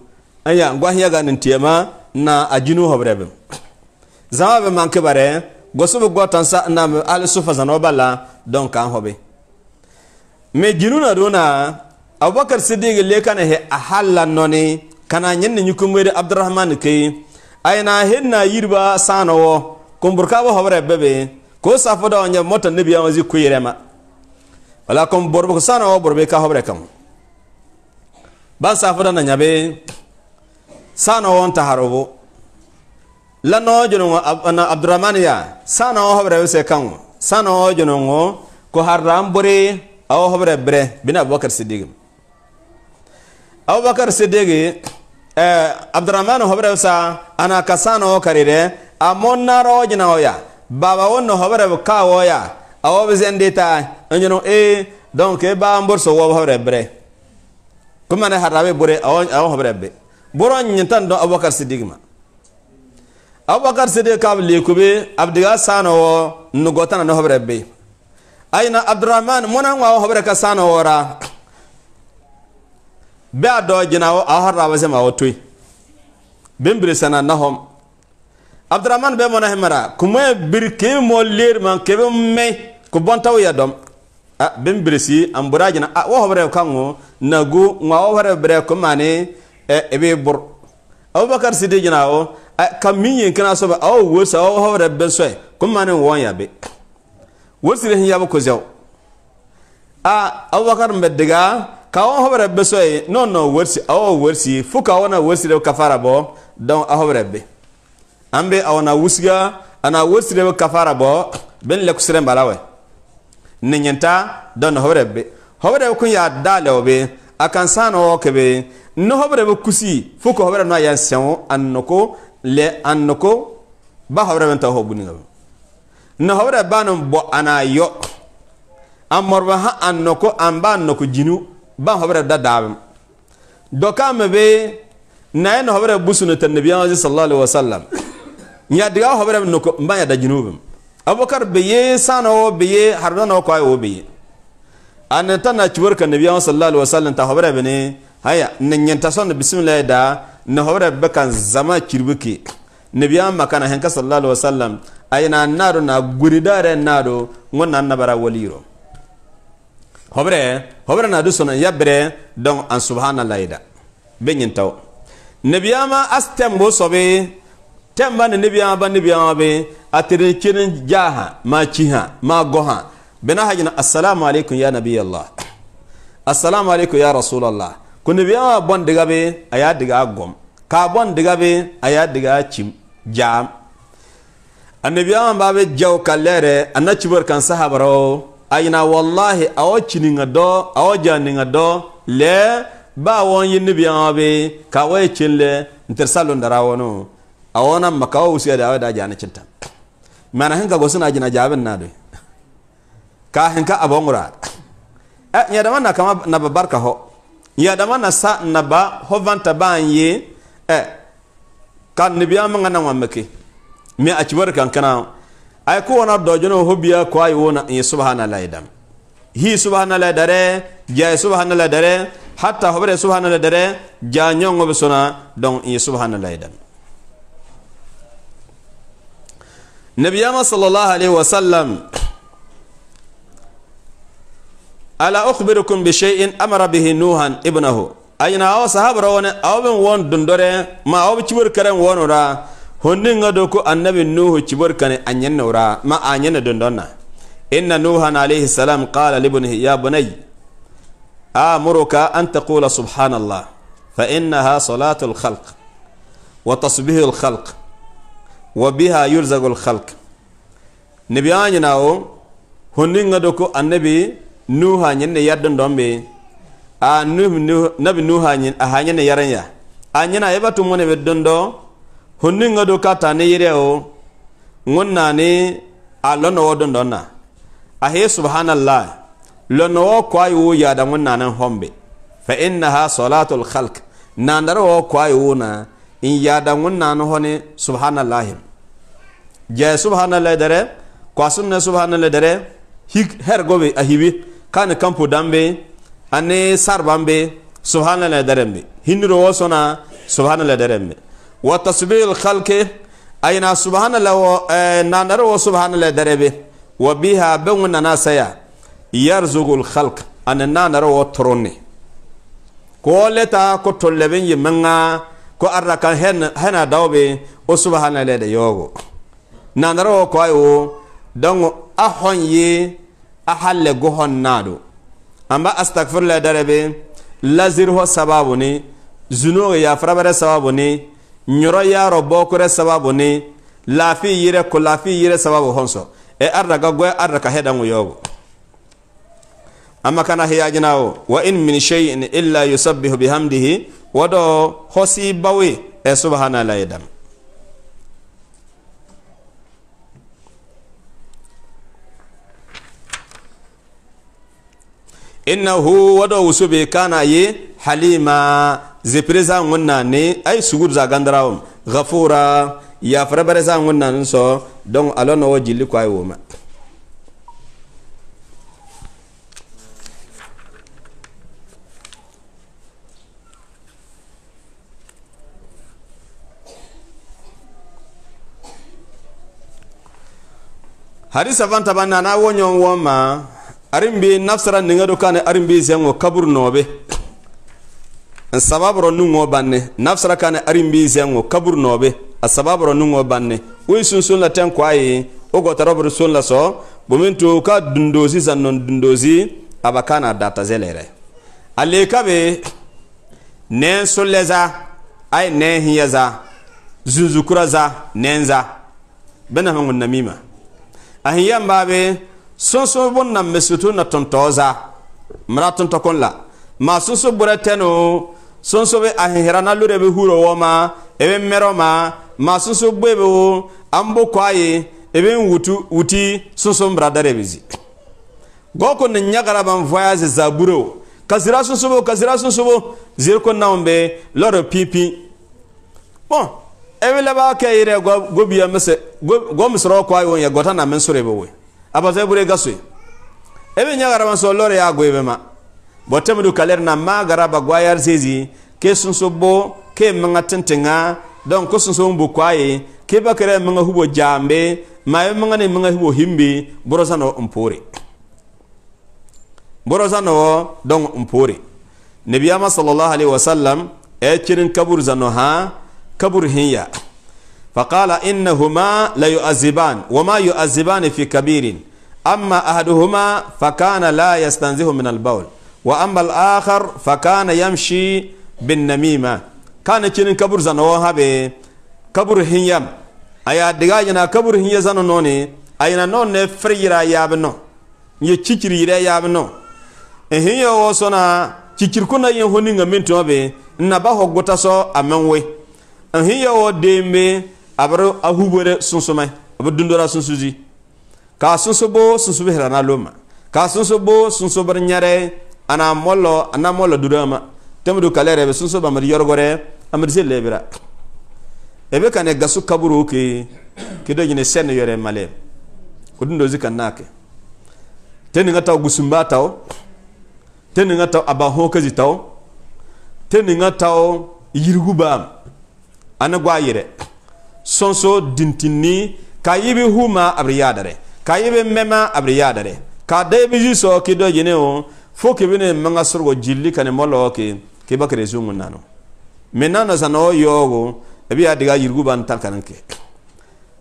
anya ngwa hiya ga ntiyema na ajinu hobrebe zama be manke bare bu gotan sa na al sufa zanobala don kan hobe me jinu na dona abubakar siddiq le kana he ahalla noni kana nyen ni kumwe abdurrahman kai ayna hinna yirba sanowo komburkaabo hobre bebe ko safoda wanya mota nebi yawa kuyirema wala kom borbo sana wa borbe ka hobre kam ban safoda na nyabe sana wa onta la no jono na abdurrahman ya sana wa hobre se kan sana wa jono ngo ko haram bore aw hobre bre bin abubakar siddiq abubakar siddiq eh abdurrahman hobre sa ana kasana karire amonnaro jinaoya baba wonno hoɓere kawoya awoɓe sendita oñono e eh, donc ba borso woɓe hoɓere bre kumane haraɓe bure awo hoɓere be boro ñintan ɗon aboubacar sidigue ma aboubacar sidigue kaɓe likube abdiga sanowo nugotana no hoɓere be ayna abdourahmane monan wawo hoɓere ka sanowora be a do jinawo awo harraɓe sema awo tuy bembire sana nahom abdurrahman be mona hemara kuma bir ke mo ler man ke me ko bontaw ya dom a ben birsi am burajina a wo hobre kango nagu nga wo hobre bre ko mane e ebe bur abubakar sidi jina o kamin yin kana so ba awo wo sa wo hobre ben so ko mane won ya be wo sire hin ya ko zew a abubakar mbedega ka wo hobre be so e non non worsi awo worsi fuka wona si de kafara bo don a hobre be an be a wana wusiga ana wosire be kafara bo ben le kusire balawe ne nyenta don hobre be hobre ko ya dale obe akan sano ke be no hobre be kusi fuko hobre no ya sewo annoko le annoko ba hobre ben ta hobuni ngabe no hobre banon bo ana yo amorba ha annoko amba annoko jinu ba hobre da dabem be na en hobre busunu tan nabiyyi sallallahu wasallam nya diga hobere noko mbanya da junubum abubakar beye sana biye beye harda na ko ayo biye an ta na ciwar kan nabiya sallallahu alaihi wasallam ta hobere bene haya nin yanta son bismillah da na hobere kan zama kirbuke nabiya makana hen ka sallallahu alaihi wasallam ayina naro na guridare naro ngonna nabara waliro hobre hobre na dusona yabre don an subhanallahi da benyin taw nabiyama astem bo sobe temba ne nebiyaambã nebiyaambẽ a tɩd n kẽd jaha ma chiha ma goha bena hajina na assalamu alaikum ya allah assalamu alaikum ya rasulallah ko nebiyaambã bõn dɩga be a yaa dɩga a gom ka bon diga be aya diga chim a kim jaam a be jaw kalere lɛɛrɛ a na kan sahabra o a wallahi a chini ngado ninga jani a le ba won yin lɛ baa be ka a wa ye ken lɛ n a wona makawo usiyade awa da jane cintan mana hen ka go sina jina jaben na de ka hen ka abongura e eh, nya da manna kama na ba barka ho nya da manna sa na ba ho vanta ba anye e eh, kan ni biya manga na wamake me a cibar kan kana ay ko wona do jono ho biya ko ay wona in subhanallahi dam hi subhanallahi dare ya subhanallahi dare hatta ho bere subhanallahi dare ja nyongo be sona don in subhanallahi dam نبي صلى الله عليه وسلم ألا أخبركم بشيء أمر به نوح ابنه أين أو صحاب رون أو من وان دندر ما أو بشبر كرم وان را هنن غدوكو النبي نوح بشبر كان أنين را ما أنين دندرنا إن نوحا عليه السلام قال لابنه يا بني أمرك أن تقول سبحان الله فإنها صلاة الخلق وتصبيح الخلق wabiha yurzagul khalq nebi anyina o honni nga doko annabi nuha nyenne yaddan dombe a nuh nabi nuha nyen a hanyene yaranya anyina ebatu mone beddondo honni nga doka tane yire o ngonna ni a lono wodon donna a he subhanallah lono wo kwai wo yada ngonna nan hombe fa innaha salatul khalq nandara wo kwai wo na in yada ngonna no hone subhanallah jee subhanallah dere kwasunne subhanallah dere her gobe a hibi kani kampu dambe ani sarbambe subhanallah derembe hiniro wo sona subhanallah derembe wa tasbih lhalke ayna subhanallah wo e, nanare wo subhanallah derebe wa biha bengu nanasaya yarzugu lhalk ani nanare wo toronne ko leta ko tolleben yimenga ko arra kan hena dawbe o subhanallah de yogo nanara wo ko ayo don a honye a halle gohon nado amba sababu ni sababu ni nyoro sababu ni e arda ga arda ka amma kana wa in illa yusabbihu innahu wado wusu be kana ye halima zipreza ngonna ne ay sugur za gandarawum ghafura ya farabare za ngonna nso don alona wo jilli ko ay woma hadisa na banana wonyon woma arin be nafsara ninga do kane arin be zengo kabur nobe an sababro nungo banne nafsara kane arin be zengo kabur nobe a sababro nungo banne uyi sun sun la ten kwaye o go tarobro sun la so bomin to ka dundozi zannon dundozi abakana data zelere ale kabe nen soleza ay nen hiyaza zuzukuraza nenza bena hangun namima ahiyan babe sõnso b na mesg tɩ na tõntɔɔ za m ra tõntɔ kõn la maa sõnso bõra tɛno sõnso be a na lore be huro wãma y be mɛrɔma maa sõnso gbebo an bo kɔ a ye y be n wutu wuti sõnso m ra da rebe zi gɔko ne yãgra bãn voyage zaburo ka zira sõnsobo ka zira sõnsobo zir kõn na n be lɔr pĩpĩ bõn y be la ba kɛ yɩrɛ gobia gomsrɔ kɔ a ye wẽn ya gɔta na men sore be we abase bure gaswe ebe nyagara man ya goybe ma botem du kaler na magara ba gwayar sezi ke sun so ke manga tentenga don ko sun so mbu kwaye ke bakare manga hubo jambe ma manga ne manga hubo himbi borosano mpore borosano don mpore nabiyama sallallahu alaihi wasallam e eh, cirin kabur zano kabur hinya faqala innahuma la yuaziban wama yuazibani fi kabirin ama ahaduhuma fakana la yastanzihu min albaul wa ama alakhar fakana yamshi binnamima kana cinin kabur zano wo habe kabur hinyam aya diga yana kabur hinya zano noni ayina non ne friyira yabno ye cicirire yabno ehinya wo sona cicir kuna yin honinga mintobe naba ho gotaso amenwe ehinya wo dembe abr a hubore sõnsõme b dũndora sõnsuzi ka a sõnsobo sõnsubsra na loma ka a sõnsobo sõnsobr yãre a na mollo a na mollo dũrãmã tɩ m dʋka b sõnso bãmb d yɔrgɔrɛ zel lɛbra ebe ka ne gasu kaburo ke do yine sen yore male ko dun dozi kan nake teni ngata gusumba taw teni ngata aba ho kazi taw teni ngata yirgu ba ana gwa yire sonso dintini ka yɩb huma abriyadare d yaadare ka yɩb mɛma b ka debi jiso ki do jine o fo kɩ bine manga surgo jilli ka molo moloo kɩ bakre zungu nano menana nana zãna wa yaoogo b yirgu ban takanke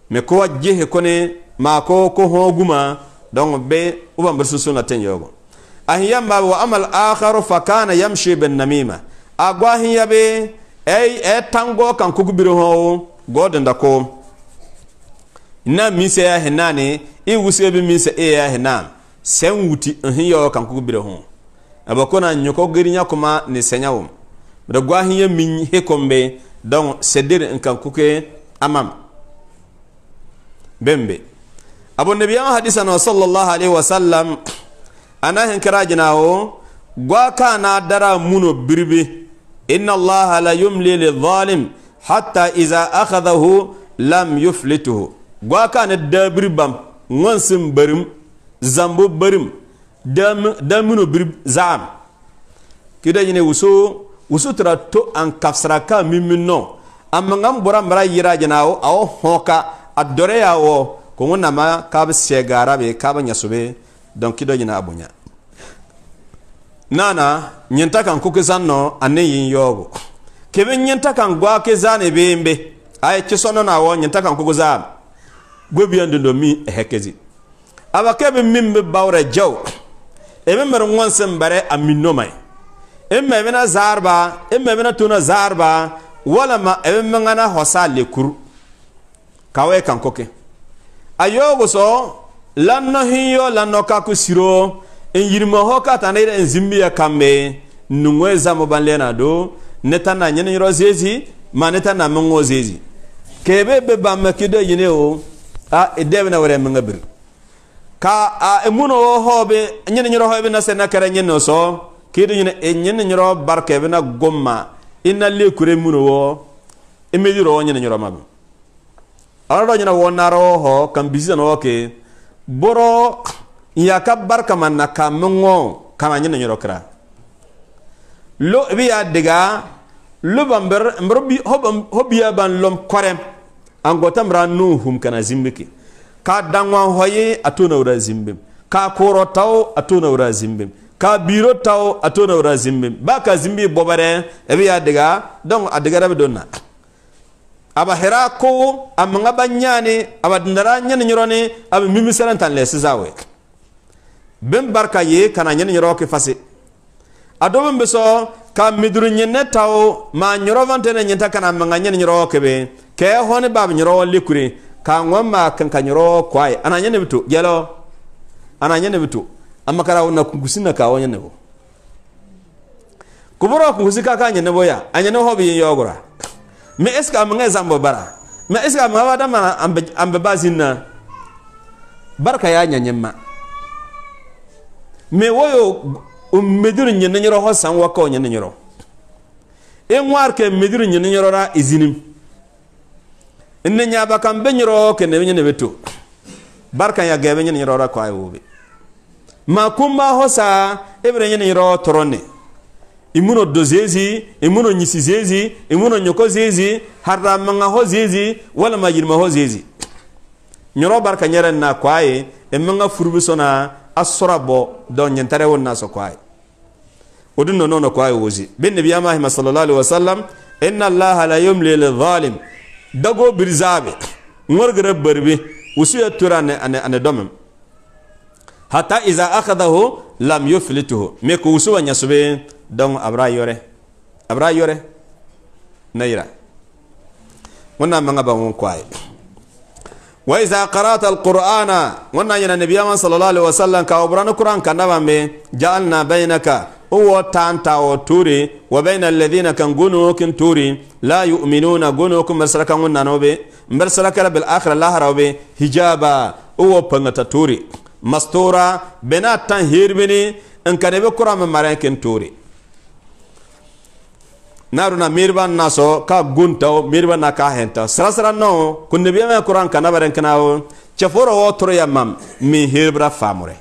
me ko je he kone ma ko ko hoguma don be u ban d sũ ten yogo ahiyam ba wa amal akhar fa kana yamshi bin namima agwa sẽn ya be ɛ tãngo kan kuk ho godin da e ko na minsa ya hina ne i wusi bi minsa e ya hina sen wuti in hiyo kan ku bire ho abako na nyoko girinya kuma ne senya wo da gwa hiye min he kombe don sedir in kan kuke amam bembe abu nabiyan hadisa na sallallahu alaihi wasallam ana hin kira jinawo gwa kana dara muno birbi inna allaha la yumli lidh-dhalim hatta iza akhadahu lam yuflituhu gwaka ne dabri bam ngonsim barim zambu barim dam damino bir zam kida yine wuso wuso tra to an kafsara ka mimino amma ngam bora mara yira jinawo awo hoka adore yawo ko ngona ma kab segara be kaba nyasube donc kido yina abunya nana nyenta kan kukisanno ane yin yogo tebenye ntaka ngwako ezaana ebembe aye kisono nawonye ntaka nkukuzaana gwe byandundo mi ehekezi abakebe mimbe bawra jaw emember ŋonse mbare a minnomai emme bena zaarba emme bena tona zaarba walama ebe meŋana hosa lekuru kawe kankoke ayogo so lanno hinyo lanno kaku siro en yirma ho katana ira en zimbiya kambe nuŋoe zamo banlena do ne ta na zezi ma na min zezi kebe be bamma kido yine o a debe na wore min ka a muno wo hobe ɲini yɔrɔ hobe na sena kare ɲini so kido yine e ɲini barke be na gomma ina le kure muno wo e me yɔrɔ ɲini yɔrɔ ma ara ho kan bisi na ke boro ya ka barka man na ka min kama ɲini yɔrɔ kra lo bi ya diga lo ban ber mbi hobiya ban lom korem an gota mra nu hum kana zimbiki ka dangwa hoye atona ura zimbim ka koro taw atona ura zimbim ka biro taw atona ura zimbim ba ka zimbi bobare e bi ya diga don a adiga rabi donna aba hera ko amanga banyani aba dindara nyani nyorone aba mimisaran tan lesizawe ben barka ye kana nyani nyoroke fasi a do bɩ so ka midur yẽnnɛ tao maan yõro fãn tɩ na yẽnta ka na n kebe kɛɛ fõ bab yõro lekure ka n wa maak ka yõro koae a na yẽ neb to gɛlɔ a na yẽ neb to ka wa nebo kuburo kungusi ka ka yẽ nebo ne fo bɩ me est ce que bara me est ce que a menga ba da barka yaa yã me woyo ummedir nyinna nyoro ho san wa ko nyinna e ngwar ke medir nyinna nyoro ra izinim inne nya ba kan be nyoro ke ne nyinna beto barka ya gebe nyinna nyoro ra ko ay wobe ma kumba ho sa ebre nyinna nyoro torone imuno dozezi imuno nyisi zezi imuno nyoko zezi harra manga ho zezi wala majirma ho zezi nyoro barka nyara na kwaye e manga furbi sona asora bo don nyantare wonna so kwai udun no no kwai wozi bin nabi amma sallallahu alaihi wasallam inna allaha la yumli lil zalim dago birzabe ngorgere berbi usuya turane ane ane domem hatta iza akhadahu lam yuflituhu me ko usuwa nyasube don abra yore abra yore naira wannan manga ban kwai وإذا قرأت القرآن ونعينا النبي صلى الله عليه وسلم كأبران القرآن كنبامي جعلنا بينك هو تانتا وتوري وبين الذين كان جنوكن توري لا يؤمنون جنوكن مرسلكا ونانوبي مرسلكا بالآخر الله روبي هجابا هو بنتا توري مستورة بنات تنهير بني إن كان يبقى قرآن من مريكن توري naruna mirba naso ka gunta mirba na ka henta sarasara no kunde biya kuran kana baren kana o cheforo wo toro ya mam mi hebra famure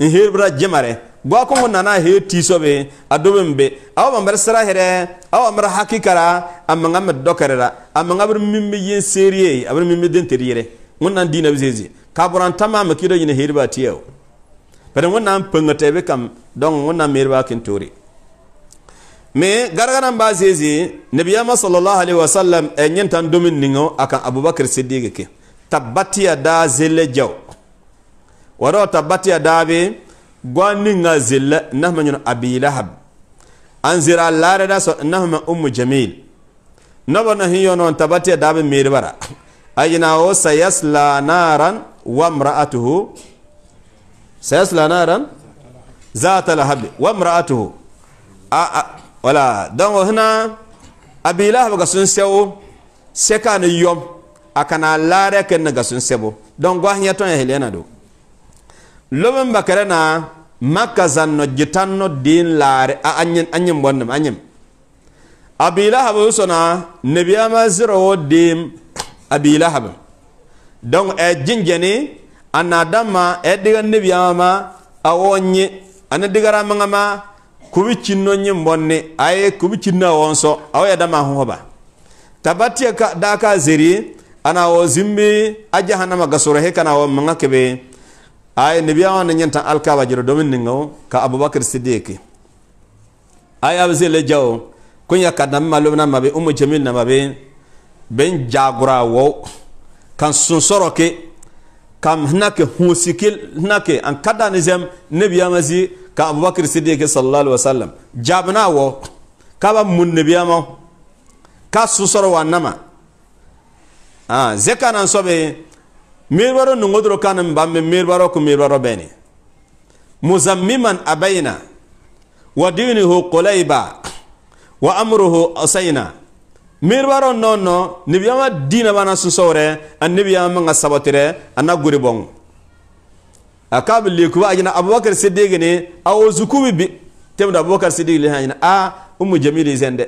in hebra jemare gwa ko na na he tiso be adobe mbe aw ma sara here aw ma hakikara amma ngam dokarera amma ngabr mimmi yin seriye abr mimmi den teriyere ngonna dina bizezi kaburan tamam kido yin hebra tiyo pero ngonna pangate be kam don mirba kin mais gargana ba zeze nabiyama sallallahu alaihi wasallam e eh, nyentan domin ningo aka abubakar siddiq ke tabbatiya da zelle jaw waro tabbatiya da be gwaninga zelle nahma nyun abi lahab anzira lare da so nahma ummu jamil nabo na hiyo non tabbatiya da be mirbara ayina o sayasla naran wa imra'atuhu sayasla naran ذات لهب وامرأته wala donc hna abi lahab ga sun sewo seka ni yom akana laare ken ga sun sebo donc wa nya ton helena do loben bakare na makka zanno jitanno din laare a anyen anyen bonnam anyen abi lahab sona nabiyama zero dim abi donc e jinjeni anadama e diga nabiyama awonye anadigarama ngama kubi chino nye nyimbonne aye kubi kubichina wonso ya dama huwaba tabati ya daka ziri ana wo zimbi ajahanama gasoro he kana wo manga kebe aye nebiya wana nyanta alkaba jiro domin ningo ka abubakar sidiki aye abzele jaw kunya malumi na mabe umu jamil na mabe ben jagura wo kan sunsoro ke kam hnake husikil hnake an kadani zem nebiya mazi ka abubakar siddiq sallallahu alaihi wasallam jabna wo ka ba mun nabiyama ka susoro wa nama ah zekana sobe mirbaro nungodro kanam bamme mirbaro ku mirbaro beni muzammiman abaina wa dinuhu qulayba wa amruhu asaina mirbaro nonno nabiyama dina bana susore an nabiyama nga akabin lekuba ajina abubakar siddiq ne a wasu kubi bi tem da abubakar siddiq le hanyar a umu jamilu zende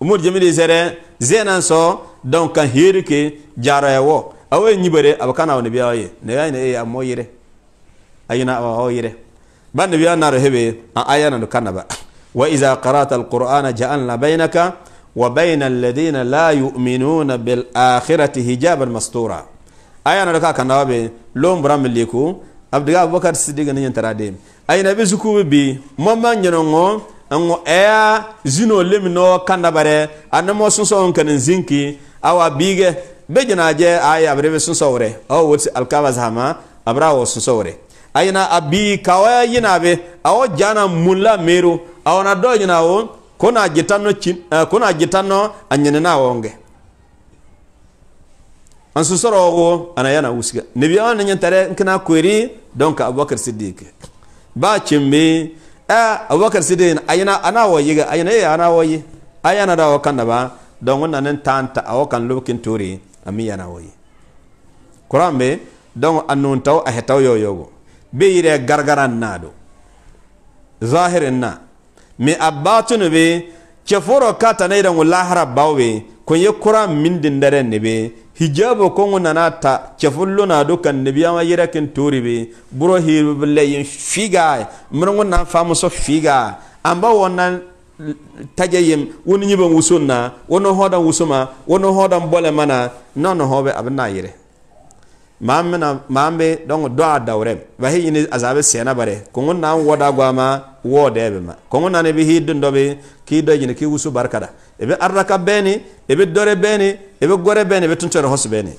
umu jamilu zere zenan so don kan hiri ke jara yawo a wai yi bare abu kana wani biya waye ne ya ne ya mo yire ayina a hawa yire ban biya na rahebe an ayana da kana ba wa iza qara'ta alqur'ana ja'alna bainaka wa bainal ladina la yu'minuna bil akhirati hijaban mastura ayana da ka kana be lom bram leku abdiga abubakar sidiga ni yentara dem ayina be zukubi bi moma nyenongo ngo eya zino lemino kandabare anamo sunso on zinki awa bige be je ay abrebe sunso wore o wotsi alkaba zama abra wo sunso wore ayina abi kawaya yinabe awo jana mulla meru awona do nyinawo kona jitano eh, kona jitano anyenena wonge an susorogo ana yana wusiga nebi on nyan tare nkina kweri donc abubakar siddiq ba cimbe a abubakar siddiq ayina ana wayiga ayina ya ana wayi ayana da wakan ba donc wannan nan tanta a wakan lokin tore ami yana wayi kuran be donc annun taw a hetaw yoyogo be yire gargaran nado zahirin na mi abbatunu be ceforo kata naidan lahara bawbe kun ye kuran min dindaren ne be hijabo kongu nana ta cefullo na do kan nebiyama yira ken tori be buro hirbile yin figa na nan so figa amba wonna tajayim yim woni nyiba wusunna wono hodan wusuma wono hodan bole mana nono hobe abna yire mamna mambe don do adawre ba hi ni azabe sena bare kongu na woda gwama wodebe ma kongu na be hiddo ndobe ki do jini ki wusu barkada ebe arraka beni ebe dore beni ebe gore bene ebe tuntere hosu bene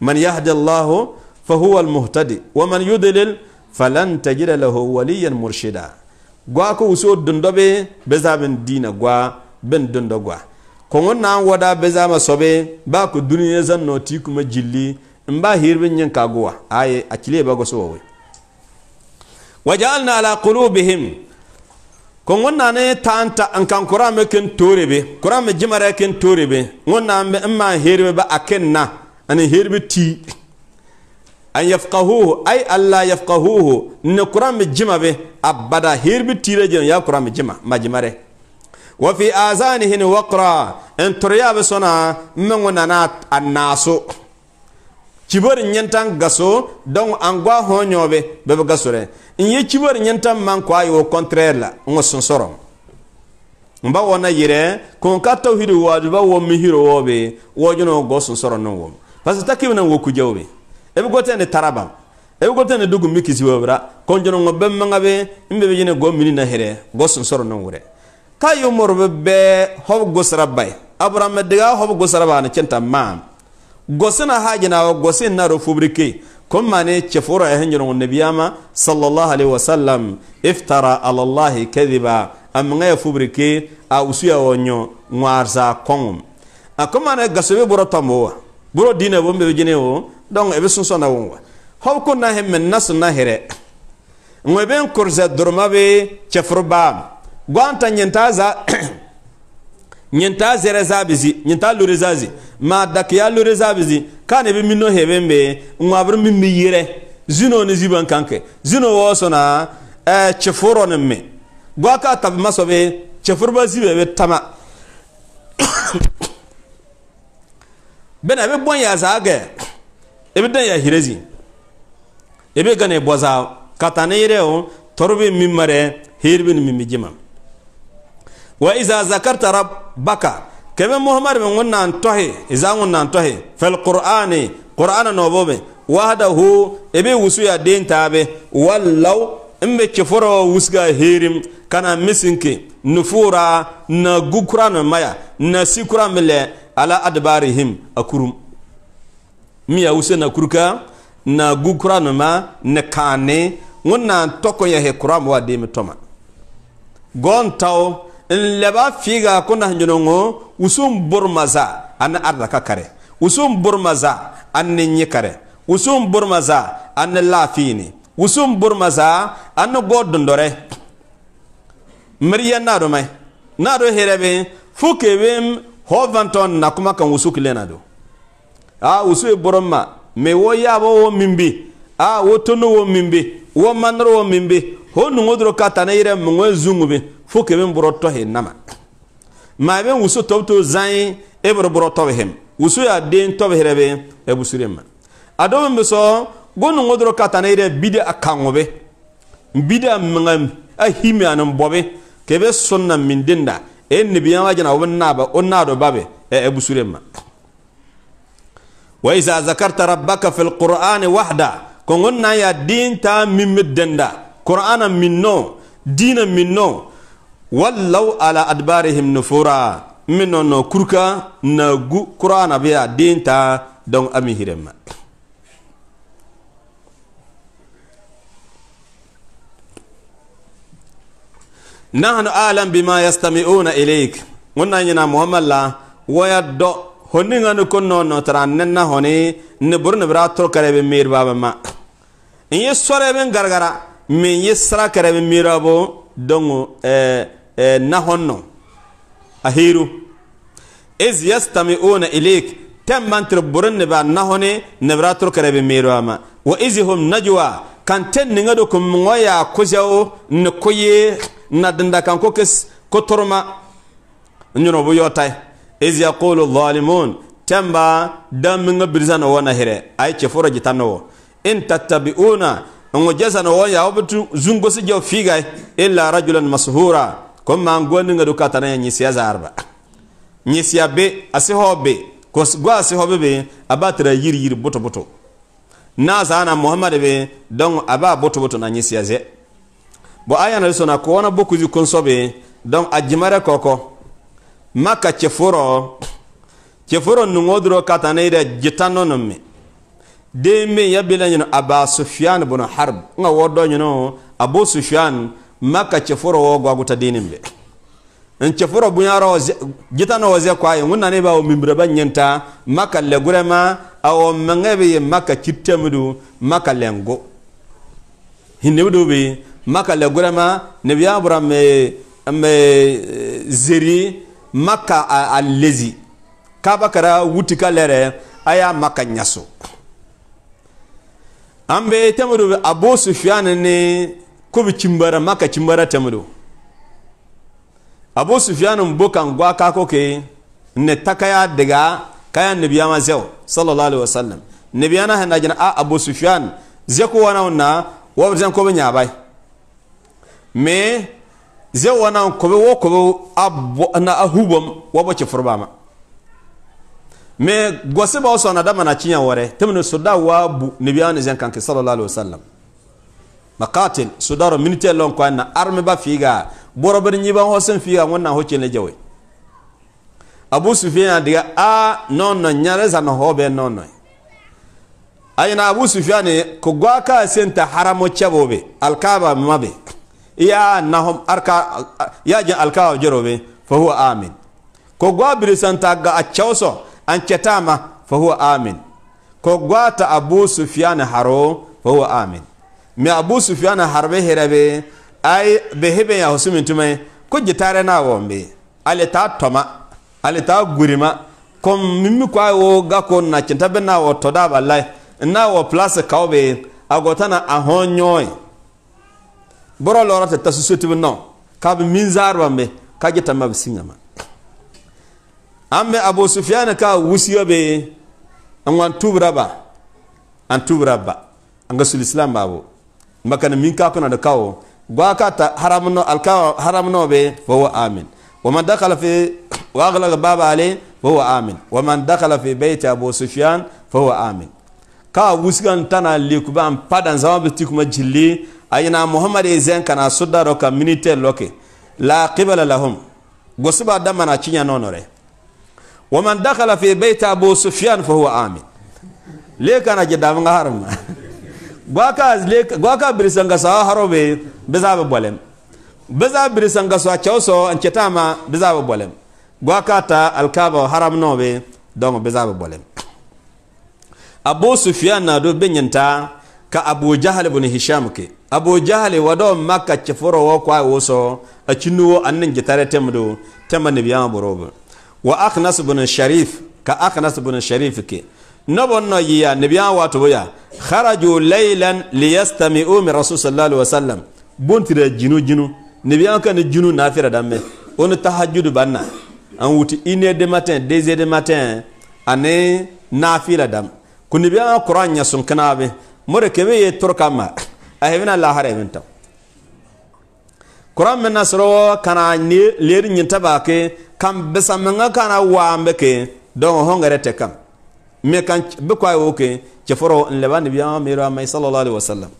man yahdi allah fa huwa al muhtadi wa man yudlil falan tajida lahu waliyan murshida gwa ko uso dundobe bezaben dina gwa ben dundo gwa ko wonna wada zama sobe ba ko duniya zan noti ti kuma jilli in ba hirbin yin kaguwa aye akile ba go so wawe وجعلنا ala qulubihim ne tanta an kan kurame ken torebe me jimare ken torebe me imma herbe ba akenna ani herbe ti an yafqahu ay alla yafqahu ne jima be abada herbe tire jen ya me jima jimare wa fi azanihin waqra en be sona mengonnana ana'so cibori nyentan gaso dong angwa honyobe be gasore n ye yɩ kibr yẽntãm man kɔ a yɩ wo contraire la n ko sonsɔrɔ sorem n ba wona e ko n ka tawhidu waajiba wo misiro wo be woojẽno go sẽn sorem nin wom parce ta kɩb nan wo kuja wo be b gotẽne tara e bãmb b gotẽne dug mi kisi wobra kõn ko bẽmb maŋa be n bɛ be yẽne go mini na hɩrɛ go sẽn sorem nin wʋrɛ ka yʋ morb bɛɛ hob gʋsra bay abrãm diga hob gʋsra baa ne kẽntã maam gosẽna haajẽna wa gosẽ na ro fabrike كم ماني تشفورا يهنجر النبيامة صلى الله عليه وسلم افترى على الله كذبا أم غير فبركي أو سيا ونيو نوارزا كوم أكم ماني قصبي برو تنبوا برو دينا بومبي بجنيو دون إبسون سنة ونوا هو كنا هم من ناس ناهرة نوبين كرزة درما بي تشفر بام غانتا نينتازا nyenta zere zabizi nyenta lori zazi ma dakiya lori zabizi kane bi mino hebe mbe nwabru mi mi yire zino ni ziban kanke zino wo sona e eh, chefuro ne me gwaka tab masobe chefuro ba zibe be tama bena be bon ya zage ebe den ya hirezi ebe gane boza katane yire o torbe mi mare hirbin mi mi jimam wa iza zakarta rabbaka kebe muhammad be wonnan tohe iza wonnan tohe fel qur'ani qur'ana nobobe wahdahu ebe wusuya den tabe wallaw imbe keforo wusga herim kana misinke nufura na gukura na maya na sikura mile ala adbarihim akurum miya wuse na kurka na gukura ma na kane wonnan toko he kuram wa dem toma gontaw n lɛba fiiga kuna hanjonongo usum burmaza an arda ka kare usum burmaza ani ninyi kare usum burmaza ani lafini usum burmaza an go dondore miriya nado mai nado herebe fukebem hovanton na kuma kan wusu kelen na do a usu e burma me wo yabo wo mimbi a wo tonu wo mimbi wo manro wo mimbi ho nungodro katana ire mungwe zungubi fo ke ben buro to he nama ma ben wusu to to zai e boro buro to wusu wuso ya den to he rebe e busurema ado ben so gonu ngodro katana ire bide be bide de a himi anan bobe ke be na min dinda e nibiyan wajana won n'a dɔ ba babe e e ma wa iza zakarta rabbaka fil qur'ani wahda kongon na ya din ta min denda qur'ana minno dina minno wallaw ala adbarihim nufura mino no kurka na gu qur'ana biya dinta don ami hirema nahnu alam bima yastami'una ilayk wannan yana muhammad la waya do honinga no konno no taran nenna honi ne burna bra to kare be mir baba ma in ye sore gargara min yesra sara kare be mirabo dongo eh Eh, na honno a hiru iz yastami'una ilayk tem mantir burun ne ba nahone nebratur karebe mirama wa izhum najwa kan ten ninga do kum ngoya kujawo ne koye na danda kan ko kes ko torma nyuno bu yotay iz yaqulu zalimun temba dam minga birzana wona hire ay ce foroji tanwo in tattabi'una ngo jesana wona yawbutu zungo si jaw figay illa rajulan mashura kom man go nga do katana ya nyisia zarba nyisia be asiho be kos go asiho be abatara yiri yiri boto boto na zana muhammad be don aba boto boto na nyisia ze bo aya na sona ko wana boku ji kon sobe don ajimara koko maka cheforo cheforo nungodro katana ida jitano nomme de me ya bilanyino aba sufyan ibn harb nga wodo nyino abu sufyan maka chefuro wo gwa guta mbe nchefuro in chefuro bunyaro jita no waze kwa yin wunna niba wa mimbreba nyenta maka legurema gurema awo mangebe ye maka chittemudu maka lengo hinne budu be maka legurema nibiyabura me me zeri maka alizi kaba kara wutika lere aya maka nyaso ambe be temudu abu sufyan ne kubi cimbara maka cimbara temudo abu sufyanun bukan gwa kako ke ne takaya daga kayan nabiya ma zew sallallahu alaihi wasallam nabiya na hana jina a abu sufyan zai ko na wana wa zan ko nya bai me zai wana ko be wo ko abu na ahubam wa bace furba ma me gosi ba so na da mana cinya wore tumne sudawa bu nabiya na zan kanke sallallahu alaihi wasallam maqatil sudaro minite lon ko na arme ba figa borobar nyiban hosen figa ngonna hoce ne jawe abu sufyan diga a non non nyare za no hobe non non ayna abu sufyan ko gwa ka senta haramo chabobe alkaba mabe iya nahum arka ya je alkaba jerobe fa huwa amin ko gwa bir santa ga a chawso an chetama fa huwa amin ko gwa ta abu sufyan haro fa huwa amin me abu sufiana harbe herabe ay behebe ya husumi tume ko jitare na wombe ale ta toma ale ta gurima kom mimmi ko ay wo gako na cinta be na wo toda balai na wo place kawbe agotana ahonyoy boro lora ta tasusuti no kab minzar bambe ka jita mab singama ambe abu sufiana ka wusiyobe be an wan tubraba an tubraba an gasul islam babu makana min ka kuna da kawo gwa ka ta haram no alka haram no be fa huwa amin wa man dakhala fi wa aghlaqa baba ale fa huwa amin wa man dakhala fi bayti abu sufyan fa huwa amin ka wusgan tana likuban padan zama bitik majilli ayina muhammad ezen kana sudda roka minite loke la qibala lahum gosuba damana cinya nonore wa man dakhala fi bayti abu sufyan fa huwa amin le kana jidamanga harma gwaka zle gwaka birisanga sa harobe bezabe bolem biza birisanga sa chawso an chetama ba bolem gwaka ta alkaba haram nobe don bezabe bolem abu sufyan na do benyanta ka abu jahal ibn hisham ke abu jahal wado makka cheforo wo kwa woso a chinuwo annin gitare temdo tema biya borobe wa akhnas ibn sharif ka akhnas ibn sharif ke nobo no yiya nebiyan wato boya kharaju laylan liyastami'u min rasul sallallahu alaihi wasallam bontira jinu jinu nebiyan kan jinu nafira damme on tahajjud banna an wuti une de matin deux de matin ani nafila dam ku nebiyan qur'an ya sun kana be kebe ye torka ma a hebina lahare qur'an men nasro kana leri nyinta ba ke kam besamanga kana wa don hongere te kam mɛ kan bɛ ko a y'o kɛ cɛfɔrɔ n laban ne bi an miiri an ma sallallahu alaihi wasallam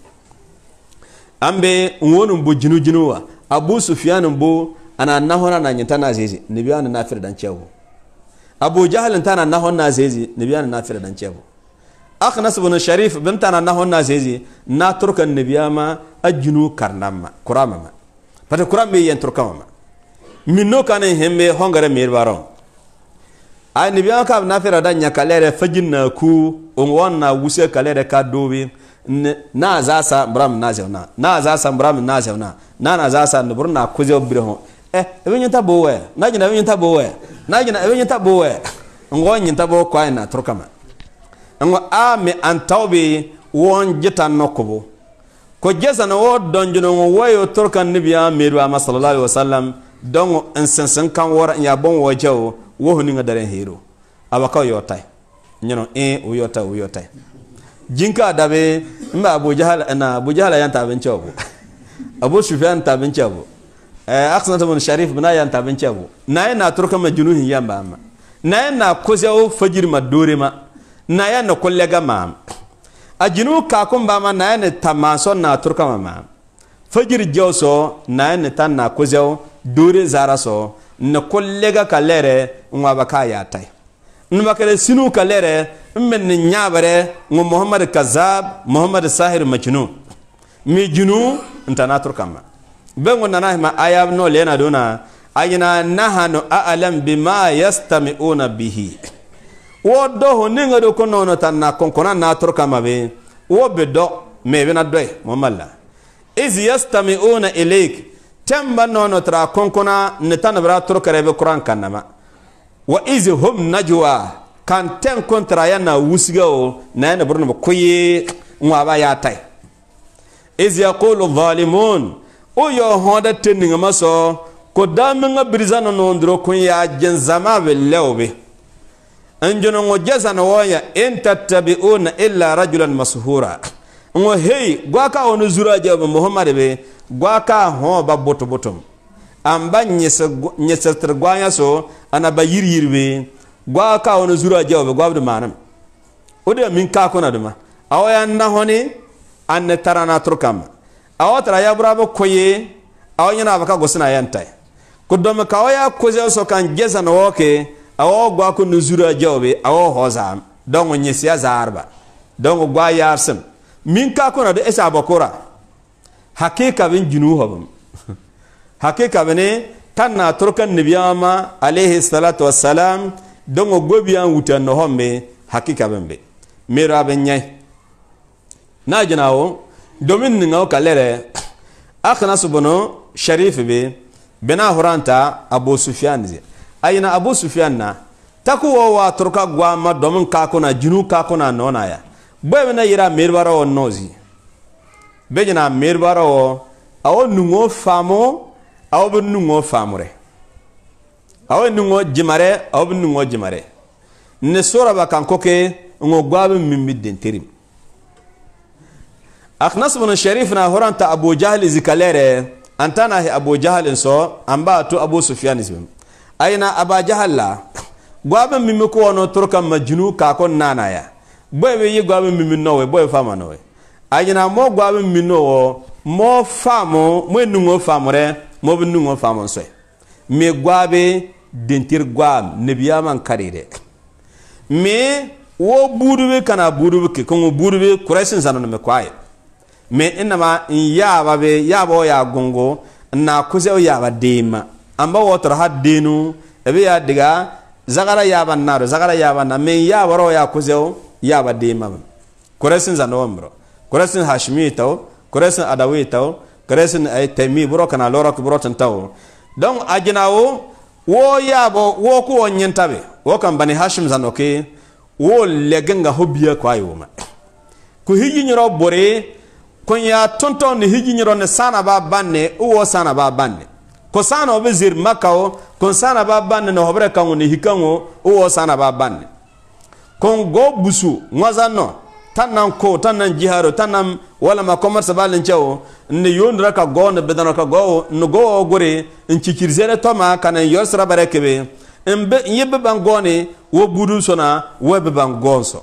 an bɛ ŋɔni bo jinu jinu wa abu sufiyani bo ana nahɔna na ɲinta na zezi ne bi an na fɛrɛ dan cɛ wo abu jahali ta na nahɔn na zezi ne bi an na fɛrɛ dan cɛ wo aknas bin sharif bin ta na nahɔn na zezi na turka ne bi ma a jinu karnama kurama ma parce que kuran bɛ yen turkama ma min n'o kan ne hɛn bɛ hɔngɛrɛ miiri baaraw a ni biyan ka na fira da nya kalere fajin na ku on na wuse kalere ka dobi na za sa bram na zauna na za sa bram na zauna na na za sa nubur na kuje ho eh ibin bo we na gina ibin bo we na gina ibin yinta bowe ngon yinta bo kwa na turkama ngo a me tawbi won jita nokobo ko jesa na wo donjuno ngo wayo turkan nibiya medu ama sallallahu alaihi wasallam don en sensen kan wara ya bon wajewo wo ho ninga dare hero abaka yota nyano e eh, u yota u yota jinka dabe mba abu jahal na abu jahal yanta taben chabo abu sufyan taben chabo eh aksana tabun sharif bina yanta taben chabo naye na turka ma junuhin yamba ma naye na kozya fajir ma dore ma naye na kollega ma a jinu ka kun ba ma naye na tamaso na turka ma ma fajir jawso naye na tan na kozya dore zaraso n kollega ka lɛrɛ n ba kaa yaa tai n bakare sinu ka lɛrɛ n men ni ŋo mohamad kazab mohamad sahir majinu mi junu n ta natur kamma be ŋo nana hima ayab no lena dona ayina nahanu a'lam bima yastami'una bihi wo doho ninga do ko nono tan na konkona natur be wo be do me bena doy momalla iz yastami'una ilayk temba nono tra konkona ne tanabra tur karebe qur'an kanama wa iz hum najwa kan ten kontra yana wusga o na ne burnu kuyi nwa ya tai iz yaqulu zalimun o yo honda teninga maso ko daminga birzana no ndro kun ya jin zama billawbe anjuno ngo jazana waya in tattabi'una illa rajulan mashura ngo hey gwaka ono zura jaba muhammad be gwaka ho ba boto boto amba nyesa nyesa tr gwanya so ana ba yir yir be gwaka ono zura jaba gwabdu manam ode min ka kona duma ya na honi an tarana turkam tra ya brabo koye awanya na baka gosna yantai kudoma kawaya koze so kan jeza na woke awo gwako nuzura jawbe awo hozam dongo nyesiya zarba dongo gwa yarsam min ka kona do esa bakora hakika bin junuhum hakika bane kan na turkan nabiyama alayhi salatu wassalam don gobiyan wutan no hombe hakika ben be mera ben nyai na jinawo domin ninga kalere akhna subono sharif be bina horanta abu sufyan ze ayina abu sufyan na takuwa wa turka gwa ma domin ka kona jinu ka kona nona ya bõe b na yɩra a merbã raoo nozi bɩ yẽna a a wa nungõ famo a wa b nungõ famre a wa nungõ jemare a wa b nungõ jemare ne soraba kan koke ŋo gwaab n mim bɩ denterim aknas bn sharif na horanta abu jahl zikalɛɛrɛ an nahi abu jahl n sɔ an baa to abu sufiyan zibim a aba jahl la gwaab n mimi kʋ wa no tor ma junu kaa kõ naana ya boy be ye gwa mimi no we boy farmer no we ajina mo gwa mimi no wo mo famo mo enungo famre mo be nungo famo so me gwa dentir gwa ne man karire me wo kana ke kuresin me kwaye me inama ya gongo na o ya diga zagara naro zagara na me yaba dimaba koresin za nombro koresin hashmi taw koresin adawi taw koresin ay temi buro kana ko buro tan taw don ajinawo wo yabo wo ko nyintabe wo kan bani hashim za noke wo legenga hobiya ayo ma ko hiji nyiro bore ko ya tonton ni hiji nyiro ne sana ba banne wo sana ba banne ko sana obezir makao ko sana ba banne no hobre kango ni hikango wo sana ba banne kon busu ŋwazanɔ tan nan ko tannan nan tannan tan nan walama commerce balen cewo ne yondira ka go ne bedano ka go ne go o gore n cikirisere toma kana yor sira bare kebe n be n ye beban goni wo budu sona wo beban gon so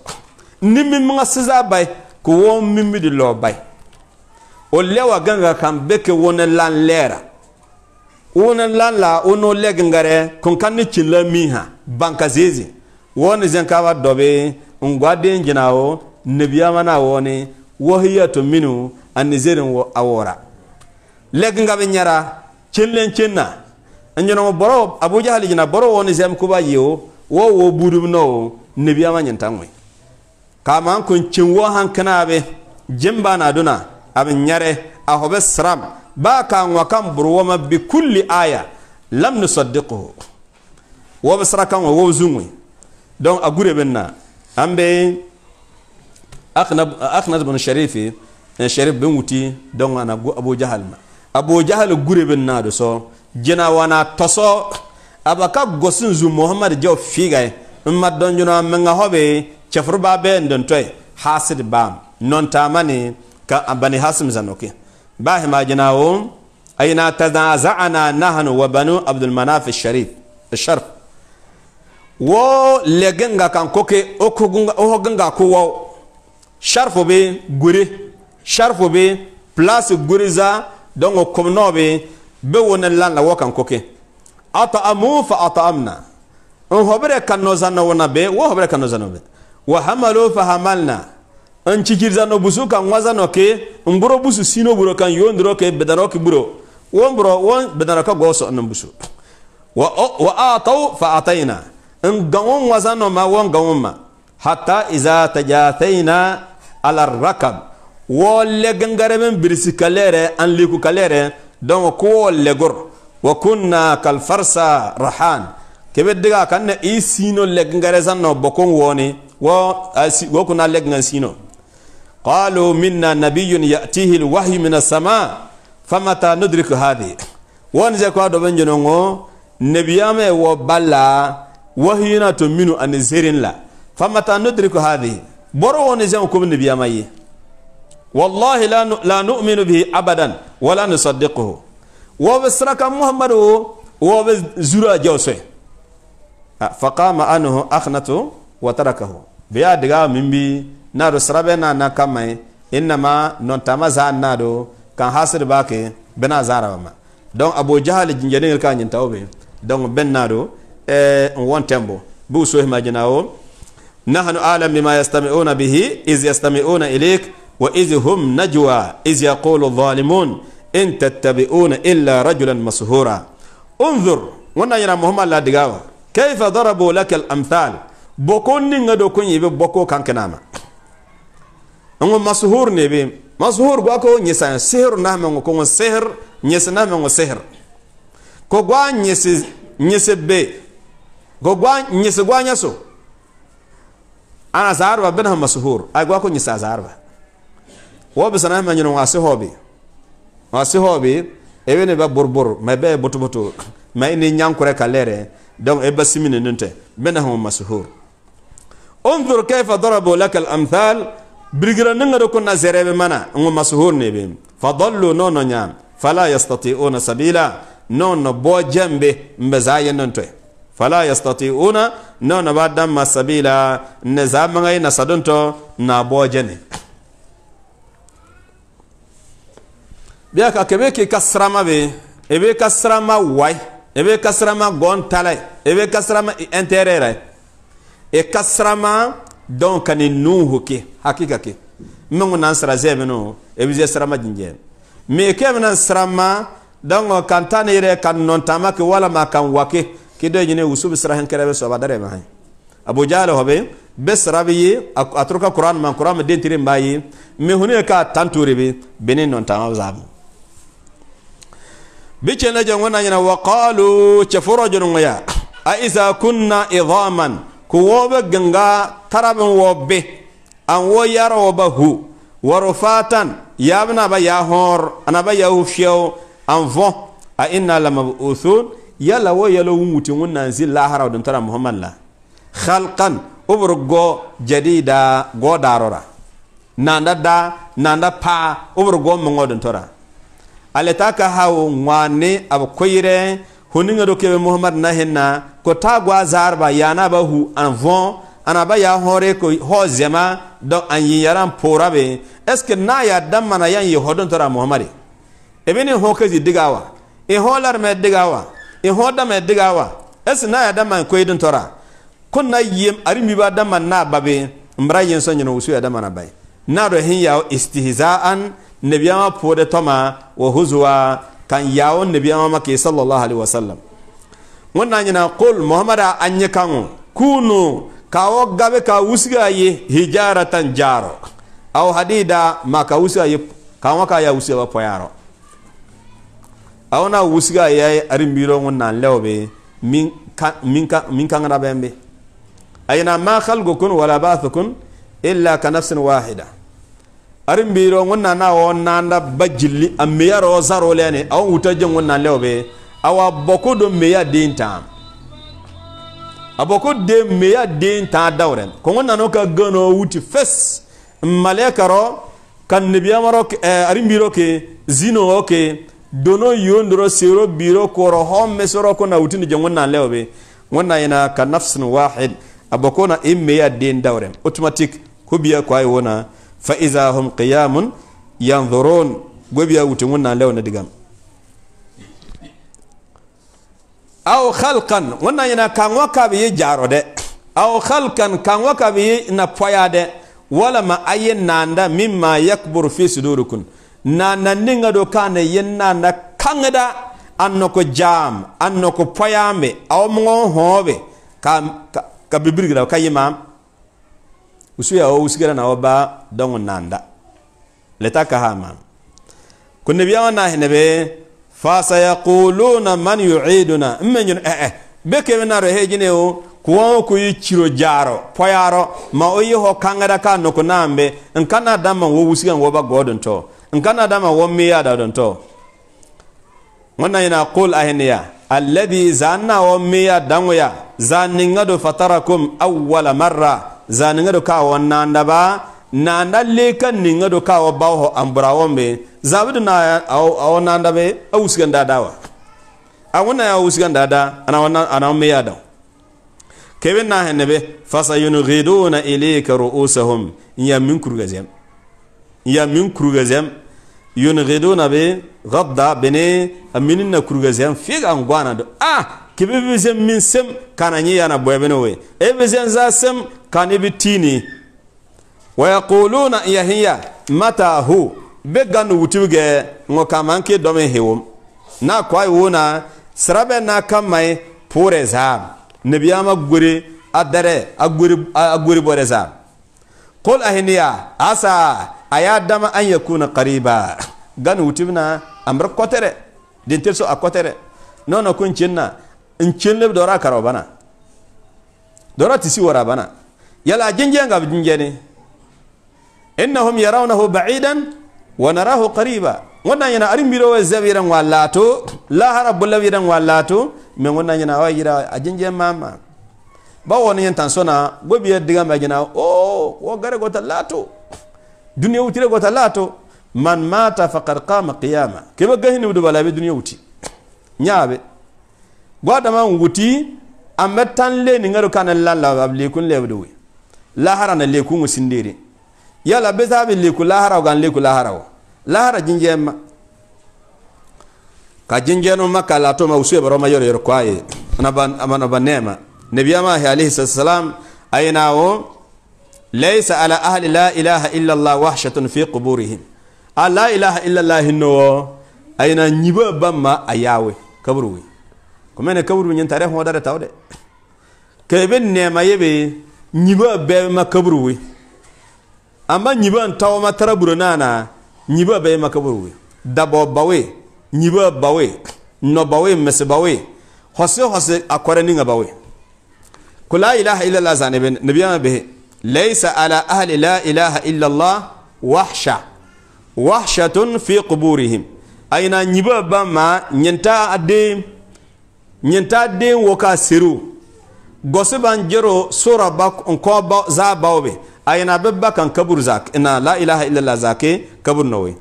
ni min mga siza bay ko wo min mi di lo bay o lewa ganga kan beke wona lan lera wona lan la ono legngare kon kan ne cinla ha banka zezi woni zẽnkaba dobe n goaden jina wo woni wahiyatu minu a ni zerin a wora nyara chenlen chenna n boro abujahali jina boro woni zem kuba yiwo wo wo budum no nebiyama nyinta kama kun cin wo jimba na duna abin nyare a sram ba ka ŋwa kan burwoma bi kulli aya lam nusaddiquhu wo bi sra kan wo donc a gure bɛ na an bɛ aknas bin sharifi sharif bin wuti don ana abu jahal ma abu jahal gure bin na da so jina wana toso abaka gosin zu muhammad jaw figai in ma don jina min ga hobe chafur ba be don toy hasid bam non tamani ka abani hasim zanoke ba ma jina wo aina tazaza'ana nahnu wa banu abdul manaf sharif الشرف wo legenga kan koke ohogenga ko wow sharfo be gure sharfo be place gure dongo don o komno be be wonen lan la wo kan koke ata'amu fa ata'amna on hobere kan no zanna wona be wo hobere kan no zanna be wa hamalu fa hamalna an cikir zanno busu kan wazano ke mburo busu sino buro kan yondro ke bedaro ke buro won buro won bedaro ka goso annan busu wa wa atau fa ataina n gaŋo ŋwasa nɔma wo ma hatta iza tajathaina ala rakab wo legengaremen birisi kalere an liku kalere donc kuwo legor wa kunna kalfarsa rahan kebe diga kan ne i sino legengare bokon woni wo wo kuna legengan sino qalu minna nabiyyun ya'tihi alwahyu min as-sama famata nudriku hadhi won je ko do benjono ngo nebiyame wo balla وهينا تمنو أن زيرين لا فمتى ندرك هذه برو نزامكم النبي أمي والله لا لا نؤمن به أبدا ولا نصدقه وبسرك محمد وبزرا جوسه فقام أنه أخنته وتركه بيا دغا ممبي نارو سربنا نكمي إنما ننتما زانادو كان حاصل باكي بنا زارما دون أبو جهل جنجنين كان ينتوبي دون بنادو eh, won tembo bu so ma jina o nahnu alam bima yastami'una bihi iz yastami'una ilayk wa iz hum najwa iz yaqulu dhalimun in tattabi'una illa rajulan mashura unzur wannan yana muhammad la digawa kayfa darabu laka al-amthal bokon ninga do kun boko kankanama ngo mashur ne be mashur gwa nyisa sihr na ma ko sihr nyisa na ma sihr ko gwa nyisa nyisa nyisa gwanya so ana zaarba bin hama suhur ay gwa ko nyisa zaarba wobe sana ma nyino wasi hobe wasi hobe ewe ne ba borbor ma be boto boto ma ni nyankure kalere donc e basimine nunte bin hama masuhur انظر كيف ضربوا لك الامثال برجرا نغدو كنا زريبه منا ان مسهور نبي فضلوا نونو نيام فلا يستطيعون سبيلا نونو بو جنبه مزايننتو fala yastati'una na na ba dan masabila ne za mangai na sadonto na boje ne biya ka kebe ke kasrama be ebe kasrama wai ebe kasrama gontala ebe kasrama interere e kasrama don kani nuhu ke hakika ke mungu nan sara zemeno ebi ze sarama jinjen me ke nan sarama don kan tanire kan non tamake wala ma kan wake kidojine wusub sirahan kerebe soba daremahay abu jahl hobe be sirabiye atruka qur'an man qur'an ma dentire mbaye me hune ka tanturebe benin non tama zabu bice na jan wannan yana wa qalu chafura junwaya a iza kunna idhaman ku wobe ganga tarabin wobe an wo yara wo wa rufatan yabna ba ya anaba ya fiyo an vo a inna lamabuthun yala wo yala wuti wunnan si lahara dum tara muhammad la khalkan ubur go da go darora nanda da nanda pa ubur go mungo dum tara ta ka hawo ngwane ab koyire huninga do kebe muhammad na hinna ko ta gwa ba yana ba hu an von ba ya hore ko ho zema do an yi yaran porabe eske na ya mana yan yi hodon tara muhammad e ne ho kazi digawa e holar me digawa iho dama digawa esi na ya dama ko idin tora kunna yim arimi ba dama na babe mbra yin so nyina usu ya dama na bai na do hin yawo istihza'an nabiyama pode toma wa huzwa kan yawo nabiyama make sallallahu alaihi wasallam wannan yana qul muhammada anye kan kunu kawo gabe ka wusiga ye hijaratan jaro aw hadida maka wusiga ye kan waka ya wusiga poyaro a wona wusiga ya ari mbiro ngun nan lewbe min kan min kan min kan na bembe ayna ma khalqukum wala ba'thukum illa ka nafsin wahida ari mbiro ngun na nan da bajilli amiya ro zaro lene aw utaje ngun nan lewbe awa boko do meya dinta aboko de meya dinta dawren ko wona nan ka gano wuti fes malekaro kan nibiyamaro eh, ari mbiro ke zino okay. dono yon doro sero biro koro homme soro ko nawtini je na lewɓe wonna ina ka nafsin wahid aba imme ya den dawrem automatic ko biya ko ay wona fa iza hum qiyamun yanzurun gobiya wuti wonna na digam aw khalqan wonna ina ka ngoka ye jaro de aw khalqan ka ngoka ye na poyade wala ma ayen nanda mimma yakbur fi sudurikum na na ninga do kane yenna na kangada anno ko jam anno ko poyame aw mo hobe ka ka bibirgira ka yima usuya o usigara na oba don nanda leta ka hama kunna biya na hinebe fa sayaquluna man yu'iduna men eh eh beke na re hejine o kuwo ku yi ciro jaro poyaro ma o yi ho kangada ka no ko nambe en kana dama wo usigan wo ba godon to nkana dama wommi miya da don to wannan yana qul ahniya alladhi zanna wommi miya danguya ya zaninga do fatarakum awwala marra zaninga do ka wonna ba na na kan ninga do ka wa bawo won be zabidu na aw nanda be dawa a awuna ya da dada ana wana ana wommi ya dawo kebe na henne be ghiduna ilayka ru'usuhum ya min kurgazem ya min kurgazem yunghiduna be gadda bene aminna kurgazem fi ga ngwana do ah kibe bizem min sem kana nyi yana boye bene we e bizem za sem kana bitini wa yaquluna yahiya mata hu be ganu wutibge ngokamanke domen hewom na kwai wona sirabe na kamai pore za nabiyama gore adare agore agore bore za qul ahiniya asa a y'a dama an yakuna qariba gani wutibna mara kotere din tel so a kotere nono kun cinna in cinle dora karo bana dora si wara bana yala jinje ngab jinje ne innahum yarawnahu ba'idan wa narahu qariba wannan yana arin biro wa zabiran wallato la harabul labiran wallato men wani yana wa gira a jinje mama ba wani yan tansona gobiye diga magina o oh, ko gare gota lato dunia utire gota talato man mata faqad qama qiyama keba gahini wudu be dunia uti nyaabe gwada man wuti ametan le ni ngaro kana lalla babli kun le wudu lahara na le kun sindire yala sabe le ku lahara gan le ku lahara lahara jinjem ka jinjeno makala to ma usue baroma yoro yoro kwaye na ban amana banema nabiyama alayhi salam ayna wo laisa ala ahli la ilaha illallah allah wahshatun fi quburihim a la ilaha illa allah hinno ayna nyiba bamma ayawe kaburu wi ne kaburu nyen tare ho dare tawde kebe nema yebe nyiba be ma kaburu wi amma nyiba taw ma taraburo nana nyiba be ma kaburu wi dabo bawe nyiba bawe no bawe mese bawe hose hose akwara ninga bawe kula ilaha illa allah zanabe ma be ليس على أهل لا إله إلا الله وحشة وحشة في قبورهم أين نبابا ما نينتا أدي نينتا أدي وكا سيرو غصبا جرو سورة باك زا باوبي أين ببا كان كبر زاك إن لا إله إلا الله زاكي كبر نوي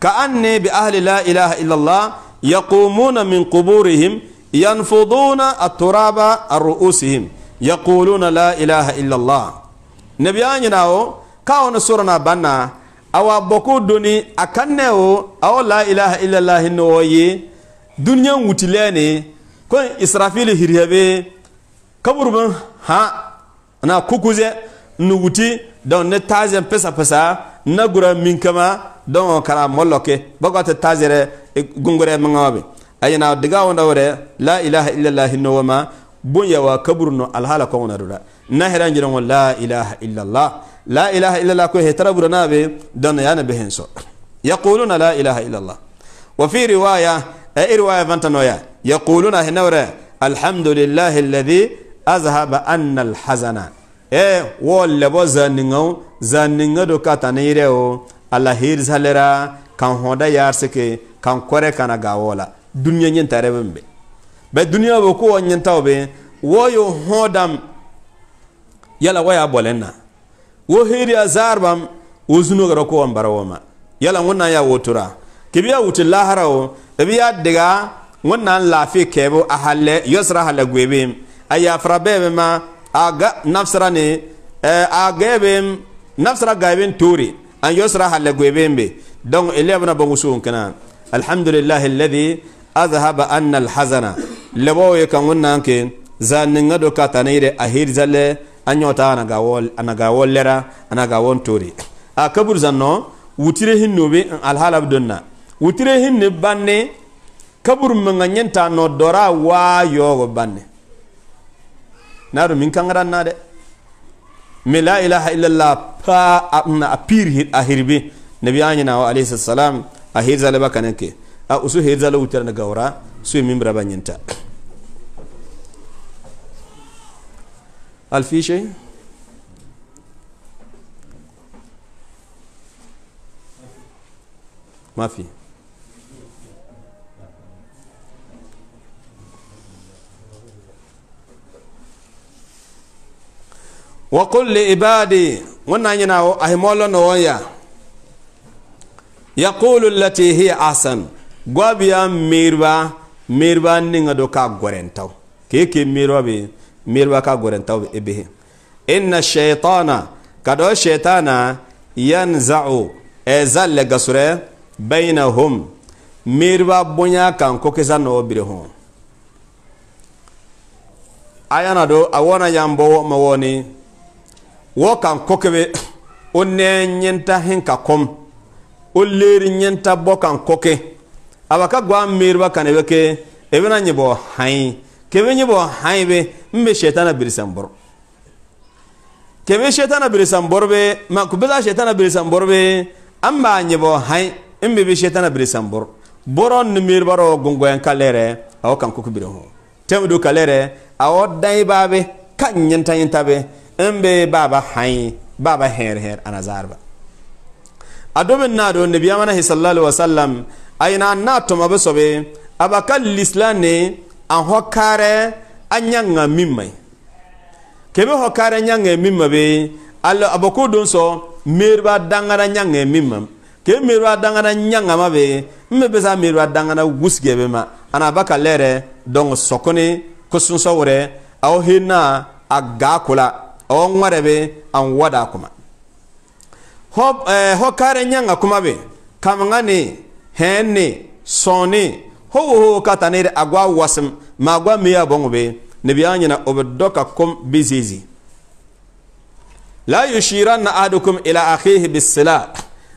كأن بأهل لا إله إلا الله يقومون من قبورهم ينفضون التراب الرؤوسهم يقولون لا إله إلا الله nebiya nyina o ka wo ni sorona banna awa boko doni a ne o awo la ilaha illallah ni wo ye duniya wutile ne ko israfil hirhebe kaburu bin ha na kukuze ni wuti don ne tazen pesa pesa na gura min kama don kara molloke ta tazere e gungure mangabe ayina diga wanda wore la ilaha illallah ni wo ma bunya wa kaburu no alhala ko na dura نهران جرم لا إله إلا الله لا إله إلا الله كوه تربر نابي دون يانا بهن يقولون لا إله إلا الله وفي رواية أي رواية فانتنويا يقولون هنورا الحمد لله الذي أذهب أن الحزن إيه واللبو زننغو زننغو دوكاتا نيريو الله هيرز هلرا كان هوندا يارسكي كان كوري كان غاولا دنيا نين تاربن بي بي دنيا ويو هودام yala waya bolenna wo heri azar bam wo zuno gara ko wan barawoma yala wannan ya wotura kibiya wuti lahara wo biya diga wannan lafi kebo a halle yosra halle gwebe aya frabe ma aga nafsra ne a gebe nafsra gaben turi an yosra halle gwebe be don ilebna bangusun kana alhamdulillah alladhi azhaba anna alhazana lebo ye kan wannan ke zanin ngado katanaire ahir zalle anyota anagawol anagawol lera anagawon tore a kabur zanno wutire hinnobe in alhalab donna wutire hinne banne kabur manga nyenta no dora wa yogo banne naru min kangaran na de me la ilaha illallah pa apna apir ahirbe nabi anyina wa alayhi salam ahir zalaba kanake a usu hezala wutira na gawra su min ba nyenta alfiche mafi wa qulli ibadi wonna ñinawo ahe molono wonya yaqulu llati hiya ahsan gwabiya mirba mirba ninga do ka gorentaw keke mirwaɓe miiriba ka gorentaw e bihi inna shaitana ka do shaitana yanzau e zalle gasure bainahum miiriba bonya kan kokisa nowo biri hu ayana do awona yambo mawoni wo kan kokebe o ne nyenta hin ka kom o leeri nyenta bɔ koke aba gwa miiriba kan e be ke kebe nyebo haibe mbe shetana birisan bor kebe shetana birisan borbe ma kubeza shetana birisan borbe amba nyebo hai mbe be shetana birisan bor boron nimir baro gongoyan kalere aw kan ko kubire ho temdu kalere aw dai babe kan nyanta yintabe mbe baba hai baba her her anazarba adomin na do nabiya mana sallallahu alaihi wasallam ayna na to mabasobe abakan lislan ne ahokare anyanga mimai kebe hokare nyanga mimma be alla abako don so merba dangara nyanga mimma ke merba dangara nyanga ma be mme be sa merba dangara wusge be ma ana baka lere don sokone kusun sawre aw hinna aga kula aw ngware be an wada kuma hob eh, hokare nyanga kuma be kamngane henne soni ho ho ka ta ne agwa wasm ma gwa me ya bon be ne bi anyina obdoka kom bizizi la yushiranna ahadukum ila akhihi bisila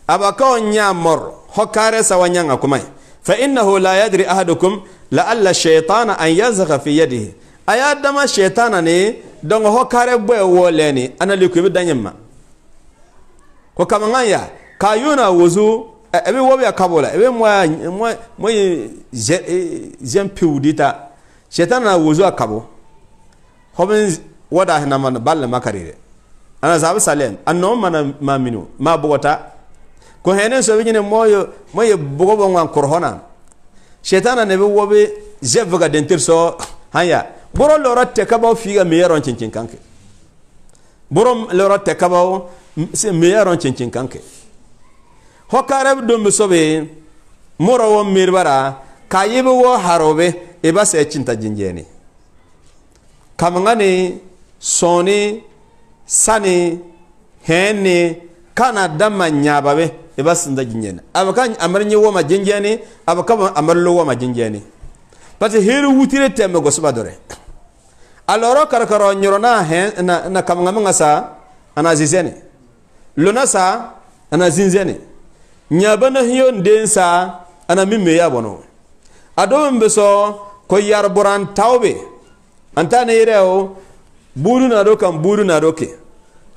abaka nya mor ho kare sa wanya ngakuma fa innahu la yadri ahadukum la alla shaytana an yazgha fi yadihi aya dama shaytana ne don ho kare bwe wole ne analiku bi danyamma ko kamanga ya kayuna wuzu ebe wɔbi akabɔ la ebe mwa mwa mwa ye zɛ zɛn pewu di na wozo akabo, hɔbi wada hina ma ba lɛma ana zaa salen, salɛm a nɔɔ mana ma minu ma bɔgɔta ko hɛnɛ sɔ bi ɲinɛ mɔɔ ye mɔɔ ye bɔgɔ bɔ ŋan kɔrɔ hɔnan sɛtan na ne bi wɔbi zɛ vɛ ka hanya bɔrɔ lɔrɔ tɛ kabaw fi ka meyɛrɔ cɛncɛn kan kɛ bɔrɔ lɔrɔ tɛ kabaw meyɛrɔ cɛncɛn hokareb dombisobe morowo mirbara kayibi wo harobe iba sechinta jinjeni kamngani soni sani henni kana dama nyababe iba sinda jinjeni abaka amarnye woma jinjeni abaka amarlo woma jinjeni pati hiri wutire temme gosuba dore aloro karkaro nyoro na hen na, na kamngamanga sa ana zizeni lona sa ana zinzeni ɲabana hiyon den sa ana min meya bono ado min be so ko yarboran tawbe anta ne yireo buru na do kan buru na do ke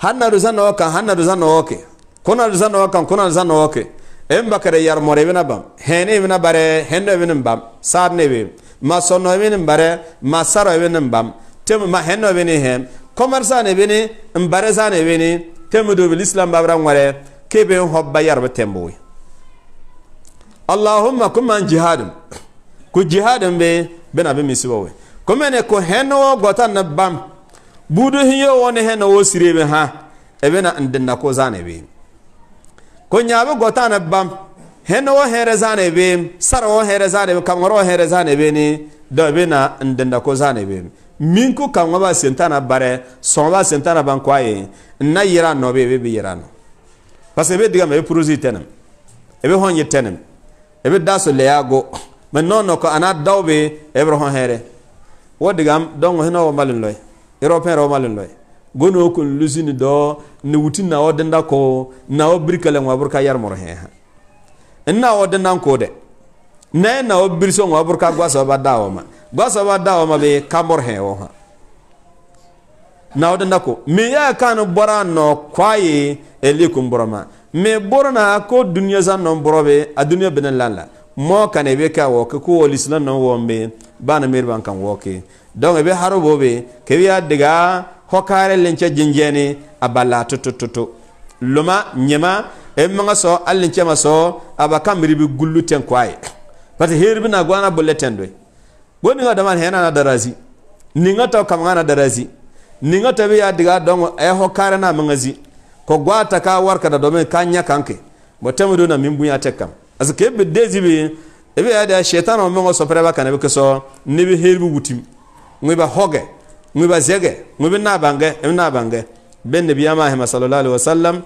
hanna do zanno kan hanna do zanno ke kona do zanno kan kona do zanno ke en bakare yar more bina bam hene bina bare hende bina bam sar ne be ma sonno bina bare ma saro bina bam tem ma hende bina hem komarsa ne bina bare sa ne bina tem do bil islam babra ngore kebe hobba yar be tembo allahumma kuma jihadum ku jihadum be bena be misibo we kumene ko heno gota na bam budu hiyo woni heno wo sirebe ha ebena na ko zane be ko nyaabe gota na bam heno wo here zane be sara wo here zane be kamoro here zane be ni do bena ndenna ko zane be min ko kan ba sentana bare son ba sentana ban kwaye na yira no be be yira no parce que be diga me prosi tenem ebe hon ye tenem e be le ya go men non ko ana daw be hon here wo digam dongo wo malin loy european wo malin loy gono ko lusini do ne wuti na wo denda ko na wo brikale burka yar mor he ha na wo denda ko de ne na wo birso burka gwaso ba dawo ma gwaso ba dawo ma be kamor he wo ha na wo denda ko me ya kan bora no kwaye elikum boroma me borna ko duniya zan non borobe a duniya benen lala mo kane be ka wo ko wol islam non wo wombe bana mer ban kan wo ke donc e be haro bo be ke ya diga hokare len lenche jinjeni abala to luma nyema e manga so alin chema so aba kam ribi gullu ten kwai pati hirbi na gwana bulletin do goni ga daman hena na darazi ninga to kamanga na darazi ninga to be ya diga donc e hokare na mangazi ko gwata ka warka da domin ka nya kanke bo temudo na min bunya tekam as ke be dezi be e be ada shaitan o mo so preba kana be ko so ne be helbu wutim ngi ba hoge ngi ba zege ngi be na bange em na bange ben nabi ma hema sallallahu alaihi wasallam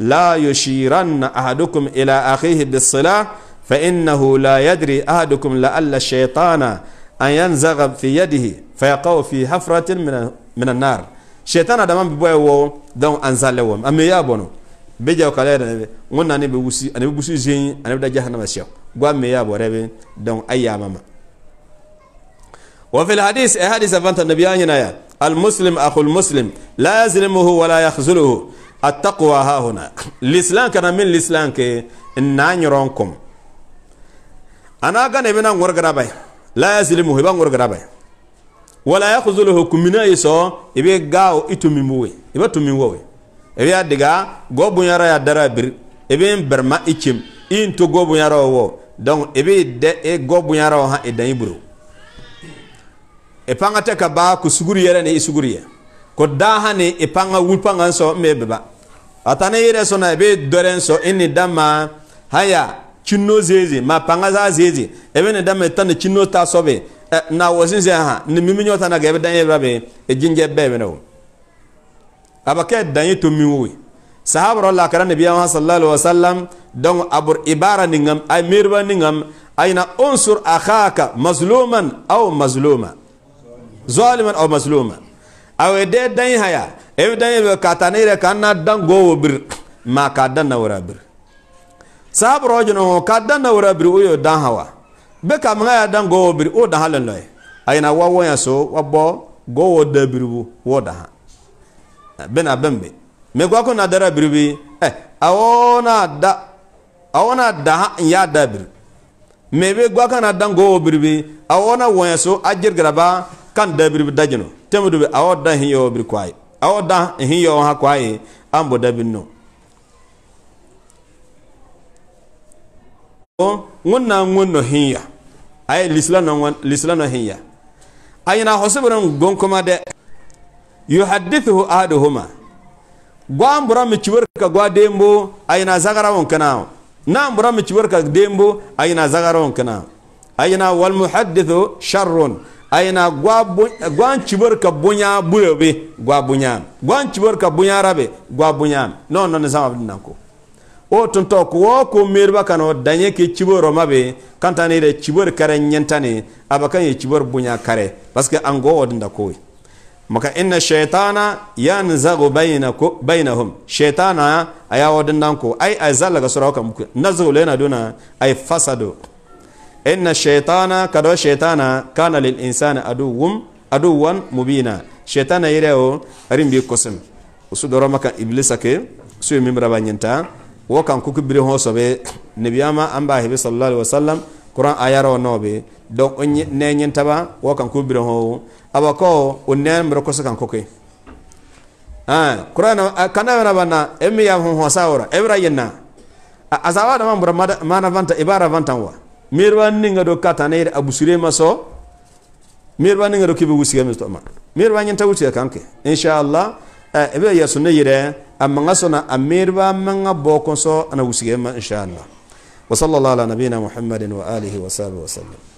la yushiranna ahadukum ila akhihi bis-salah fa innahu la yadri ahadukum la'alla ash-shaytana an yanzagha fi yadihi fa yaqaw fi hafratin min min an-nar shetana dama bi bɔ ye wɔwɔ donc an zalɛ wɔm a meya bɔnɔ be jaw kala yɛrɛ ŋo nani be wusi ani be wusi zeŋi ani be da jahanama sɛw gwa meya bɔrɛ be donc e a yama ma وفي الحديث أحاديث فانت النبي هنا المسلم أخو المسلم لا يظلمه ولا يخذله التقوى ها هنا الإسلام كان من الإسلام كي نان يرونكم أنا كان ابن غرغرابي لا يظلمه يبقى wala ya kuzulu hukumina iso ibe gao itumimwe ibe tumiwowe ibe adiga gobu yara ya dara bir ibe berma ichim in to gobu yara wo donc ibe de e gobu yara ha idan ibro e panga te ka ba ku suguri yere ne isuguri ye ko da ha ne e panga wul panga so me beba atane yere so na ibe doren so ini dama haya chino zezi ma panga za zezi ibe ne dama tan chino ta sobe Eh, na wɔsin sɛ ha ne mimi nyɛ ɔta na gɛbɛ dan yɛ bra bɛ egyinjɛ bɛɛ bɛ na o abakɛ dan yɛ to mi wo sahaba rɔ lakara ne biya wa sallallahu alaihi wa sallam donc abur ibara ni ngam ay mirba ni ngam ayna unsur akhaka mazluman aw mazluma zaliman aw mazluma aw de dan haya e dan yɛ ka ta ne dan go wo bir ma ka dan na wara bir sahaba rɔ jino ka dan na wara bir o yo dan hawa be ka mga ya dan gowo biri o da halen loye ayina wawo ya so wabo gowo da biribu wo da ha bena bembe me gwa ko na dara biribi eh awona da awona da ha ya da biri me be gwa kana dan gowo biribi awona wo ya so ajir graba kan da biribi dajino temudu be awoda hin yo biri kwai awoda hin yo ha kwai ambo da binno wẽnnaam wẽnno sẽn ya ay lisla no lisla no a ayina hosibran gon kuma de yuhaddithu aduhuma gwan goam mi ciwer gwa dembo ayina yẽna zagara wõnkna naam bora mi ciwer dembo ayina yẽna zagara wõnkna a yẽna walmuhadithu sharrun ayina gwa gwan ciwer bunya buyobe gwa bunya gwan ciwer bunya rabe gwa bunya no no ne b dẽnanko wo tonto ko ko merba kano danye ke ciboro mabe kanta ne da cibor kare nyantane abakan ye cibor bunya kare paske an go wodin da koyi maka inna shaytana yanzagu bainako bainahum shaytana aya wodin dan ko ai azalla ga sura kan nazo lena duna ai fasadu inna shaytana kado shaytana kana lil insani aduwum aduwan mubina shaytana yireo rimbi kosim usudoro maka iblisa ke su mi mraba wo kan kuku biri ho sobe nabiyama an ba hebe sallallahu alaihi wasallam kuran ayaro nobe don ne nyen taba wo kan kuku biri ho aba ko unne mro ko sakan kuku ah qur'an kana na bana emi ya ho ho sawra ebra yenna azawa da man bramada mana vanta ibara vanta wa mirwan ninga do katane abu sulaiman so mirwan ninga do kibu wusiga mi ma mirwan nyin tawuti kanke inshallah eh, ebe ya sunne yire أما غسنا أمير بأما بوكنسو أنا وسيما إن شاء الله وصلى الله على نبينا محمد وآله وصحبه وسلم